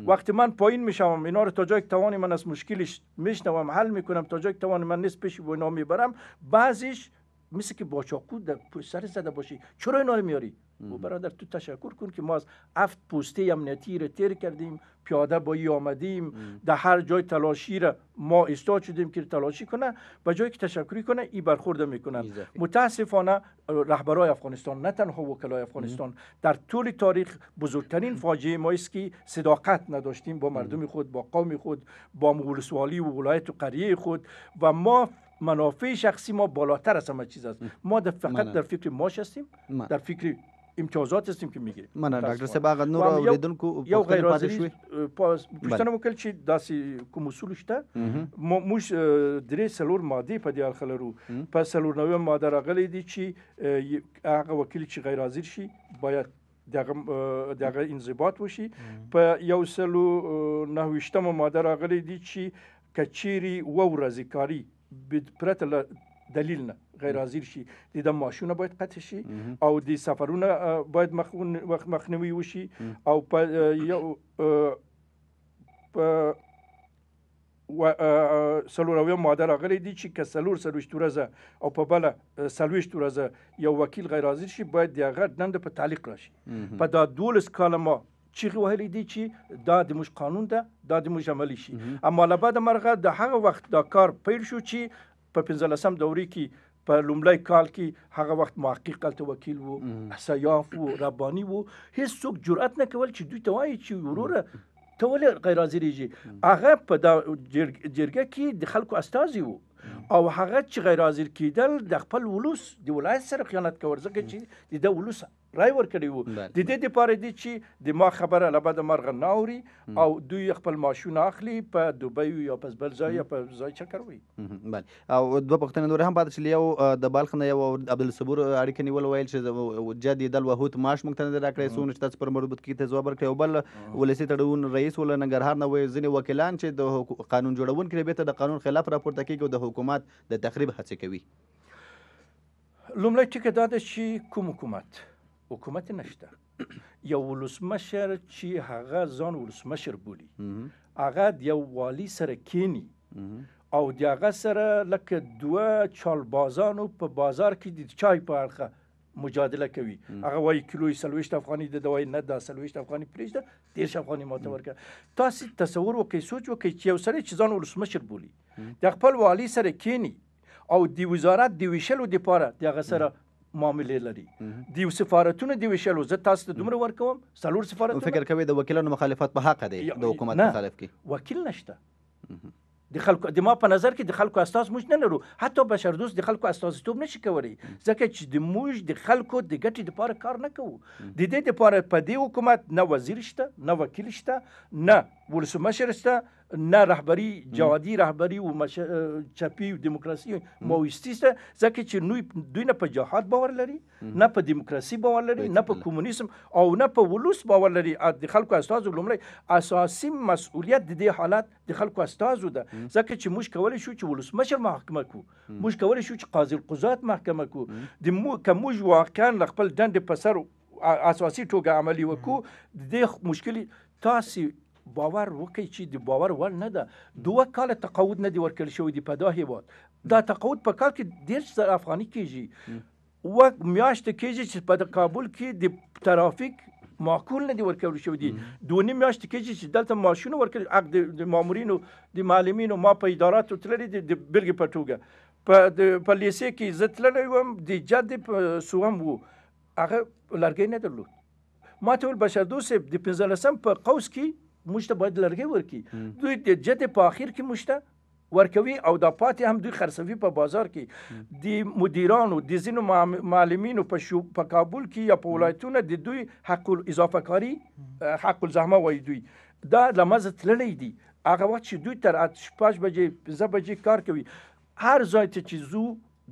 وقتی من پایین میشم اینا رو تا جای توانی من از مشکلش میشنوم حل میکنم تا جای توان من نیست پیش و اینا میبرم بعضیش مثل که با چاقو در سر زده باشی چرا اینا رو میاری برادر تو تشکر کن که ما از هفت پوسته امنیتی رو تیر کردیم پیاده بایی آمدیم در هر جای تلاشی را ما استاد شدیم که تلاشی کنه به جایی که تشکری کنه ای برخورده میکنن متاسفانه رهبرای افغانستان نه تنها وکلای افغانستان در طول تاریخ بزرگترین فاجعه ما است که صداقت نداشتیم با مردم خود با قوم خود با مولسوالی و ولایت و قریه خود و ما منافع شخصی ما بالاتر از همه چیز است ما در فقط منه. در فکر ماش هستیم منه. در فکر امتیازات هستیم که میگیریم من ډاکټر صاحب هغه نور اوریدونکو یو غیر حاضر شوی پښتنه وکړ چې داسې کوم اصول شته موږ درې سلور ماده په دیال خلرو په سلور نوې ماده راغلي دي چې هغه وکیل چې غیر حاضر شي باید دغه دغه انضباط وشي په یو سلو نهوشتمه ماده راغلي دي چې کچيري و ورځې کاری پرته دلیل نه غیر حاضر شي د د ماشونه باید قطع شي او د سفرونه باید مخنیوي وشي او په یو په و سلوروی ماده راغلی دي چې که سلور سلوشت ورځه او په بل سلوشت ورځه یو وکیل غیر حاضر شي باید دغه دند په تعلیق راشي په دا 12 کاله ما چې وهلي دي چې دا د موږ قانون ده دا د موږ عملی شي اما له بعد مرغه د هغه وخت دا کار پیل شو چې په 15 دورې کې په لومړی کال کې هغه وخت محقق الته وکیل وو سیاف وو ربانی وو هیڅ څوک جرأت نه کول چې دوی ته وایي چې وروره ته ولې غیر حاضر یې هغه په دا جرګه کې د خلکو استازي وو او هغه چې غیر حاضر کیدل د خپل ولوس د ولایت سره خیانت کول ځکه چې د ولوس رای ورکړی وو د دې لپاره دي چې د ما خبره له بده مرغه ناوري او دوی خپل ماشونه اخلي په دوبۍ یا په بل ځای یا په ځای چکر وي بله او دوه پښتنه نور هم پاتې شلی یو د بلخ نه یو عبدالصبور اړیکه نیول ویل چې جدي دل وهوت معاش مونږ ته نه راکړی سونه چې تاسو پر مربوط کې ته ځواب ورکړی او بل ولسی تړون رئیس ول نګرهار نه وي ځنې وکیلان چې د قانون جوړون کې به ته د قانون خلاف راپورته کیږي او د حکومت د تخریب هڅه کوي لومړی ټکی دا ده چې کوم حکومت حکومت نشته یو ولسمشر چې هغه ځان ولسمشر بولی هغه د یو والی سره کینی او د هغه سره لکه دوه چالبازانو په بازار کې د چای په اړخه مجادله کوي هغه وای کیلو سلويشت افغاني د دوای نه د سلويشت افغاني پرېږده تیر افغاني ماته ورکړه تاسو تصور وکړئ سوچ وکړئ چې یو سړی چې ځان ولسمشر بولی د خپل والی سره کینی او د وزارت د ویشلو د پاره د هغه سره معاملې لري دی سفارتونه دی وشلو زه تاسو ته دومره ورکوم څلور سفارتونه فکر کوي د وکیلانو مخالفت په حق دی د حکومت مخالف کی وکیل نشته د خلکو د ما په نظر کې د خلکو اساس موږ نه لرو حتی بشر دوست د خلکو استازیتوب نشي کولی ځکه چې د موږ د خلکو د ګټې لپاره کار نه کوو د دې لپاره په دې حکومت نه وزیر شته نه وکیل شته نه ولسمشر است نه رهبری جهادي رهبری و مش... چپی و دموکراسی ماویستی است ځکه چې نوی دوی نه په جهاد باور لري نه په دیموکراسي باور لري نه په کمونیسم او نه په ولوس باور لري د خلکو استاد لومړی اساسي مسؤلیت د دې حالت د خلکو استاد ده ځکه چې موږ کولای شو چې ولسمشر محاکمه کو موږ کولای شو چې قاضي القضات محاکمه کو د مو کومج واقعا خپل دند په سر اساسي ټوګه عملی وکړو د دې مشکل تاسو باور وکړي چې د باور ور نه ده دوه کال تقاعد نه دی ورکړل شوی دی په دا هیواد دا تقاعد په کال کې ډیر سر افغاني کیږي و میاشت کیږي چې په کابل کې د ترافیک معقول نه دی ورکول شو دي دونی میاشت کې چې دلته ماشونه ورکول عقد د مامورینو د معلمینو ما په اداراتو تللی د بلګې پټوګه په د پلیسې کې زتللی وم د جد سوم وو هغه لرګې نه درلود ما ته ول بشردوسه د 15 په قوس کې موږ ته باید لرګي ورکي دوی د جته په اخر کې موږ ته ورکوي او د پاتې هم دوی خرڅوي په بازار کې د مدیرانو د زینو معلمینو په شو په کابل کې یا په ولایتونو د دوی حق اضافه کاری حق الزحمه وایي دوی دا لمزه تللی دي هغه وخت چې دوی تر 8 بجې 5 بجې کار کوي هر ځای ته چې زو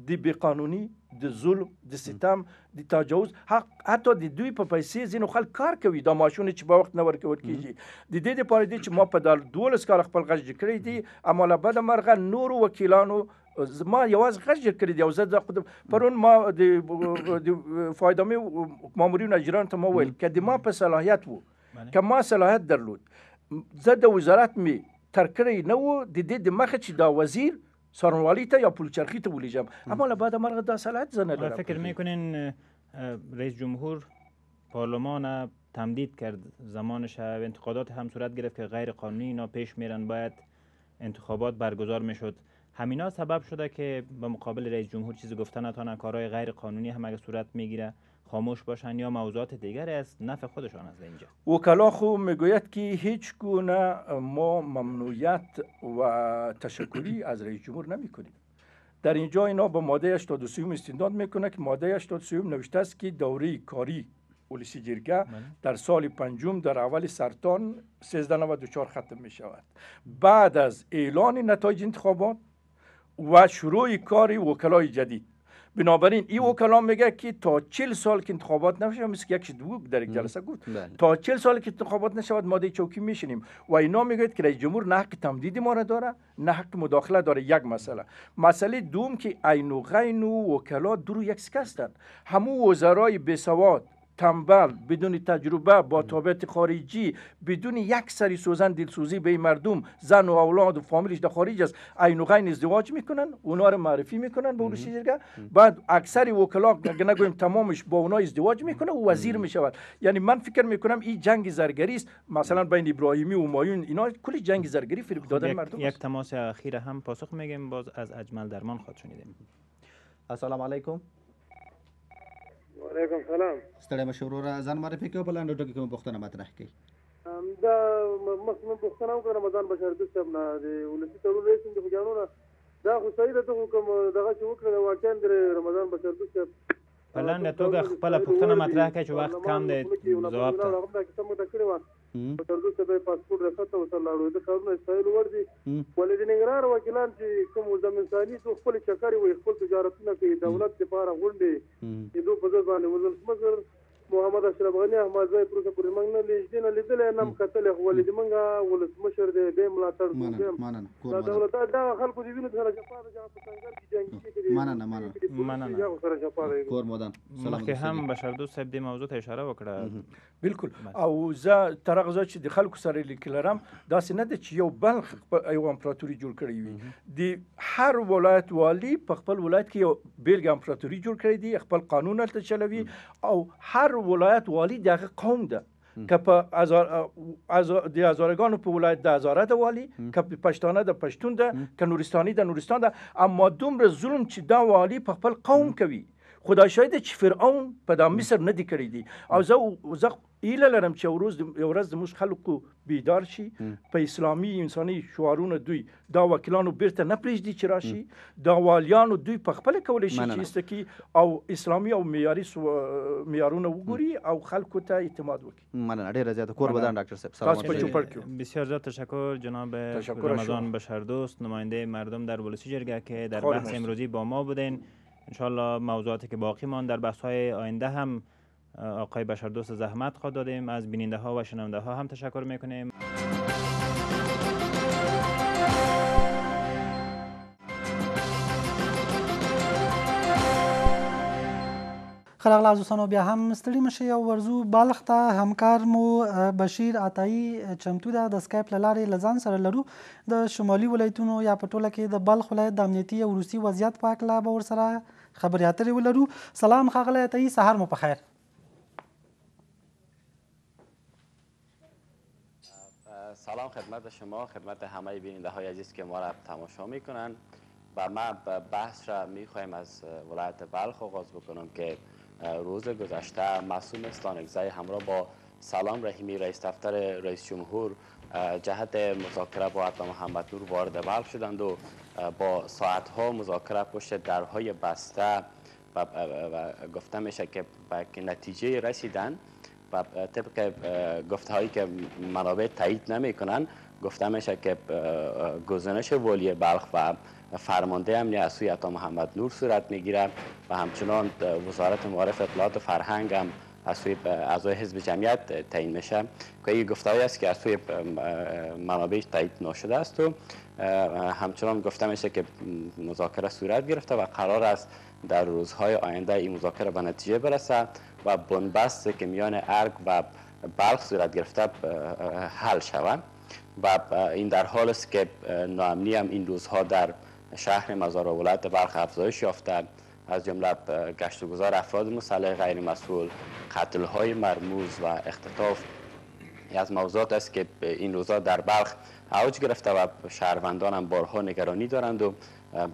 د بیقانوني د ظلم د ستم د تجاوز حق حتی د دوی په پیسې ځینو خلک کار کوي دا ماشونه چې په وخت نه ورکول کیږي د دې لپاره دي چې ما په دال 12 کال خپل غږ کړی دی اما له بده مرغه نور وکیلانو زما یواز غږ کړی دی او زه د خود پرون ما د د فائدامې مامورین اجران ته مو ویل کله ما په صلاحیت وو که ما صلاحیت درلود زه د وزارت می ترکړی نه وو د دې د مخه چې دا وزیر ته یا پولچرخی ته ولیجم اما بعد مرغ داصلت زنه دارم فکر میکنین رئیس جمهور پارلمان تمدید کرد زمانش انتقادات هم صورت گرفت که غیر قانونی اینا پیش میرن باید انتخابات برگزار میشد همینا سبب شده که به مقابل رئیس جمهور چیزی گفتن نتونن کارهای غیر قانونی هم اگه صورت میگیره خاموش باشن یا موضوعات دیگر است نفع خودشان از اینجا وکلا خو میگوید که هیچ گونه ما ممنوعیت و تشکری از رئیس جمهور نمی کنیم در اینجا اینا به ماده 83 استناد میکنه که ماده 83 نوشته است که دوره کاری پلیسی جرگه بله. در سال پنجم در اول سرطان 1394 ختم می شود بعد از اعلان نتایج انتخابات و شروع کاری وکلای جدید بنابراین ای کلام میگه که تا چل سال که انتخابات نشه مثل یک دو در یک جلسه گفت بله. تا چل سال که انتخابات نشود ماده چوکی میشینیم و اینا میگوید که رئیس جمهور نه حق تمدید ما را داره نه حق مداخله داره یک مسئله مسئله دوم که عین و غین و وکلا درو یک سکستند همو وزرای بسواد تنبل بدون تجربه با تابعیت خارجی بدون یک سری سوزن دلسوزی به مردم زن و اولاد و فامیلش در خارج است عین غین ازدواج میکنن اونا رو معرفی میکنن به اون بعد اکثر وکلا نگویم تمامش با اونا ازدواج میکنه و وزیر میشود یعنی من فکر میکنم این جنگ زرگری است مثلا بین ابراهیمی و مایون اینا کلی جنگ زرگری فریب خب دادن مردم یک تماس اخیر هم پاسخ میگیم باز از اجمل درمان السلام علیکم وعلیکم سلام ستړی مشوروره ځان معرفي کوي په لاندو ټکو کې پوښتنه مطرح کړي دا مخکې پوښتنه وکړه رمضان بشیر د صاحب نه د ولسی تړو رئیس د خوجانو دا خو صحیح ده کوم دغه چې وکړه واقعا د رمضان بشیر د صاحب په لاندې توګه خپل پوښتنه مطرح کړي چې وخت کم دی ځواب ته په ترڅو چې پاسپورت راکته وته لاړو د کارونه اسرائیل ور دي ولې د ننګرهار وکیلان چې کوم زم انساني تو خپل چکر وي خپل تجارتونه کوي دولت لپاره غونډي دوی په ځبانه وزن مزر محمد اشرف غنی احمدزی پروسه پر موږ نه لیدل نه لیدل نه هم کتل خو ولې موږ ولسمشر دی به ملاتړ کوي دا دولت دا خلکو دی ویني سره جفاره جام په څنګه کې جنگي کې مننه مننه مننه سره جفاره کور مودن مخکې هم بشر دوست صاحب دې موضوع ته اشاره وکړه بالکل او زه ترغزه چې د خلکو سره لیکلرم دا نه ده چې یو بلخ یو امپراتوري جوړ کړی وي د هر ولایت والی په خپل ولایت کې یو بیلګه امپراتوري جوړ کړی دی خپل قانون تل چلوي او هر هر ولایت والی د قوم ده که په ازار د هزارګانو په ولایت د هزاره د والی که په پښتانه د پښتون ده که نورستاني د نورستان ده اما دومره ظلم چې دا والی په خپل قوم کوي خدای شاهد چې فرعون په د مصر نه دی کړی دی او زه زه ایله لرم چې ورځ یو ورځ زموږ خلکو بیدار شي په اسلامي انساني شعارونو دوی دا وکیلانو بیرته نه پریږدي چې راشي دا والیانو دوی په خپل کولای شي چې استکی او اسلامي او معیاري معیارونه وګوري او خلکو ته اعتماد وکړي مننه ډیره زیاته کور بدن ډاکټر صاحب سلام تاسو په چوپړ کې بسیار زیات تشکر جناب تشکر رمضان بشردوست نماینده مردم در ولسی جرگه که در بحث امروزی با ما بودین انشالله موضوعاتی که باقی ماند در بحث های آینده هم آقای بشردوست زحمت خود دادیم از بیننده ها و شنونده ها هم تشکر میکنیم خلاغلا دوستانو بیا هم ستړي مشه یو ورزو بلخ ته همکار مو بشیر عطایی چمتو ده د اسکایپ لارې لزان سره لرو د شمالي ولایتونو یا پټوله کې د بلخ ولایت د امنیتي او روسي وضعیت پاک لا به ور سره خبر یاتری ولرو سلام خاغله ته سهار مو په خیر سلام خدمت شما خدمت همه بیننده های عزیز که ما را تماشا میکنن و ما بحث را میخوایم از ولایت بلخ آغاز بکنم که روز گذشته مسئول استانگزای همراه با سلام رحیمی رئیس دفتر رئیس جمهور جهت مذاکره با عطا محمد نور وارد بلخ شدند و با ساعت ها مذاکره پشت درهای بسته و, گفته میشه که به نتیجه رسیدن و طبق گفته هایی که منابع تایید نمیکنن گفته میشه که گزینش والی بلخ و فرمانده امنی از سوی عطا محمد نور صورت میگیره و همچنان وزارت معارف اطلاعات و فرهنگ هم از اعضای حزب جمعیت تعیین میشه که این گفته است که از سوی منابع تایید نشده است همچنان گفته میشه که مذاکره صورت گرفته و قرار است در روزهای آینده این مذاکره به نتیجه برسه و بنبست که میان ارگ و بلخ صورت گرفته حل شود و این در حال است که ناامنی هم این روزها در شهر مزار ولایت بلخ افزایش یافته از جمله گشت و گذار افراد مسلح غیر مسئول قتل های مرموز و اختطاف از موضوعات است که این روزها در بلخ اوج گرفته و شهروندان هم بارها نگرانی دارند و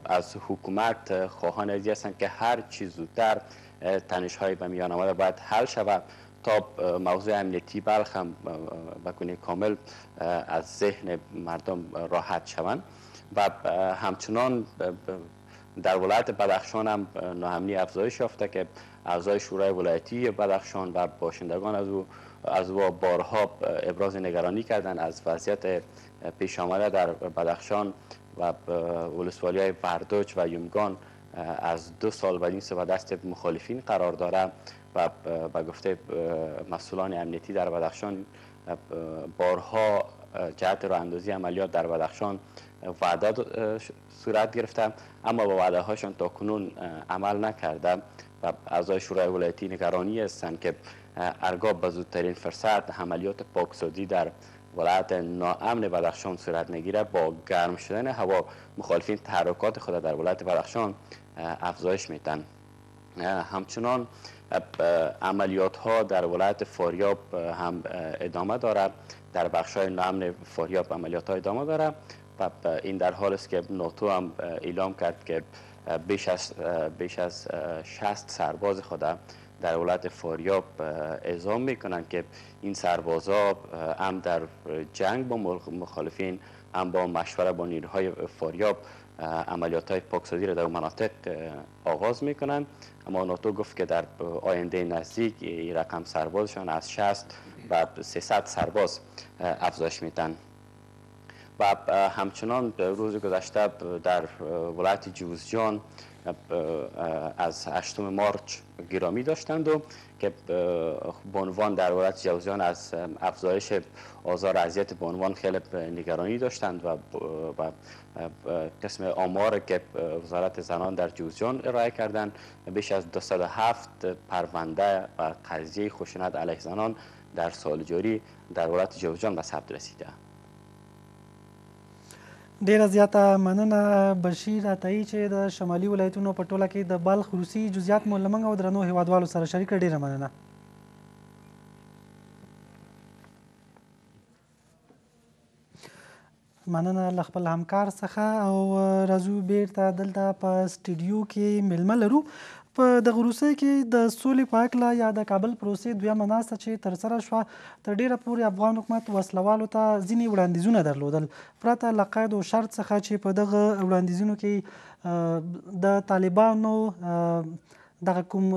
از حکومت خواهان ازی هستند که هر چی زودتر تنش های به میان آمده باید حل شود تا موضوع امنیتی بلخ هم بکنه کامل از ذهن مردم راحت شوند و همچنان در ولایت بدخشان هم ناامنی افزایش یافته که اعضای شورای ولایتی بدخشان و باشندگان از او از او بارها ابراز نگرانی کردن از وضعیت پیش آمده در بدخشان و ولسوالی های و یومگان از دو سال و نیم به دست مخالفین قرار داره و به گفته مسئولان امنیتی در بدخشان بارها جهت راه اندازی عملیات در بدخشان وعده صورت گرفتم اما با وعده هاشان تا کنون عمل نکردم و اعضای شورای ولایتی نگرانی هستند که ارگاب به زودترین فرصت عملیات پاکسازی در ولایت ناامن بدخشان صورت نگیره با گرم شدن هوا مخالفین تحرکات خود در ولایت بدخشان افزایش میتن همچنان عملیات ها در ولایت فاریاب هم ادامه دارد در بخش های نامن فاریاب عملیات ها ادامه دارد و این در حال است که ناتو هم اعلام کرد که بیش از بیش از 60 سرباز خود در ولایت فاریاب اعزام میکنند که این سربازا هم در جنگ با مخالفین هم با مشوره با نیروهای فاریاب عملیات های پاکسازی را در مناطق آغاز میکنند اما ناتو گفت که در آینده نزدیک این رقم سربازشان از 60 و 300 سرباز افزایش میتن و همچنان روز گذشته در ولایت جوزجان از 8 مارچ گرامی داشتند و که به عنوان در ولایت جوزیان از افزایش آزار اذیت به عنوان خیلی نگرانی داشتند و قسم آمار که وزارت زنان در جوزیان ارائه کردند بیش از 207 پرونده و قضیه خشونت علیه زنان در سال جاری در ولایت جوزیان به ثبت رسیده ډیره زیاته مننه بشیر عطایی چې د شمالي ولایتونو په ټوله کې د بلخ روسي جزئیات مو لمنګ او درنو هیوادوالو سره شریک کړ ډیره مننه مننه له خپل همکار څخه او راځو بیرته دلته په سټډیو کې میلمه لرو په دغه روسي کې د سولې په اړه یا د کابل پروسې دویمه ناسته چې تر سره شوه تر ډیره پورې افغان حکومت وسلوالو ته ځینی وړاندیزونه درلودل پرته له قید او شرط څخه چې په دغه وړاندیزونو کې د طالبانو آ دغه کوم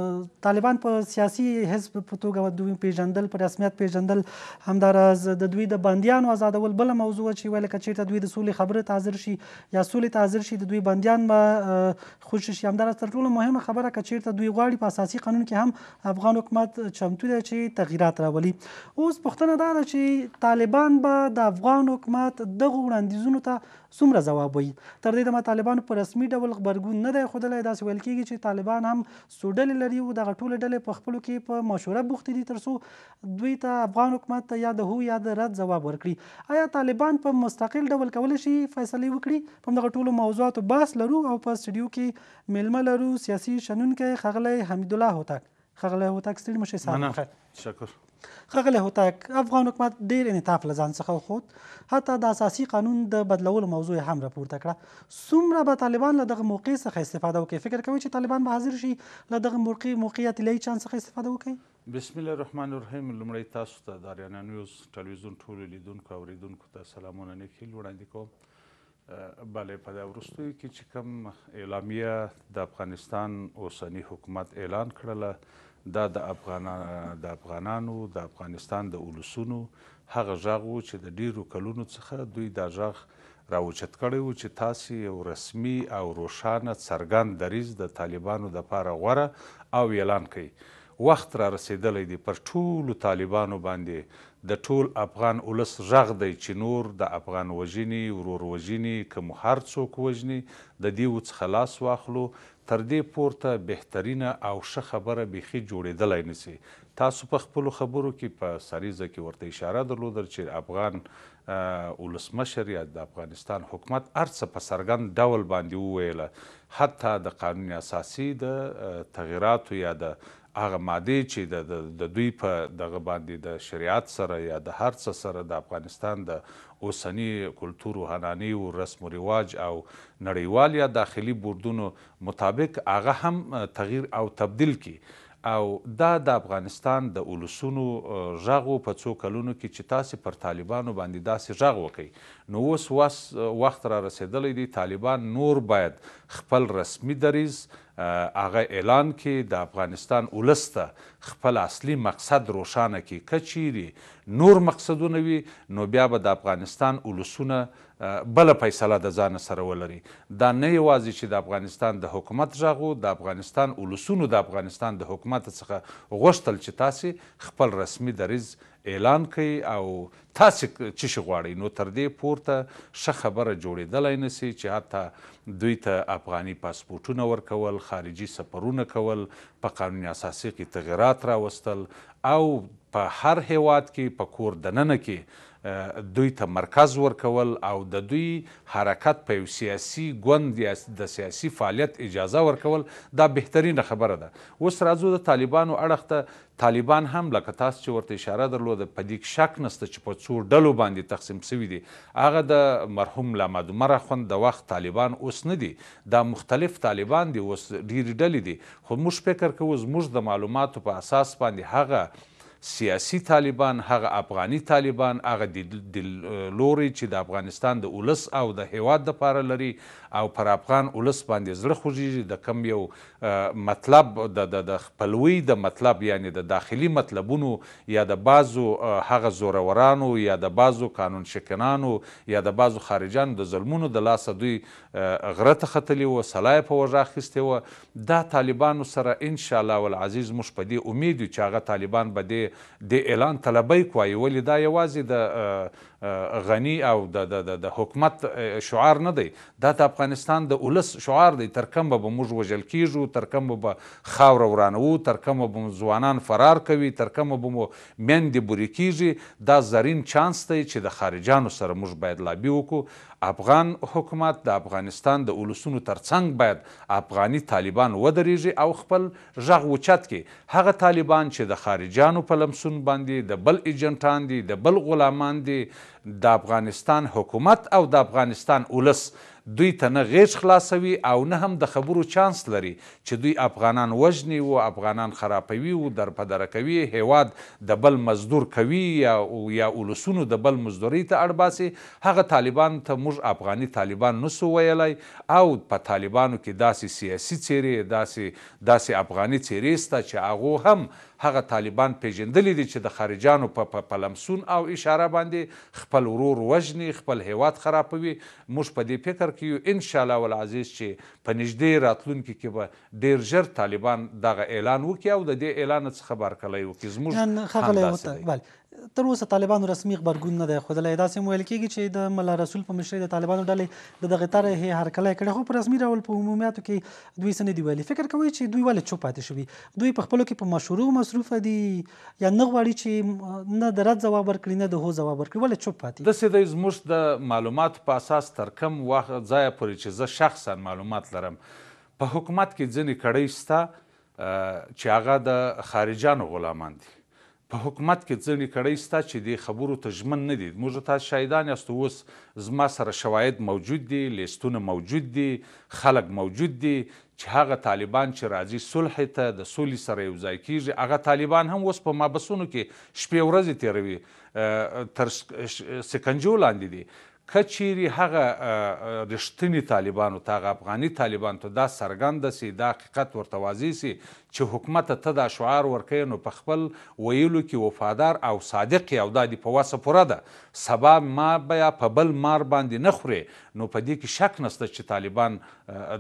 طالبان په سیاسي حزب په توګه دوی پیژندل پر رسمیت پیژندل همداراز د دوی د بندیانو آزادول بل موضوع چې ویل کچېته دوی د سولې خبره تاذر شي یا سولې تاذر شي د دوی بندیان به خوش شي همداراز تر ټولو مهمه خبره کچېته دوی غواړي په اساسي قانون کې هم افغان حکومت چمتو دی چې تغیرات راولي اوس پښتنه دا ده چې طالبان به د افغان حکومت دغه وړاندیزونو ته څومره ځواب وي تر دې دمه طالبان په رسمي ډول خبرګون نه دی ښودلی داسې ویل کېږي چې طالبان هم څو ډلې لري او دغه ټول ډلې په خپل کې په مشوره بوختې دي ترڅو دوی ته افغان حکومت ته یا د هو یا د رد ځواب ورکړي آیا طالبان په مستقل ډول کول شي فیصله وکړي په دغه ټولو موضوعاتو بحث لرو او په سټډیو کې میلمه لرو سیاسي شنونکي خغلی حمید الله هوتک خغلی هوتک ستړي مشه سلام تشکر ښاغلی هوتک افغان حکومت ډیر انعطاف له ځان څخه وښود حتی د اساسي قانون د بدلولو موضوع هم راپورته کړه څومره به طالبان له دغه موقع څخه استفاده وکړي فکر کوئ چې طالبان به حاضر شي له دغه موقع موقعیت لای چانس څخه استفاده وکړي بسم الله الرحمن الرحیم لمړی تاسو ته د اریانا نیوز ټلویزیون ټولو لیدونکو او اوریدونکو ته سلامونه نیکې وړاندې کوم بله په دا وروستیو کې چې کوم اعلامیه د افغانستان اوسنی حکومت اعلان کړله دا د افغانان د افغانانو د افغانستان د اولسونو هغه ژغ چې د ډیرو کلونو څخه دوی دا ژغ راوچت کړی وو چې تاسو یو رسمي او روښانه څرګند دریز د طالبانو د پاره غوره او اعلان کړي وخت را رسیدلی دی پر ټولو طالبانو باندې د ټول افغان اولس ژغ دی چې نور د افغان وژنې ورور وژنې که مو هر څوک وژنې د دې څخه لاس واخلو تر دې پورته بهترینه او ښه خبره بیخي جوړېدلی نسی تاسو په خپلو خبرو کې په سریزه کې ورته اشاره درلودل چې افغان ولسمشر یا د افغانستان حکومت هر څه په څرګند ډول باندې وویله حتی د قانون اساسي د تغییراتو یا د هغه ماده چې د دوی په دغه باندې د شریعت سره یا د هر څه سره د افغانستان د اوسنی کلتور او حناني او رسم او رواج او نړیوال یا داخلي بوردونو مطابق هغه هم تغییر او تبدیل کی او دا د افغانستان د اولسونو ژغو په څو کلونو کې چې تاسې پر طالبانو باندې داسې ژغ وکئ نو اوس وس وخت را رسېدلی دی طالبان نور باید خپل رسمي دریز هغه اعلان کې د افغانستان اولس ته خپل اصلي مقصد روښانه کړي که چیرې نور مقصدونه وي نو بیا به د افغانستان اولسونه بله فیصله د ځان سره ولري دا نه یوازې چې د افغانستان د حکومت غږو د افغانستان ولسونو د افغانستان د حکومت څخه غوښتل چې تاسې خپل رسمي دریز اعلان کړي او تاسې چې شي غواړئ نو تر دې پورته ښه خبره جوړېدلی نه سي چې حتی دوی ته افغاني پاسپورټونه ورکول خارجي سفرونه کول په قانون اساسي کې تغیرات راوستل او په هر هیواد کې په کور دننه کې دوی ته مرکز ورکول او د دوی حرکت په یو سیاسي ګوند یا د سیاسي فعالیت اجازه ورکول دا بهترینه خبره ده اوس راځو د طالبانو اړخ ته طالبان هم لکه تاسو چې ورته اشاره درلوده په دې شک نسته چې په څو ډلو باندې تقسیم سوي دي هغه د مرحوم لامد مره خوند د وخت طالبان اوس نه دي دا مختلف طالبان دي اوس ډېرې ډلې دي خو موږ فکر کوو زموږ د معلوماتو په اساس باندې هغه سیاسي طالبان هغه افغاني طالبان هغه د لوري چې د افغانستان د ولس او د هیواد د پاره لري او پر افغان ولس باندې زړه خوږیږي د کم یو مطلب د د خپلوي د مطلب یعنی د داخلي مطلبونو یا د بعضو هغه زورورانو یا د بعضو قانون شکنانو یا د بعضو خارجانو د ظلمونو د لاسه دوی غره ته ختلي وو سلا یې په وږه اخیستې وه دا طالبانو سره انشاءالله والعزیز موږ په دې امید یو چې هغه طالبان به دې اعلان طلبی کوایي ولې دا یوازې د غنی او د د د حکومت شعار نه دی دا د افغانستان د ولس شعار دی تر کومه به موږ وژل کیږو تر کومه به خاوره ورانوو تر کومه به ځوانان فرار کوي تر کومه به مو میندې بورې کیږي دا زرین چانس دی چې د خارجانو سره موږ باید لابي وکړو افغان حکومت د افغانستان د اولسونو ترڅنګ باید افغانی طالبان ودرېږي او خپل غږ اوچت کړي هغه طالبان چې د خارجانو په لمسون باندې د بل ایجنټان دي د بل غلامان دي د افغانستان حکومت او د افغانستان ولس دوی ته نه غیږ خلاصوي او نه هم د خبرو چانس لري چې دوی افغانان وژني و افغانان خرابوي و در په دره کوي هیواد د بل مزدور کوي یا یا ولسونو د بل مزدورۍ ته اړ باسي هغه طالبان ته موږ افغاني طالبان نسو ویلی او په طالبانو کې داسې سیاسي څیرې داسې داسې افغاني څیرې سته چې هغو هم هغه طالبان پیژندلی دي چې د خارجانو په پلمسون او اشاره باندې خپل ورور وژني خپل هیواد خرابوي موږ په دې فکر کې یو انشاءالله والعزیز چې په نږدې راتلونکي کې به ډیر ژر طالبان دغه اعلان وکړي او د دې اعلان څخه بارکلی وکړي زموږ تر اوسه طالبانو رسمي خبرګون نه دی ښودلی داسې هم ویل کېږي چې د ملا رسول په مشرۍ د طالبانو ډلې د دغې طرحې هرکلی کړی خو په رسمي ډول په عمومیاتو کې دوی څه نه دي ویلي فکر کوئ چې دوی ولې چوپ پاتې شوي دوی په خپلو کې په مشورو مصروفه دي یا نه غواړي چې نه د رد ځواب ورکړي نه د هو ځواب ورکړي ولې چوپ پاتې داسې دی زموږ د معلوماتو په اساس تر کم وخت ځایه پورې چې زه شخصا معلومات لرم په حکومت کې ځینې کړۍ شته چې هغه د خارجانو غلامان دي په حکومت کې ځینې کړۍ سته چې دې خبرو ته ژمن نه دي موږ تاسو شاهدان یاست اوس زما سره شواهد موجود دي لیستونه موجود دي خلک موجود دي چې هغه طالبان چې راځي صلح ته د سولې سره یو ځای کیږي هغه طالبان هم اوس په مابسونو کې شپې ورځې تیروي تر سکنجو لاندې دي کچېری هغه رښتینی طالبانو ته هغه افغاني طالبان ته دا سرګند سي دا حقیقت ورته واضح سي چې حکومت ته دا شعار ورکوي نو په خپل ویلو کې وفادار او صادق او دا دې په وسه پوره ده سبا ما بیا په بل مار باندې نه خورې نو په دې کې شک نسته چې طالبان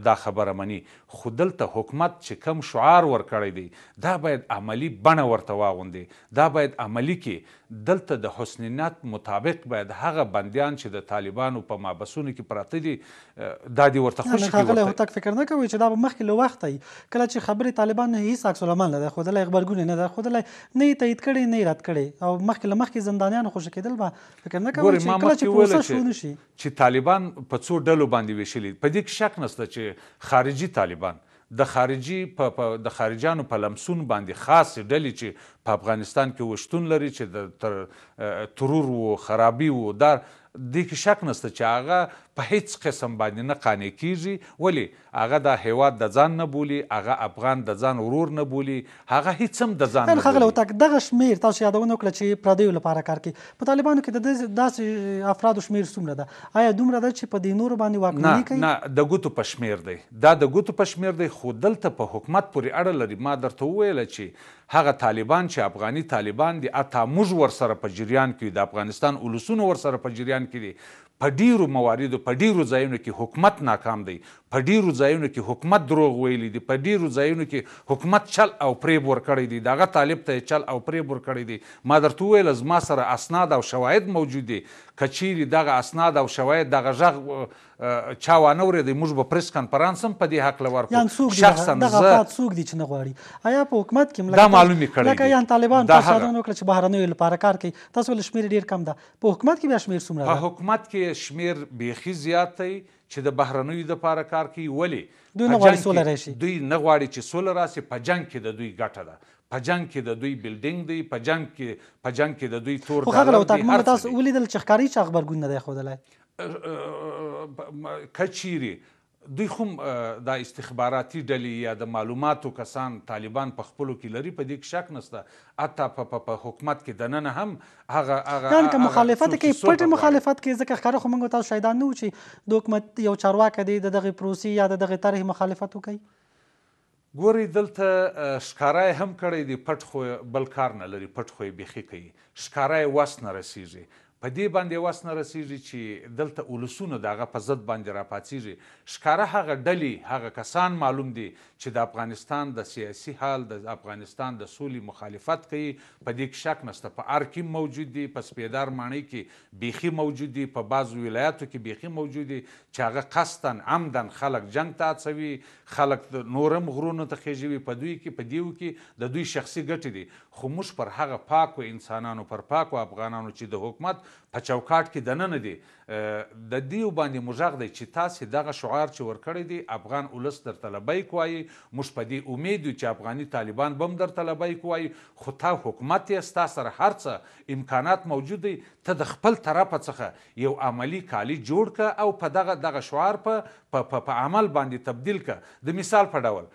دا خبره مني خو دلته حکومت چې کم شعار ورکړی دی دا باید عملی بڼه ورته واغوندي دا باید عملی کې دلته د حسنینات مطابق باید هغه بندیان چې د طالبانو په مابسونو کې پراته دي دا دې ورته خوشي کوي فکر نه کوي چې دا مخکې له وخته کله چې خبرې طالبان نه هیڅ عکس العمل نه ده خودلای خبرګون نه ده خودلای نه تایید کړي نه رد کړي او مخکې له مخکې زندانیانو خوشی کېدل به فکر نه کوم چې کله چې پروسه شو نشي چې طالبان په څو ډلو باندې ویشلي په دې کې شک نشته چې خارجي طالبان د خارجي په د خارجانو په لمسون باندې خاص ډلې چې په افغانستان کې وشتون لري چې د ترور و خرابي و در دې کې شک نسته چې هغه په هیڅ قسم باندې نه قانع کیږي ولې هغه دا هیواد د ځان نه بولي هغه افغان د ځان ورور نه بولي هغه هیڅ هم د ځان نه بولي تک دغه شمیر تاسو یادونه وکړه چې پردیو لپاره کار کوي په طالبانو کې د داسې افرادو شمیر څومره ده آیا دومره ده چې په دې نورو باندې واکمني کوي نه د ګوتو په شمیر دی دا د ګوتو په شمیر دی خو دلته په حکومت پورې اړه لري ما درته وویل چې هغه طالبان چې افغاني طالبان دي اته موږ ورسره په جریان کې د افغانستان ولسونه ورسره په جریان کې دي په ډیرو مواردو په ډیرو ځایونو کې حکومت ناکام دی په ډیرو ځایونو کې حکومت دروغ ویلی دی په ډیرو ځایونو کې حکومت چل او فریب ورکړی دی دغه طالب ته چل او فریب ورکړی دی ما درته وویل زما سره اسناد او شواهد موجود دي که چیرې دغه اسناد او شواهد دغه غږ چا وانه اورېدی موږ به پریس کنفرانس هم په دې هکله ورکړو شخصا دغه افراد څوک دي چې نه غواړي آیا په حکومت کې دا معلومې کړی لکه یان طالبان فسادونه وکړه چې بهرنیو لپاره کار کوي تاسو ول شمیر ډیر کم ده په حکومت کې بیا شمیر څومره په حکومت کې شمیر بیخي زیات دی چې د بهرنیو د پاره کار کوي ولی دوی نه غواړي سوله راشي دوی نه غواړي چې سوله راسي په جنگ کې د دوی ګټه ده په جنگ کې د دوی بلډینګ دی په جنگ کې په جنگ کې د دوی تور خو هغه تاسو ولیدل چې ښکاری چا خبرګون نه دی خودلای کچيري دوی خو د استخباراتي ډلې یا د معلوماتو کسان طالبان په خپلو کې لري په دې کې شک نشته اته په په حکومت کې د نن هم هغه هغه نن که مخالفت کې پټ مخالفت کې ځکه ښکاره خو موږ تاسو شایدان نه و چې د حکومت یو چارواکي دی د دغه پروسی یا د دغه طرح مخالفت وکړي ګوري دلته ښکارای هم کړی دی پټ خو بل کار نه لري پټ خو یې بيخي کوي ښکارای وس نه رسیږي په دې باندې واس نه رسیږي چې دلته ولسونه دغه په ضد باندې راپاڅیږي ښکاره هغه ډلې هغه کسان معلوم دي چې د افغانستان د سیاسي حال د افغانستان د سولې مخالفت کوي په دې کې شک نشته په ار کې موجود دي په سپیدار ماڼۍ کې بیخي موجود دي په بعضو ولایاتو کې بیخي موجود دي چې هغه قصدن عمدن خلک جنگ ته هڅوي خلک نورم غرونو ته خېژوي په دوی کې په دیو کې د دوی شخصي ګټې دي خو موږ پر هغه پاکو انسانانو پر پاکو افغانانو چې د حکومت په چوکاټ کې دننه دي د دیو باندې مژغ دی چې تاسې دغه شعار چې ورکړی دی افغان ولس درته لبیک وایي موږ په دې امید یو چې افغاني طالبان به هم درته لبیک وایي خو تا حکومت یې ستا سره هر څه امکانات موجود دی ته د خپل طرفه څخه یو عملی کالی جوړ که او په دغه دغه شعار په په عمل باندې تبدیل که د مثال په ډول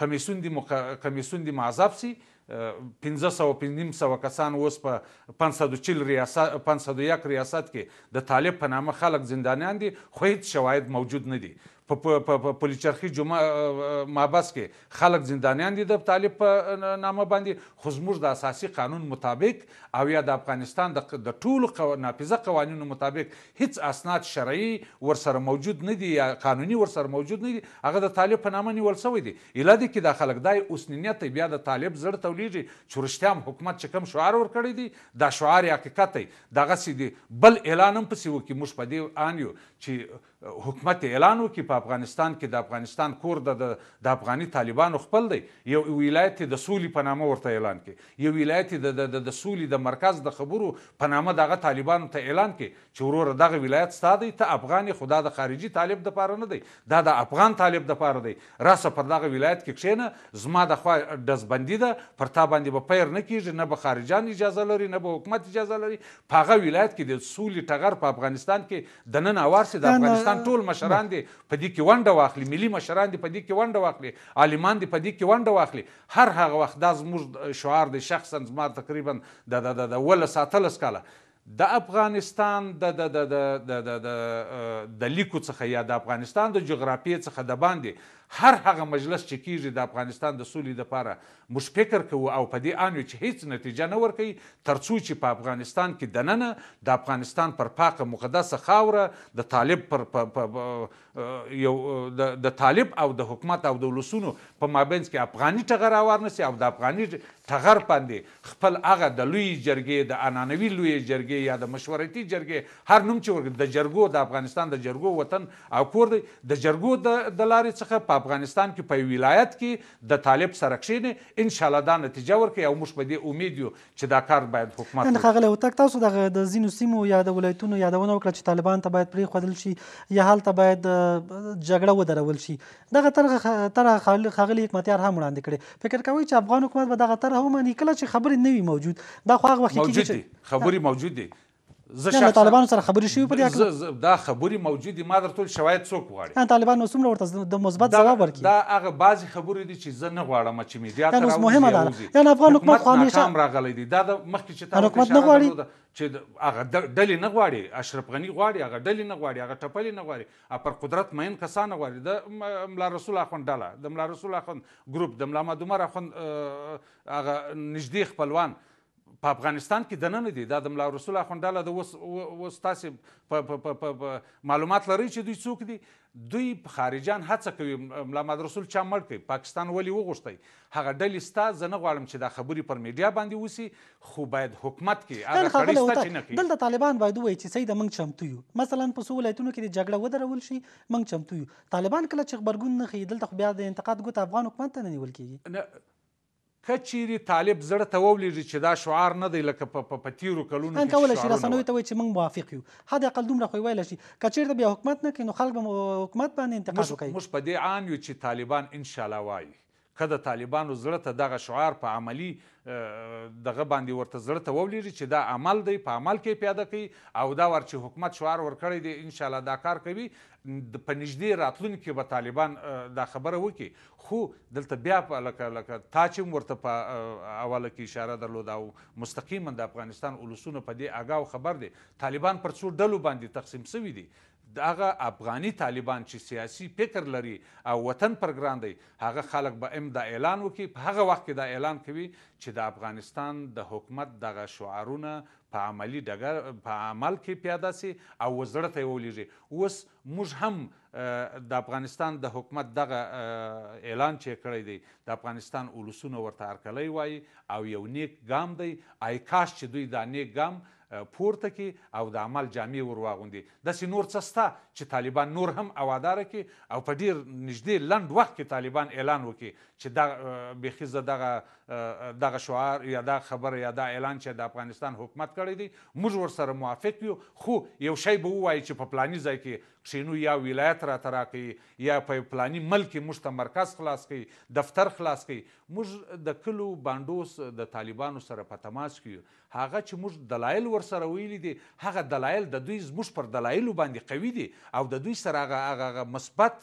کمیسون دی مق... کمیسون دی معذب سي 1500 کسان اوس په 540 ریاست 501 ریاست کې د طالب په نامه خلک زندانیان دي خو هیڅ شواهد موجود نه دي په پلیچرخي جمعه مابس کې خلک زندانیان دي د طالب په نامه باندې خو زموږ د اساسي قانون مطابق او یا د افغانستان د ټولو قو... نافذه قوانینو مطابق هیڅ اسناد شرعي ورسره موجود نه دي یا قانوني ورسره موجود نه دي هغه د طالب په نامه نیول شوی دی اله دي کې دا خلک دای اوسنیت بیا د طالب زړه تولیږي چې رښتیا حکومت چې کوم شعار ورکړی دی دا شعار حقیقت دی دغسې دی بل اعلان هم پسې وکړي موږ په دې ان یو چې حکومت اعلان وکړي په افغانستان کې د افغانستان کور د د افغاني طالبانو خپل دی یو ولایت د سولې په نامه ورته اعلان کړي یو ولایت د د د سولې د مرکز د خبرو په نامه دغه طالبانو ته اعلان کړي چې ورور دغه ولایت ستا دی ته افغان خدا د خارجي طالب د پاره نه دی دا د افغان طالب د پاره دی راسه پر دغه ولایت کې کښېنه زما د خوا ډزبندي ده پر تا باندې به با پیر نه کیږي نه به خارجان اجازه لري نه به حکومت اجازه لري په هغه ولایت کې د سولې ټغر په افغانستان کې د نن اوار سي د افغانستان افغانستان ټول مشران دي په دې کې ونډه واخلي ملي مشران دي په دې کې ونډه واخلي عالمان دي په دې کې ونډه واخلي هر هغه وخت دا زموږ شعار دی شخصا زما تقریبا د د د ولس اتلس کاله د افغانستان د د د د د د لیکو څخه یا د افغانستان د جغرافیې څخه د باندې هر هغه مجلس چې کیږي د افغانستان د سولې لپاره موږ فکر کوو او په دې ان چې هیڅ نتیجه نه ورکوي ترڅو چې په افغانستان کې دننه د افغانستان پر پاکه مقدسه خاوره د طالب پر یو د طالب او د حکومت او د ولسونو په مابینځ کې افغاني ټغر راوارنسي او د افغاني ټغر باندې خپل هغه د لوی جرګې د انانوي لوی جرګې یا د مشورتي جرګې هر نوم چې ورګ د جرګو د افغانستان د جرګو وطن او کور دی د جرګو د لارې څخه په په افغانستان کې په ولایت کې د طالب سره کښینې ان شاء الله دا نتیجه ورکړي او موږ په دې امید یو چې دا کار باید حکومت نه خغله وتک تاسو دغه د زینو سیمو یا د ولایتونو یادونه وکړه چې طالبان ته باید پری خدل شي یا هلته باید جګړه ودرول شي دغه ترغه تر خغلی حکمتیار هم وړاندې کړي فکر کوي چې افغان حکومت به دغه تر هم نه کله چې خبرې نوي موجود دا خو هغه وخت کې موجود دي خبرې موجود دي زه شخصا طالبانو سره خبرې شوې په دې اړه دا خبرې موجودي ما درته شواهد څوک غواړي نه طالبانو څومره ورته د مثبت ځواب ورکړي دا هغه بعضي خبرې دي چې زه نه غواړم چې میډیا ته راوځي مهمه ده یعنی افغان حکومت خو همیشه هم راغلی دی دا د مخکې چې تاسو حکومت نه غواړي چې هغه ډلې نه غواړي اشرف غنی غواړي هغه ډلې نه غواړي هغه ټپلې نه غواړي پر قدرت مین کسان غواړي د ملا رسول اخوند ډله د ملا رسول اخوند ګروپ د ملا مدمر اخوند هغه نږدې خپلوان په افغانستان کې دننه دي دا د ملا رسول اخونداله د وس وس تاسې په په په معلومات لري چې دوی څوک دي دوی په خارجان هڅه کوي ملا محمد رسول چا مړ کړي پاکستان ولې وغوښتي هغه ډلې ستا زه نه غواړم چې دا خبرې پر میډیا باندې وسی خو باید حکومت کې هغه سړی ستا چې نه کوي دلته طالبان باید ووایي چې صحیح ده موږ چمتو یو مثلا په څو ولایتونو کې د جګړه ودرول شي موږ چمتو یو طالبان کله چې غبرګون نه ښیي دلته خو بیا د انتقاد ګوت افغان حکومت ته نه نیول کېږي که چیرې طالب زړه ته وولیږي چې دا شعار نه دی لکه په په تیرو کلونو کې کولی شي رسنیو ته وایي چې موږ موافق یو حداقل دومره خو یې ویلی شي که چېرته بیا حکومت نه کوي نو خلک به حکومت باندې انتقاد وکوي موږ په دې عام یو چې طالبان انشاءالله وایي که د طالبانو زړه ته دغه شعار په عملی دغه باندې ورته زړه ته ولېږي چې دا عمل دی په عمل کې پیاده کوي او دا ور چې حکومت شعار ورکړی دی انشاءالله دا کار کوي په نږدې راتلونکي کې به طالبان دا خبره وکړي خو دلته بیا په لکه لکه تا چې ورته په اوله کې اشاره درلوده او مستقیما د افغانستان ولسونه په دې آګاه خبر دي طالبان پر څو ډلو باندې تقسیم شوي دي دغه افغاني طالبان چې سیاسي فکر لري او وطن پر ګران دی هغه خلک به ام دا اعلان وکړي په هغه وخت کې دا اعلان کوي چې د افغانستان د حکومت دغه شعارونه په عملی ډګر په عمل کې پیاده سي او وزړه ته ولیږي اوس موږ هم د افغانستان د حکومت دغه اعلان چې کړی دی د افغانستان اولسونه ورته هرکلی وایي او یو نیک ګام دی ای کاش چې دوی دا نیک ګام پورته کی او د عمل جامې ور واغوندي داسې نور څه شته چې طالبان نور هم اواداره کې او په ډیر نږدې لند وخت کې طالبان اعلان وکړي چې دا بیخي زه دغه دغه شعار یا دا خبره یا دا اعلان چې د افغانستان حکومت کړی دی موږ ورسره موافق یو خو یو شی به ووایي چې په پلاني ځای کې کښینو یا ولایت راته راکړي یا په پلاني ملک کې موږ ته مرکز خلاص کړي دفتر خلاص کړي موږ د کلو بانډوس د طالبانو سره په تماس کې یو هغه چې موږ دلایل ورسره ویلي دي هغه دلایل د دوی زموږ پر دلایلو باندې قوي دي او د دوی سره هغه هغه مثبت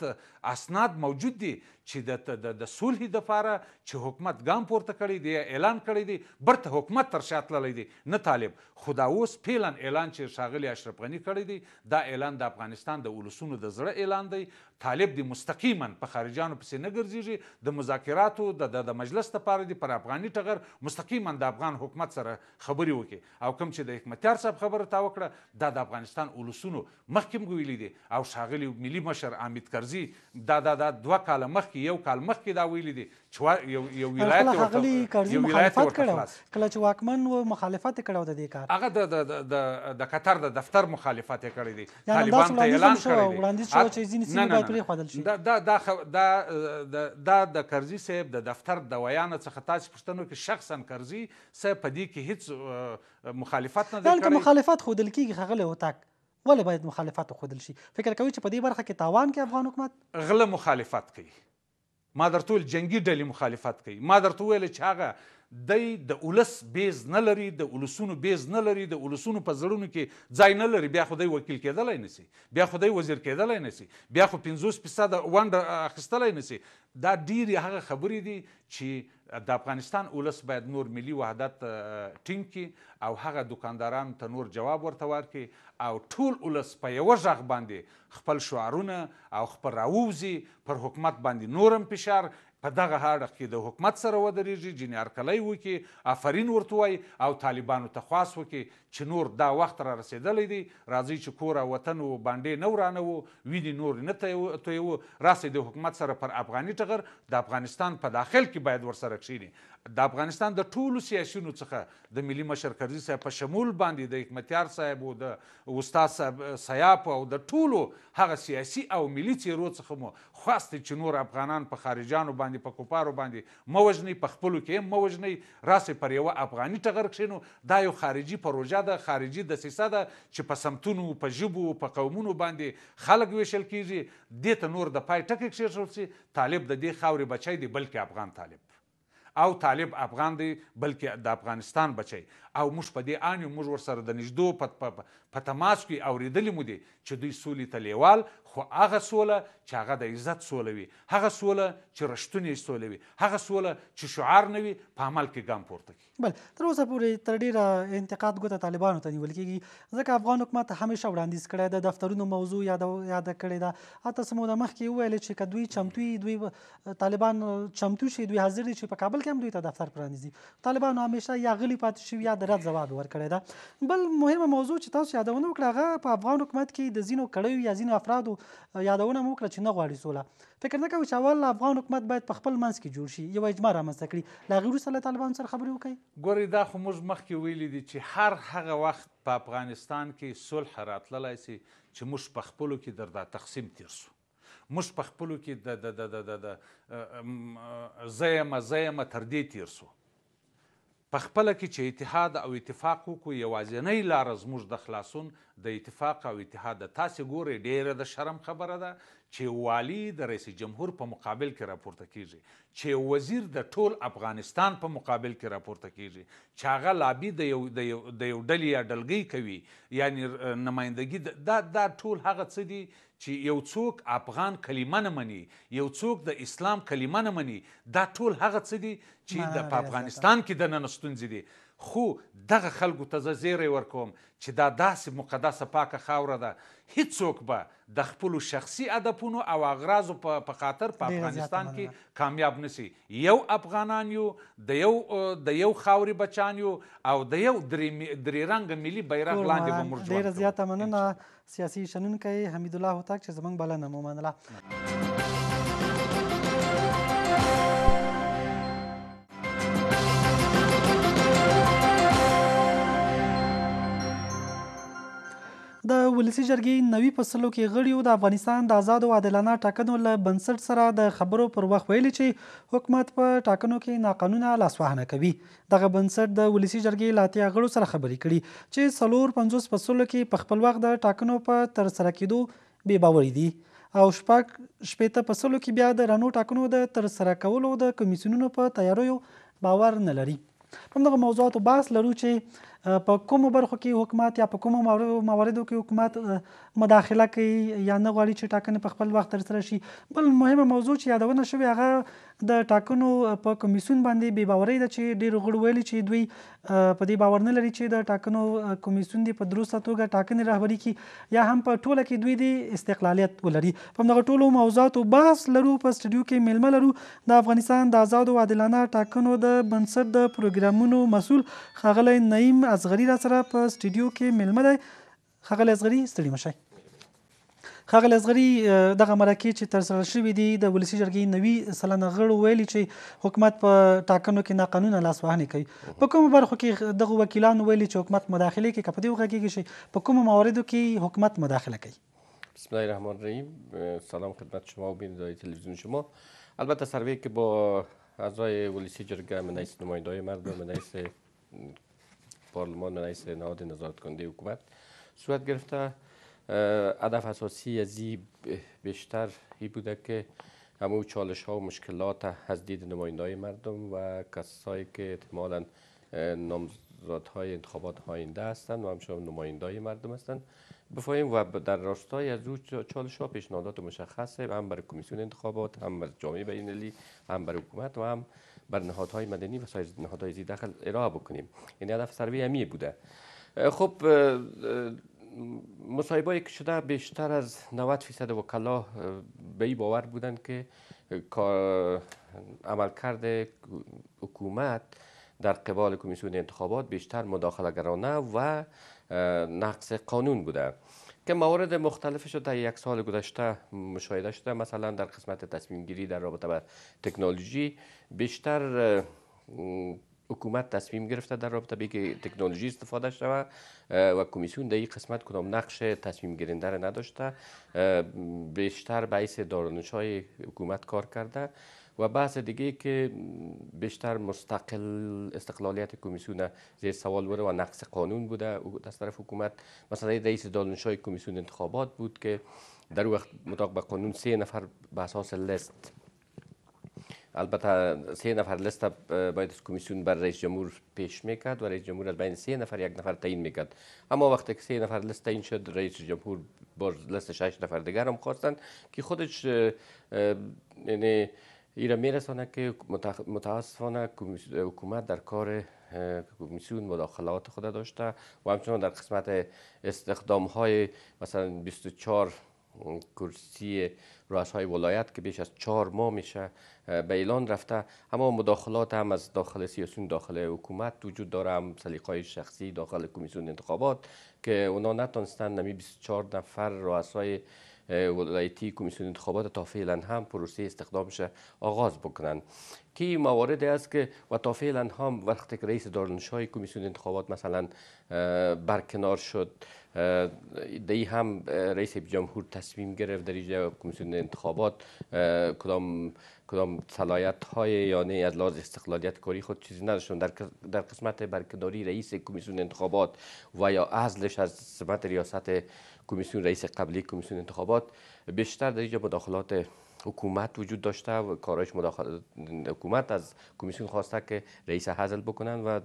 اسناد موجود دي چې د د صلح د لپاره چې حکومت ګام پورته کړی دی اعلان کړی دی برته حکومت تر شا تللی دی نه طالب خو دا اوس فعلا اعلان چې ښاغلي اشرف غني کړی دی دا اعلان د افغانستان د ولسونو د زړه اعلان دی طالب دی مستقیما په خارجانو پسې نه ګرځېږي د مذاکراتو د د مجلس لپاره دی پر افغاني ټغر مستقیما د افغان حکومت سره خبرې وکړي او کوم چې د حکمتیار صاحب خبره تا وکړه دا د افغانستان ولسونو مخکې ویلي دي او ښاغلي ملي مشر حامد کرزي دا دا دا دوه کاله مخکې مخکې یو کال مخکې دا ویلي دي چې یو یو ولایت ورته یو ولایت ورته کله چې واکمن و مخالفت کړو د دې کار هغه د د قطر د دفتر مخالفت کړی دی طالبان ته اعلان کړی دی وړاندیز شو چې ځینې سیمې باید پرې خدل شي دا دا دا دا د کرزي صاحب د دفتر د ویان څخه تاسو پښتنو کې شخصا کرزي صاحب په دې کې هیڅ مخالفت نه کوي مخالفت خودل کیږي خغله وتاک ولې باید مخالفت خودل شي فکر کوي چې په دې برخه کې تاوان کې افغان حکومت غله مخالفت کوي ما درته ویل جنګي ډلې مخالفت کوي ما درته ویل چې هغه دی د ولس بیز نه لري د ولسونو بیز نه لري د ولسونو په زړونو کې ځای نه لري بیا خدای وکیل کېدلی نسی بیا خدای وزیر کېدلی نسی بیا خو 50 فیصده ونډه اخیستلی نسی دا ډیری هغه خبرې دي چې د افغانستان اولس باید نور ملي وحدت ټینګ کړي او هغه دکانداران ته نور جواب ورته ورکړي او ټول اولس په یوه غږ باندې خپل شعارونه او خپل راووځي پر حکومت باندې نورم فشار په دغه هاړه کې د حکومت سره ودرېږي ځینې هرکلی وکړي آفرین ورته وایي او طالبانو ته خواست وکړي چې نور دا وخت را رسېدلی دی راځئ چې کور او وطن و بانډې نه ورانه وو وینې نور نه تویوو راسئ د حکومت سره پر افغاني ټغر د افغانستان په داخل کې باید ورسره کښیني د افغانستان د ټولو سیاسيونو څخه د ملي مشر کرزي صاحب په شمول باندې د حکمتیار صاحب او د استاد صاحب سیاپ او د ټولو هغه سیاسي او ملي څیرو څخه مو خواسته چې نور افغانان په خارجانو باندې په کوپارو باندې موجنې په خپلو کې موجنې راسې پر یو افغاني ټغر کښینو دا یو خارجي پروژه ده خارجي دسیسه ده چې په سمتونو په ژبو په قومونو باندې خلک ویشل کیږي دې ته نور د پای ټکی کښېښول سي طالب د دې خاورې بچی دی بلکې افغان طالب او طالب افغان دی بلکې د افغانستان بچی او موږ په دې ان موږ ورسره د نږدو په تماس کې اوریدلی مو دي چې دوی سولې ته لیوال خو هغه سوله چې هغه د عزت سوله وي هغه سوله چې رښتونې سوله وي هغه سوله چې شعار نه وي په عمل کې ګام پورته کړي بل تر اوسه پورې تر ډېره انتقاد ګوته طالبانو ته نیول کېږي ځکه افغان حکومت همیشه وړاندیز کړی د دفترونو موضوع یاد یاد کړی دا اته سمو د مخ کې ویل چې کدوې چمتوي دوی طالبان چمتو شي دوی حاضر دي چې په کابل کې هم دوی ته دفتر پرانیزي طالبانو همیشه یا غلی پاتې شي یا د رد ځواب ورکړی دا بل مهمه موضوع چې تاسو یادونه وکړه هغه په افغان حکومت کې د زینو کړیو یا زینو افرادو یادونه مو کړ چې نه غواړي سوله فکر نه کوي چې اول افغان حکومت باید په خپل منځ کې جوړ شي یو اجماع رامنځته کړي لا غیر سره طالبان سره خبرې وکړي ګوري دا خو موږ مخکې ویلي دي چې هر هغه وخت په افغانستان کې صلح راتللی سي چې موږ په خپلو کې در دا تقسیم تیر شو موږ په خپلو کې د د د د د زیمه زیمه تر دې تیر سو په خپل کې چې اتحاد او اتفاق وکړو یوازینۍ لار زموږ د خلاصون د اتفاق او اتحاد د تاسې ګورې ډیره د شرم خبره ده چې والی د رئیس جمهور په مقابل کې راپورته کیږي چې وزیر د ټول افغانستان په مقابل کې راپورته کیږي چې هغه لابي د یو د یو ډلې یا ډلګۍ کوي یعنی نمایندګي دا دا ټول هغه څه دي چې یو څوک افغان کلمه نه مني یو څوک د اسلام کلمه نه مني دا ټول هغه څه دي چې د افغانستان کې د نن ستونزې دي خو دغه خلکو ته زه زیری ورکوم چې دا داسې مقدسه پاکه خاوره ده هیڅوک به د خپلو شخصي هدفونو او اغراضو په خاطر په افغانستان کې کامیاب نسی یو افغانان یو د یو د یو خاورې بچان یو او د یو درې رنګ ملي بیرغ لاندې به موږ ډېره زیاته مننه سیاسي شنونکی حمیدالله هوتک چې زموږ بلنه مو منله ولسی جرګې نوي فصلو کې غړیو د افغانستان د آزاد او عادلانه ټاکنو له بنسټ سره د خبرو پر وخت ویلي چې حکومت په ټاکنو کې ناقانونه لاسوهنه کوي دغه بنسټ د ولسی جرګې لاتیا غړو سره خبرې کړي چې سلور 50 فصلو کې په خپل وخت د ټاکنو په تر سره کېدو بې باورې دي او شپږ شپېته فصلو کې بیا د رانو ټاکنو د تر سره کولو د کمیسیونونو په تیاریو باور نه لري په دغه موضوعاتو بحث لرو چې په کومو برخو کې حکومت یا په کومو مواردو کې حکومت مداخله کوي یا نه غواړي چې ټاکنې په خپل وخت ترسره شي بل مهمه موضوع چې یادونه شوې هغه د ټاکنو په کمیسیون باندې بې باورۍ ده چې ډېر غړو ویلي چې دوی په دې باور نه لري چې د ټاکنو کمیسیون دی په درسته توګه ټاکنې رهبري کوي یا هم په ټوله کې دوی د استقلالیت ولري په دغه ټولو موضوعاتو بحث لرو په سټډیو کې میلمه لرو د افغانستان د آزاد او عادلانه ټاکنو د بنسټ د پروګرامونو مسول خغلی نعیم اصغری را سره په سټوډیو کې ملمه دی خغل اصغری ستړي مشه خغل اصغری دغه مرکه چې تر سره شوې دي د ولسی جرګې نوي سلنه غړو ویلي چې حکومت په ټاکنو کې ناقانونه لاسوهنه کوي په کوم برخو کې دغه وکیلانو ویلي چې حکومت مداخله کې کپدی وغږیږي شي په کوم مواردو کې حکومت مداخله کوي بسم الله الرحمن الرحیم سلام خدمت شما و بینندگان تلویزیون شما البته سروی که با اعضای ولیسی جرگه من رئیس نمایندای مردم من رئیس پارلمان رئیس نهاد نظارت کننده حکومت صورت گرفته هدف اساسی از بیشتر ای بوده که همو چالش ها و مشکلات از دید نماینده مردم و کسایی که احتمالا نامزدهای انتخابات هاینده هستند و همچنان نماینده مردم هستند بفهمیم و در راستای از او چالش ها پیشنهادات مشخصه هم برای کمیسیون انتخابات هم برای جامعه بین هم برای حکومت و هم بر نهادهای مدنی و سایر نهادهای زیر دخل ارائه بکنیم این یعنی هدف سروی همی بوده خب مصاحبه که شده بیشتر از 90 فیصد وکلا به این باور بودند که عملکرد حکومت در قبال کمیسیون انتخابات بیشتر مداخله گرانه و نقص قانون بوده که موارد مختلفش رو در یک سال گذشته مشاهده شده مثلا در قسمت تصمیم گیری در رابطه با تکنولوژی بیشتر حکومت تصمیم گرفته در رابطه به تکنولوژی استفاده شده و کمیسیون در این قسمت کدام نقش تصمیم گیرنده نداشته بیشتر به دارانش های حکومت کار کرده و بحث دیگه که بیشتر مستقل استقلالیت کمیسیون زیر سوال بره و نقص قانون بوده از طرف حکومت مثلا رئیس دالنشای کمیسیون انتخابات بود که در وقت مطابق به قانون سه نفر به اساس لست البته سه نفر لست باید کمیسیون بر رئیس جمهور پیش میکرد و رئیس جمهور از بین سه نفر یک نفر تعیین میکرد اما وقتی که سه نفر لست تعیین شد رئیس جمهور بر لست شش نفر دیگر هم خواستند که خودش یعنی ایرا میرسانه که متاسفانه حکومت در کار کمیسیون مداخلات خود داشته و همچنان در قسمت استخدام های مثلا 24 کرسی رئیس ولایت که بیش از چهار ماه میشه به اعلان رفته اما مداخلات هم از داخل سیاسیون داخل حکومت وجود داره هم سلیقای شخصی داخل کمیسیون انتخابات که اونا نتانستن نمی 24 نفر رؤسای ولایتی کمیسیون انتخابات تا فعلا هم پروسه استخدامش آغاز بکنن کی موارد است که و تا فعلا هم وقتی که رئیس دارنشای کمیسیون انتخابات مثلا برکنار شد دی هم رئیس جمهور تصمیم گرفت در کمیسیون انتخابات کدام کدام صلاحیت های یعنی از لحاظ استقلالیت کاری خود چیزی نداشتن در قسمت برکناری رئیس کمیسیون انتخابات و یا عزلش از سمت ریاست کمیسیون رئیس قبلی کمیسیون انتخابات بیشتر در اینجا مداخلات حکومت وجود داشته و کارایش مداخلت حکومت از کمیسیون خواسته که رئیس حزل بکنن و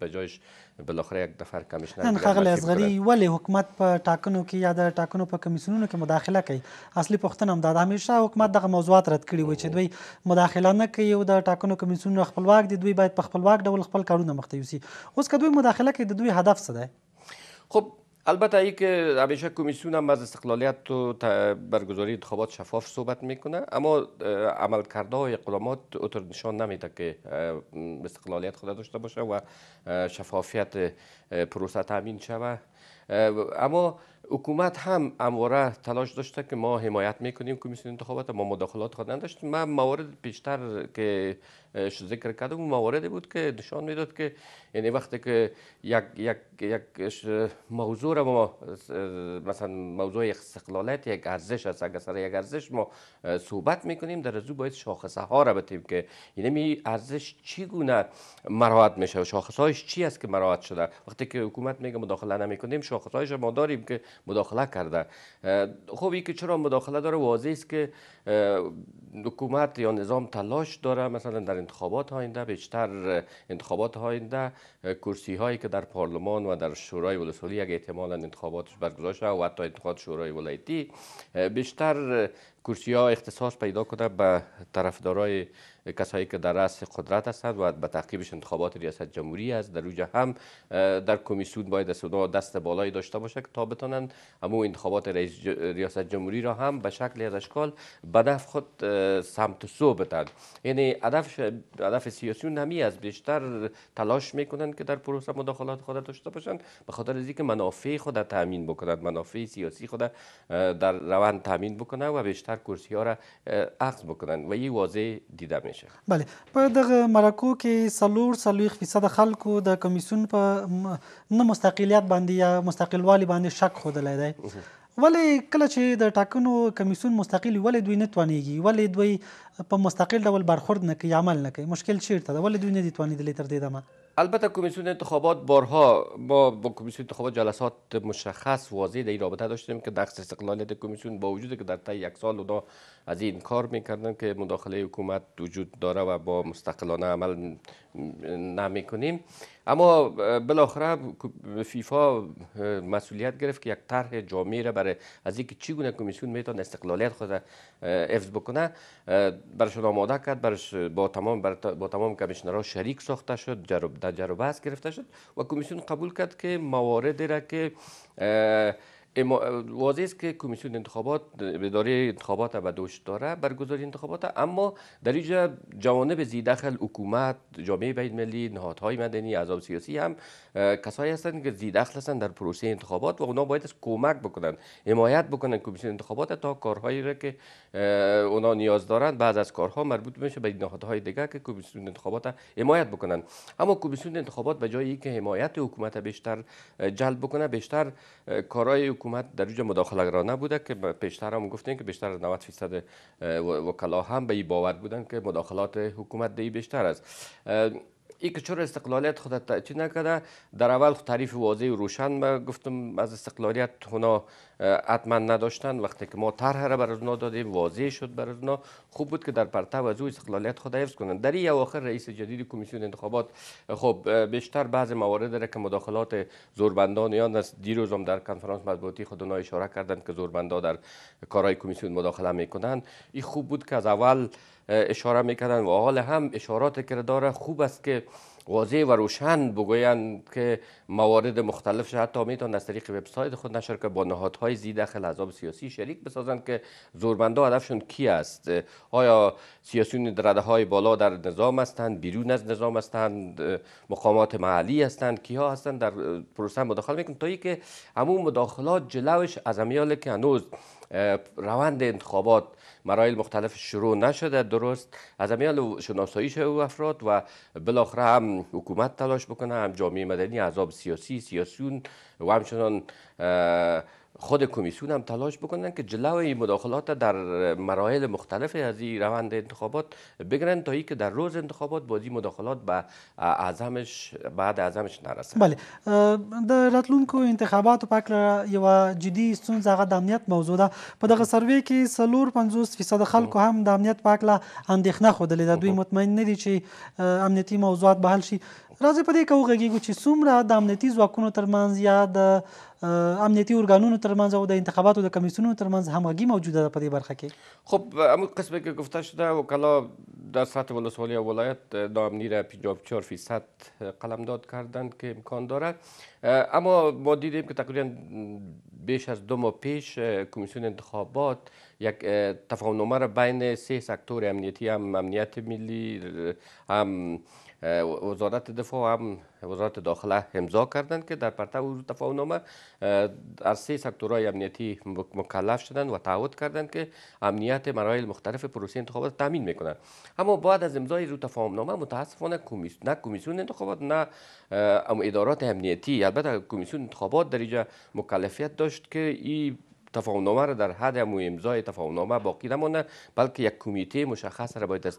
به جایش بالاخره یک نفر کمیشنر نن خغل اصغری ولی حکومت په ټاکنو کې یا د ټاکنو په کمیسیونونو کې مداخله کوي اصلي پښتنه هم دا د همیشه حکومت دغه موضوعات رد کړي وي چې دوی مداخله نه کوي او د ټاکنو کمیسیونونو خپلواک دي دوی باید په خپلواک ډول خپل کارونه مخته یوسي اوس که دوی مداخله کوي د دوی هدف څه دی خب البته ای که همیشه کمیسیون هم از استقلالیت و برگزاری انتخابات شفاف صحبت میکنه اما عملکردها های اقدامات اطور نشان نمیده که استقلالیت خود داشته باشه و شفافیت پروسه تامین شوه اما حکومت هم امواره تلاش داشته که ما حمایت میکنیم کمیسیون انتخابات ما مداخلات خود نداشتیم من موارد بیشتر که ذکر کردم اون مواردی بود که نشان میداد که یعنی وقتی که یک یک یک موضوع ما مثلا موضوع استقلالیت یک ارزش است اگر سر یک ارزش ما صحبت میکنیم در ازو باید شاخصه ها را بتیم که یعنی ارزش چی گونه مراعات میشه و شاخصه هایش چی است که مراعات شده وقتی که حکومت میگه مداخله کنیم شاخص هایش ما داریم که مداخله کرده خب که چرا مداخله داره واضح است که حکومت یا نظام تلاش داره مثلا در انتخابات آینده بیشتر انتخابات آینده کرسی هایی که در پارلمان و در شورای ولسوالی یک احتمالا انتخاباتش برگزار شود و حتی انتخابات شورای ولایتی بیشتر کرسی ها اختصاص پیدا کنه به طرفدارای کسایی که در رأس قدرت هستند و به تعقیبش انتخابات ریاست جمهوری است در اوج هم در کمیسیون باید صدا دست بالایی داشته باشه که تا بتانند همو انتخابات رئیس ریاست جمهوری را هم به شکل از اشکال بدف خود سمت سو بتند یعنی هدف هدف سیاسیون نمی از بیشتر تلاش میکنند که در پروسه مداخلات خود داشته باشند به خاطر اینکه منافع خود تامین بکنند منافع سیاسی خود در روند تامین بکنند و بیشتر سر کرسی ها را اخذ بکنن و این واضح دیده میشه بله په دغه مرکو کې سلور سلويخ فیصد خلکو د کمیسیون په نه مستقلیت باندې یا مستقلوالي باندې شک خودلای دی ولې کله چې د ټاکنو کمیسیون مستقلی ولې دوی نه توانیږي ولې دوی په مستقل ډول برخورد نه کوي عمل نه کوي مشکل چیرته ده ولې دوی نه دي توانیدلی تر دې دمه البته کمیسیون انتخابات بارها ما با کمیسیون انتخابات جلسات مشخص واضح در رابطه داشتیم که نقص استقلالیت کمیسیون با وجود که در طی یک سال اونا از این کار میکردن که مداخله حکومت وجود داره و با مستقلانه عمل نمیکنیم اما بالاخره فیفا مسئولیت گرفت که یک طرح جامعی را برای از اینکه چگونه کمیسیون میتونه استقلالیت خود حفظ بکنه برشون آماده کرد برش با تمام با تمام کمیشنرها شریک ساخته شد در جرب گرفته شد و کمیسیون قبول کرد که موارد را که واضح است که کمیسیون انتخابات اداره انتخابات و دوش داره برگزاری انتخابات اما در اینجا جوانب زیدخل حکومت جامعه بین ملی، نهادهای مدنی عذاب سیاسی هم کسایی هستند که زیدخل هستند در پروسه انتخابات و اونا باید از کمک بکنند حمایت بکنند کمیسیون انتخابات تا کارهایی را که اونا نیاز دارند بعض از کارها مربوط میشه به نهادهای دیگر که کمیسیون انتخابات حمایت بکنند. اما کمیسیون انتخابات به جای اینکه حمایت حکومت بیشتر جلب بکنه بیشتر کارهای حکومت در اینجا مداخله را نبوده که پیشتر هم گفتیم که بیشتر از 90 فیصد وکلا هم به این باور بودن که مداخلات حکومت دی بیشتر است ای که چرا استقلالیت خودت چی نکرده در اول تعریف واضح و روشن ما گفتم از استقلالیت اونا حتما نداشتن وقتی که ما طرح را بر اونا دادیم واضح شد بر اونا خوب بود که در پرتو از او استقلالیت خود حفظ کنند در این اواخر رئیس جدید کمیسیون انتخابات خب بیشتر بعض موارد را که مداخلات زوربندان یا دیروز هم در کنفرانس مطبوعاتی خود اونا اشاره کردند که زوربندان در کارهای کمیسیون مداخله میکنند این خوب بود که از اول اشاره میکردن و حال هم اشارات داره خوب است که واضح و روشن بگویند که موارد مختلف حتی میتونن از طریق وبسایت خود نشر که با نهادهای زی داخل عذاب سیاسی شریک بسازند که زورمندا هدفشون کی است آیا سیاسیون درده های بالا در نظام هستند بیرون از نظام هستند مقامات محلی هستند کیها هستند در پروسه مداخله میکنند تا که همون مداخلات جلوش از امیال که هنوز روند انتخابات مرایل مختلف شروع نشده درست از امیال شناساییش او افراد و بالاخره هم حکومت تلاش بکنه هم جامعه مدنی عذاب سیاسی سیاسیون و همچنان خود کمیسیون هم تلاش بکنن که جلوی مداخلات در مراحل مختلف از این روند انتخابات بگیرن تا که در روز انتخابات بازی مداخلات به اعظمش بعد اعظمش نرسه بله د راتلونکو انتخاباتو په اړه یو جدي ستونزه هغه د امنیت موضوع ده په دغه سروې کې سلور 50 فیصد خلکو هم د امنیت په اړه اندېښنه خوده لید دوی مطمئن نه دي چې امنیتي موضوعات به حل شي راځي په دې کې وګورئ چې څومره د امنیتي ځواکونو ترمنځ یا د امنیتي ارګانونو ترمنځ او د انتخاباتو د کمیسیونو ترمنځ همغږي موجوده ده په دې برخه کې خب همون قسمی که گفته شده وکلا در سطح ولسوالی ولایت نامنی را 54 فیصد قلمداد کردند که امکان دارد اما ما دیدیم که تقریبا بیش از دو ماه پیش کمیسیون انتخابات یک تفاهم نامه را بین سه سکتور امنیتی هم امنیت ملی هم وزارت دفاع هم وزارت داخله امضا کردند که در پرتو تفاهم نامه از سه سکتورهای امنیتی مکلف شدند و تعهد کردند که امنیت مراحل مختلف پروسه انتخابات تامین میکنند اما بعد از امضای رو تفاهم متاسفانه کمیس... نه کمیسیون انتخابات نه ادارات امنیتی البته کمیسیون انتخابات در اینجا مکلفیت داشت که این تفاهم را در حد امو امضای تفاهم باقی نمونه بلکه یک کمیته مشخص را باید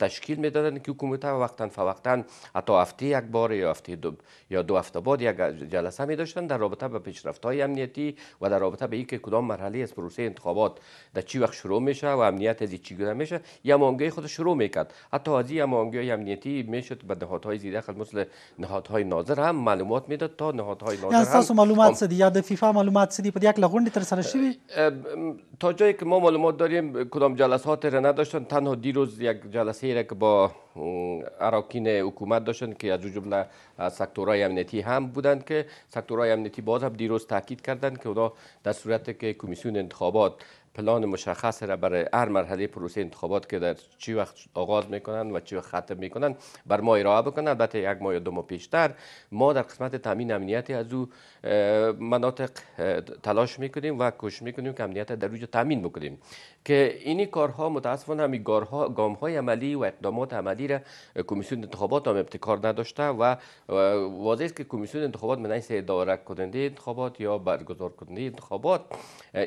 تشکیل میدادند که کمیته وقتا فوقتا حتی هفته یک بار یا هفته دو یا دو هفته بعد یک جلسه می داشتن در رابطه به پیشرفت های امنیتی و در رابطه به اینکه کدام مرحله از پروسه انتخابات در چی وقت شروع میشه و امنیت از گونه میشه یمانگی خود شروع میکرد حتی از این امنیتی میشد به نهادهای زیر دخل مثل نهادهای ناظر هم معلومات میداد تا نهادهای ناظر هم معلومات سدی یا فیفا معلومات سدی پد یک سره تا جایی که ما معلومات داریم کدام جلسات را نداشتن تنها دیروز یک جلسه را که با اراکین حکومت داشتن که از جمله سکتورهای امنیتی هم بودند که سکتورهای امنیتی باز هم دیروز تاکید کردند که اونا در صورت که کمیسیون انتخابات پلان مشخصی را برای هر مرحله پروسه انتخابات که در چی وقت آغاز میکنن و چی وقت ختم میکنن بر ما ارائه بکنن البته یک ماه یا دو ماه پیشتر ما در قسمت تامین امنیتی از او مناطق تلاش میکنیم و کوشش میکنیم که امنیت در اوج تامین بکنیم که اینی کارها متاسفانه همی گارها گام های عملی و اقدامات عملی را کمیسیون انتخابات هم ابتکار نداشته و واضح است که کمیسیون انتخابات من اداره کننده انتخابات یا برگزار کننده انتخابات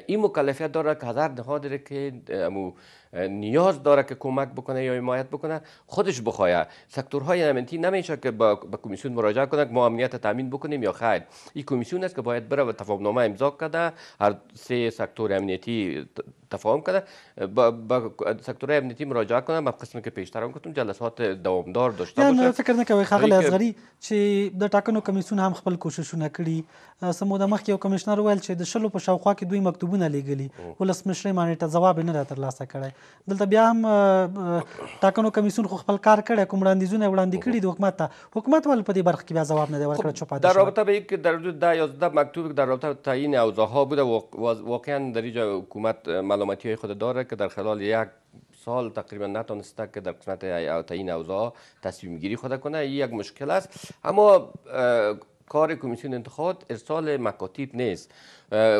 این مکلفیت داره که دارد حاضره که امو نیاز داره که کمک بکنه یا حمایت بکنه خودش بخواه سکتورهای امنیتی نمیشه که با, با کمیسیون مراجعه کنه که ما امنیت تامین بکنیم یا خیر این کمیسیون است که باید بره و تفاهمنامه امضا کرده هر سه سکتور امنیتی تفاهم کرده با, با سکتور امنیتی مراجعه کنه ما قسم که پیشتر هم گفتم جلسات دوامدار داشته باشه نه فکر نه کوي خغل اصغری چې د ټاکنو کمیسیون هم خپل کوششونه کړي سمو د مخ یو کمشنر ویل چې د شلو په شاوخوا کې دوی مکتوبونه لیږلي ولسمشر مانیټه جواب نه را ترلاسه کړی دلته بیا هم ټاکنو کمیسیون خو خپل کار کړی کوم وړاندیزونه وړاندې کړي د حکومت ته حکومت ول په دې برخه کې بیا جواب نه دی ورکړی چوپ در رابطه به یک در دا 11 مکتوب در رابطه تعیین اوضاع ها بوده واقعا در اینجا حکومت ملامتی های خود داره که در خلال یک سال تقریبا نتانسته که در قسمت تعیین اوضاع تصمیم گیری خود کنه این یک مشکل است اما کار کمیسیون انتخابات ارسال مکاتیب نیست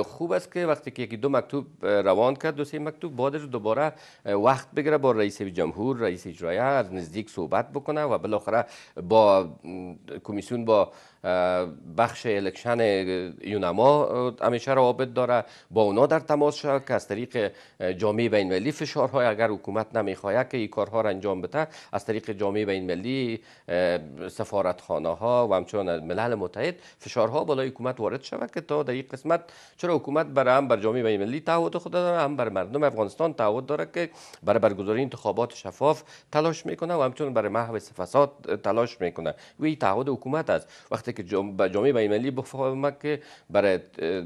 خوب است که وقتی که یکی دو مکتوب روان کرد دو سه مکتوب بعدش دوباره وقت بگیره با رئیس جمهور رئیس اجرایه از نزدیک صحبت بکنه و بالاخره با کمیسیون با بخش الکشن یونما همیشه روابط داره با اونا در تماس شد که از طریق جامعه بین ملی فشارهای اگر حکومت نمیخوایه که این کارها را انجام بده از طریق جامعه بین ملی سفارتخانه ها و همچنان ملل متحد فشارها بالای حکومت وارد شود که تا در قسمت چرا حکومت بر هم بر جامعه بین المللی تعهد خود داره هم بر مردم افغانستان تعهد داره که برای برگزاری انتخابات شفاف تلاش میکنه و همچنین برای محو فساد تلاش میکنه و این تعهد حکومت است وقتی که جامعه بین المللی بفهمه که برای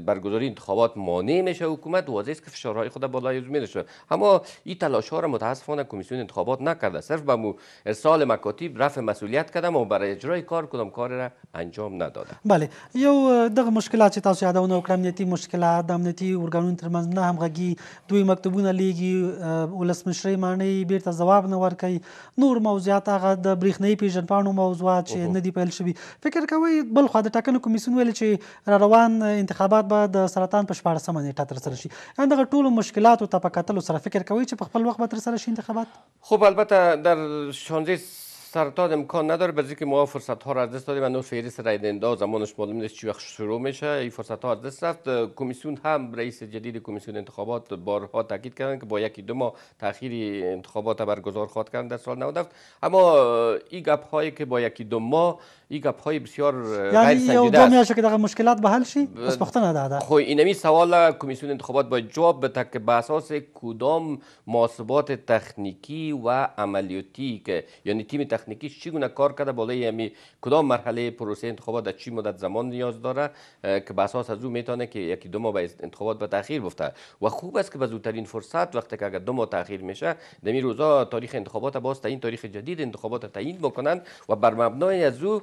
برگزاری انتخابات مانع میشه حکومت واضح است که فشارهای خود می میشه اما این تلاش ها را متاسفانه کمیسیون انتخابات نکرده صرف به مو ارسال مکاتیب رفع مسئولیت کردم و برای اجرای کار کدام کار را انجام نداده بله یو دغه مشکلات چې تاسو یادونه وکړم سیاسي مشکلات د امنیتي ارګانونو ترمنځ نه همغږي دوی مکتوبونه لیږي ولسمشرۍ معنی بیرته ځواب نه ورکوي نور موضوعات هغه د برېښنایي پیژندپاڼو موضوعات چې نه دي پیل شوي فکر کوئ بل خوا د ټاکنو کمیسیون ویل چې را روان انتخابات به د سرطان په شپاړسمه نیټه ترسره شي یعنې دغه ټولو مشکلاتو ته په کتلو سره فکر کوئ چې په خپل وخت به ترسره شي انتخابات خب البته در 16 سرطان امکان نداره به که ما فرصت ها را از دست دادیم و فهرست رای دهنده زمانش معلوم نیست چی وقت شروع میشه این فرصت ها از دست رفت کمیسیون هم رئیس جدید کمیسیون انتخابات بارها تاکید کردن که با یکی دو ماه تاخیر انتخابات برگزار خواهد کردن در سال 97 اما این گپ هایی که با یکی دو ماه گپ بسیار غیر یعنی سنجیده که دغه مشکلات به حل شی بس پختنه ده ده خو خب، اینمی سوال کمیسیون انتخابات باید جواب بده که به اساس کدام محاسبات تکنیکی و عملیاتی که یعنی تیم تکنیکی چیگونه کار کرده بالای یعنی کدام مرحله پروسه انتخابات در چی مدت زمان نیاز داره که به اساس از او میتونه که یکی دو ماه به انتخابات به تاخیر بفته و خوب است که به زودترین فرصت وقتی که اگر دو ماه تاخیر میشه دمی روزا تاریخ انتخابات باز این تاریخ جدید انتخابات تعیین بکنند و بر مبنای از او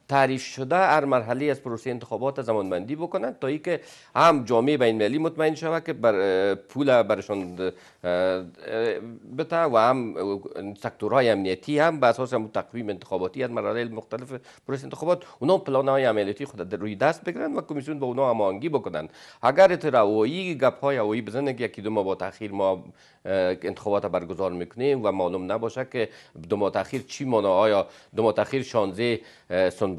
تعریف شده هر مرحله از پروسه انتخابات زمانبندی بکنند تا اینکه هم جامعه بین المللی مطمئن شود که بر پول برشان بتا و هم سکتورهای امنیتی هم به اساس تقویم انتخاباتی از مراحل مختلف پروسه انتخابات اونا پلان های عملیاتی خود روی دست بگیرند و کمیسیون با اونا هماهنگی بکنند اگر تراویی گپ های اوی بزنه که یکی دو ماه با تاخیر ما انتخابات برگزار میکنیم و معلوم نباشه که دو ماه تاخیر چی مانا آیا دو ماه تاخیر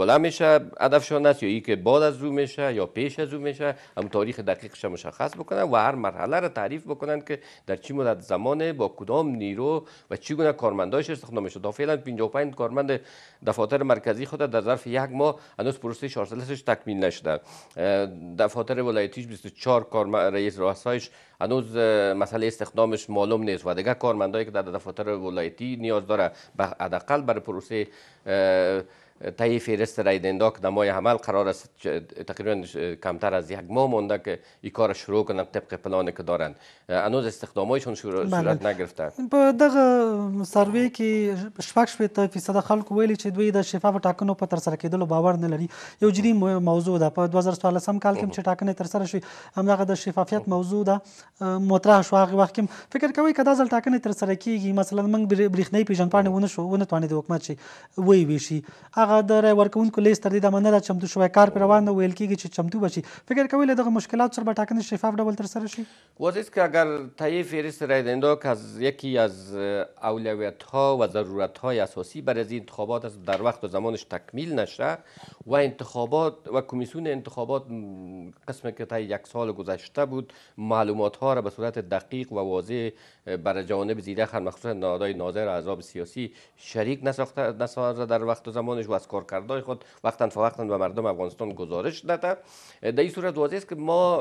بلند میشه هدفشان است یا ای که بعد از او میشه یا پیش از او میشه هم تاریخ دقیقش مشخص بکنن و هر مرحله را تعریف بکنن که در چی مدت زمانه با کدام نیرو و گونه کارمنداش استخدام میشه تا فعلا 55 کارمند دفاتر مرکزی خود در ظرف یک ماه هنوز پروسه 400 تکمیل نشده دفاتر ولایتیش 24 کار رئیس راستایش هنوز مسئله استخدامش معلوم نیست و دیگه کارمندایی که در دفاتر ولایتی نیاز داره حداقل برای پروسه طی فهرست رایدندا که در ماه عمل قرار است تقریبا کمتر از یک ماه مانده که این کار شروع کنند طبق پلانی که دارند هنوز استخدامایشون صورت نگرفته په دغه سروې کې شپږ شپېته فیصده خلکو ویلي چې دوی د شفاف ټاکنو په ترسره کېدلو باور نه لري یو جدي موضوع ده په 2014 کال کې چې ټاکنې ترسره شوې همدغه د شفافیت موضوع ده مطرح شو هغه وخت کې فکر کوي که دا ځل ټاکنې ترسره کېږي مثلا موږ برېښنایي پیژندپاڼې ونه شو ونه توانېد حکومت شي وی ویشي هغه هغه د ورکونکو لیست تر دې چمتو شوی کار پر روان ویل کیږي چمتو بشي فکر کوي له دغه مشکلات سره ټاکنه شفاف ډول تر سره شي که اگر طی فهرست که از یکی از اولویت ها و ضرورت های اساسی بر از انتخابات در وقت و زمانش تکمیل نشه و انتخابات و کمیسیون انتخابات قسم که تایی یک سال گذشته بود معلومات ها را به صورت دقیق و واضح بر جانب خر مخصوص نادای ناظر احزاب سیاسی شریک نساخته در وقت و زمانش و از کارکردهای خود وقتا وقتا به مردم افغانستان گزارش داده در این صورت واضح است که ما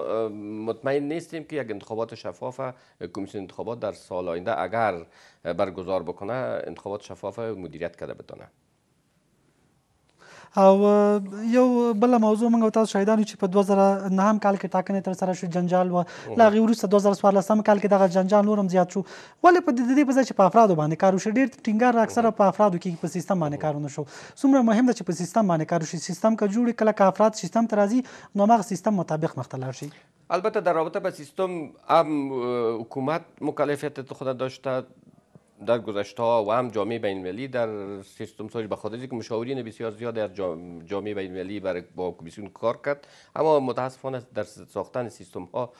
مطمئن نیستیم که یک انتخابات شفافه کمیسیون انتخابات در سال آینده اگر برگزار بکنه انتخابات شفافه مدیریت کرده بتانه او یو بل موضوع موږ تاسو شاهدانو چې په 2009 کال کې ټاکنې تر سره شو جنجال و لا غي ورسته 2014 کال کې دغه جنجال نور هم زیات شو ولې په دې په ځای چې په افرادو باندې کار وشي ډیر ټینګار اکثره په افرادو کې په سیستم باندې کار ونه شو څومره مهم ده چې په سیستم باندې کار وشي سیستم کا جوړ کله کا افراد سیستم تر راځي نو مغ سیستم مطابق مختلف شي البته در رابطه با سیستم هم حکومت مکلفیت خود داشته در گذشته و هم جامعه بین در سیستم سازی به خاطر که مشاورین بسیار زیاد در جامعه بین المللی برای با کمیسیون کار کرد اما متاسفانه در ساختن سیستم ها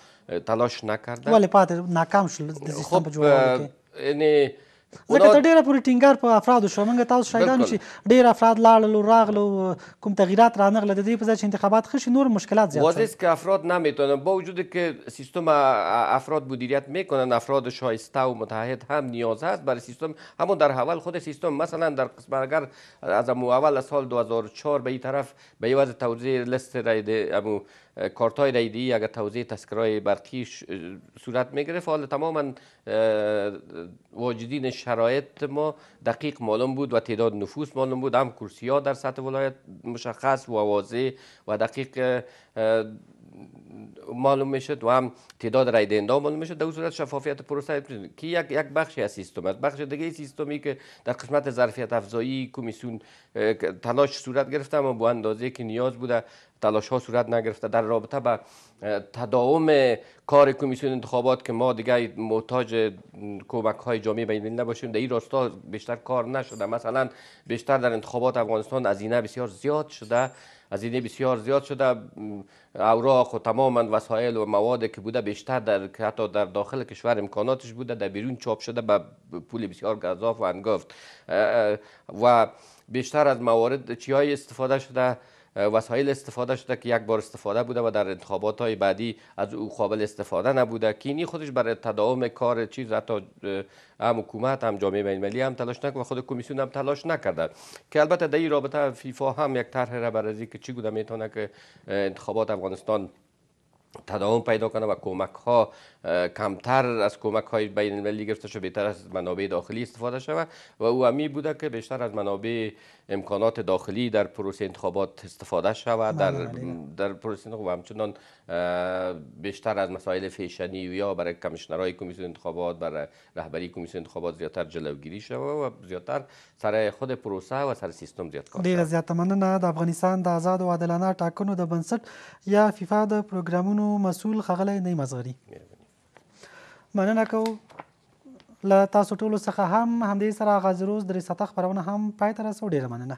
تلاش نکردند ولی پات ناکام شد خب، سیستم خب ځکه ته ډیره پوری ټینګار په افرادو شو موږ تاسو شایدان چې ډیر افراد لاړل راغلو کوم تغییرات رانغله د دې په ځای چې انتخابات خش نور مشکلات زیات واضح که افراد نمیتونن با وجود که سیستم افراد مدیریت میکنن افراد شایسته و متحد هم نیاز هست برای سیستم همون در اول خود سیستم مثلا در قسمت اگر از اول سال 2004 به این طرف به وضع توزیع لیست رای امو کارت های اگر توزیع تذکرای برقی صورت می گرفت حالا تماما واجدین شرایط ما دقیق معلوم بود و تعداد نفوس معلوم بود هم کرسی ها در سطح ولایت مشخص و واضح و دقیق معلوم میشد و هم تعداد رای دهنده معلوم میشد در صورت شفافیت پروسه که یک یک بخشی از سیستم است بخش دیگه سیستمی که در قسمت ظرفیت افزایی کمیسیون تلاش صورت گرفته اما به اندازه که نیاز بوده تلاش ها صورت نگرفته در رابطه به تداوم کار کمیسیون انتخابات که ما دیگه محتاج کمک های جامعه بین نباشیم در این راستا بیشتر کار نشده مثلا بیشتر در انتخابات افغانستان از اینا بسیار زیاد شده هزینه بسیار زیاد شده اوراق و تمام وسایل و مواد که بوده بیشتر در حتی در داخل کشور امکاناتش بوده در بیرون چاپ شده به پول بسیار گذاف و انگفت و بیشتر از موارد چی های استفاده شده وسایل استفاده شده که یک بار استفاده بوده و در انتخابات های بعدی از او قابل استفاده نبوده که اینی خودش برای تداوم کار چیز حتی هم حکومت هم جامعه بین هم تلاش نکرد و خود کمیسیون هم تلاش نکرده که البته در این رابطه فیفا هم یک طرح را برازی که چی گونه میتونه که انتخابات افغانستان تداوم پیدا کنه و کمک ها کمتر از کمک های بین المللی گرفته شده بهتر از منابع داخلی استفاده شود و او همی بوده که بیشتر از منابع امکانات داخلی در پروسه انتخابات استفاده شود در بله، بله. در پروسه انتخابات همچنان بیشتر از مسائل فیشنی یا برای کمیشنرای کمیسیون انتخابات برای رهبری کمیسیون انتخابات زیاتر جلوگیری شود و زیاتر سر خود پروسه و سر سیستم زیاد کار ډیر زیات مننه د افغانستان د آزاد و عادلانه ټاکنو د بنسټ یا فیفا د پروګرامونو کارونو مسول خغلی نه مزغری مننه کو له تاسو ټولو څخه هم همدې سره غازروز درې سطح خبرونه هم پای ته رسو ډیره مننه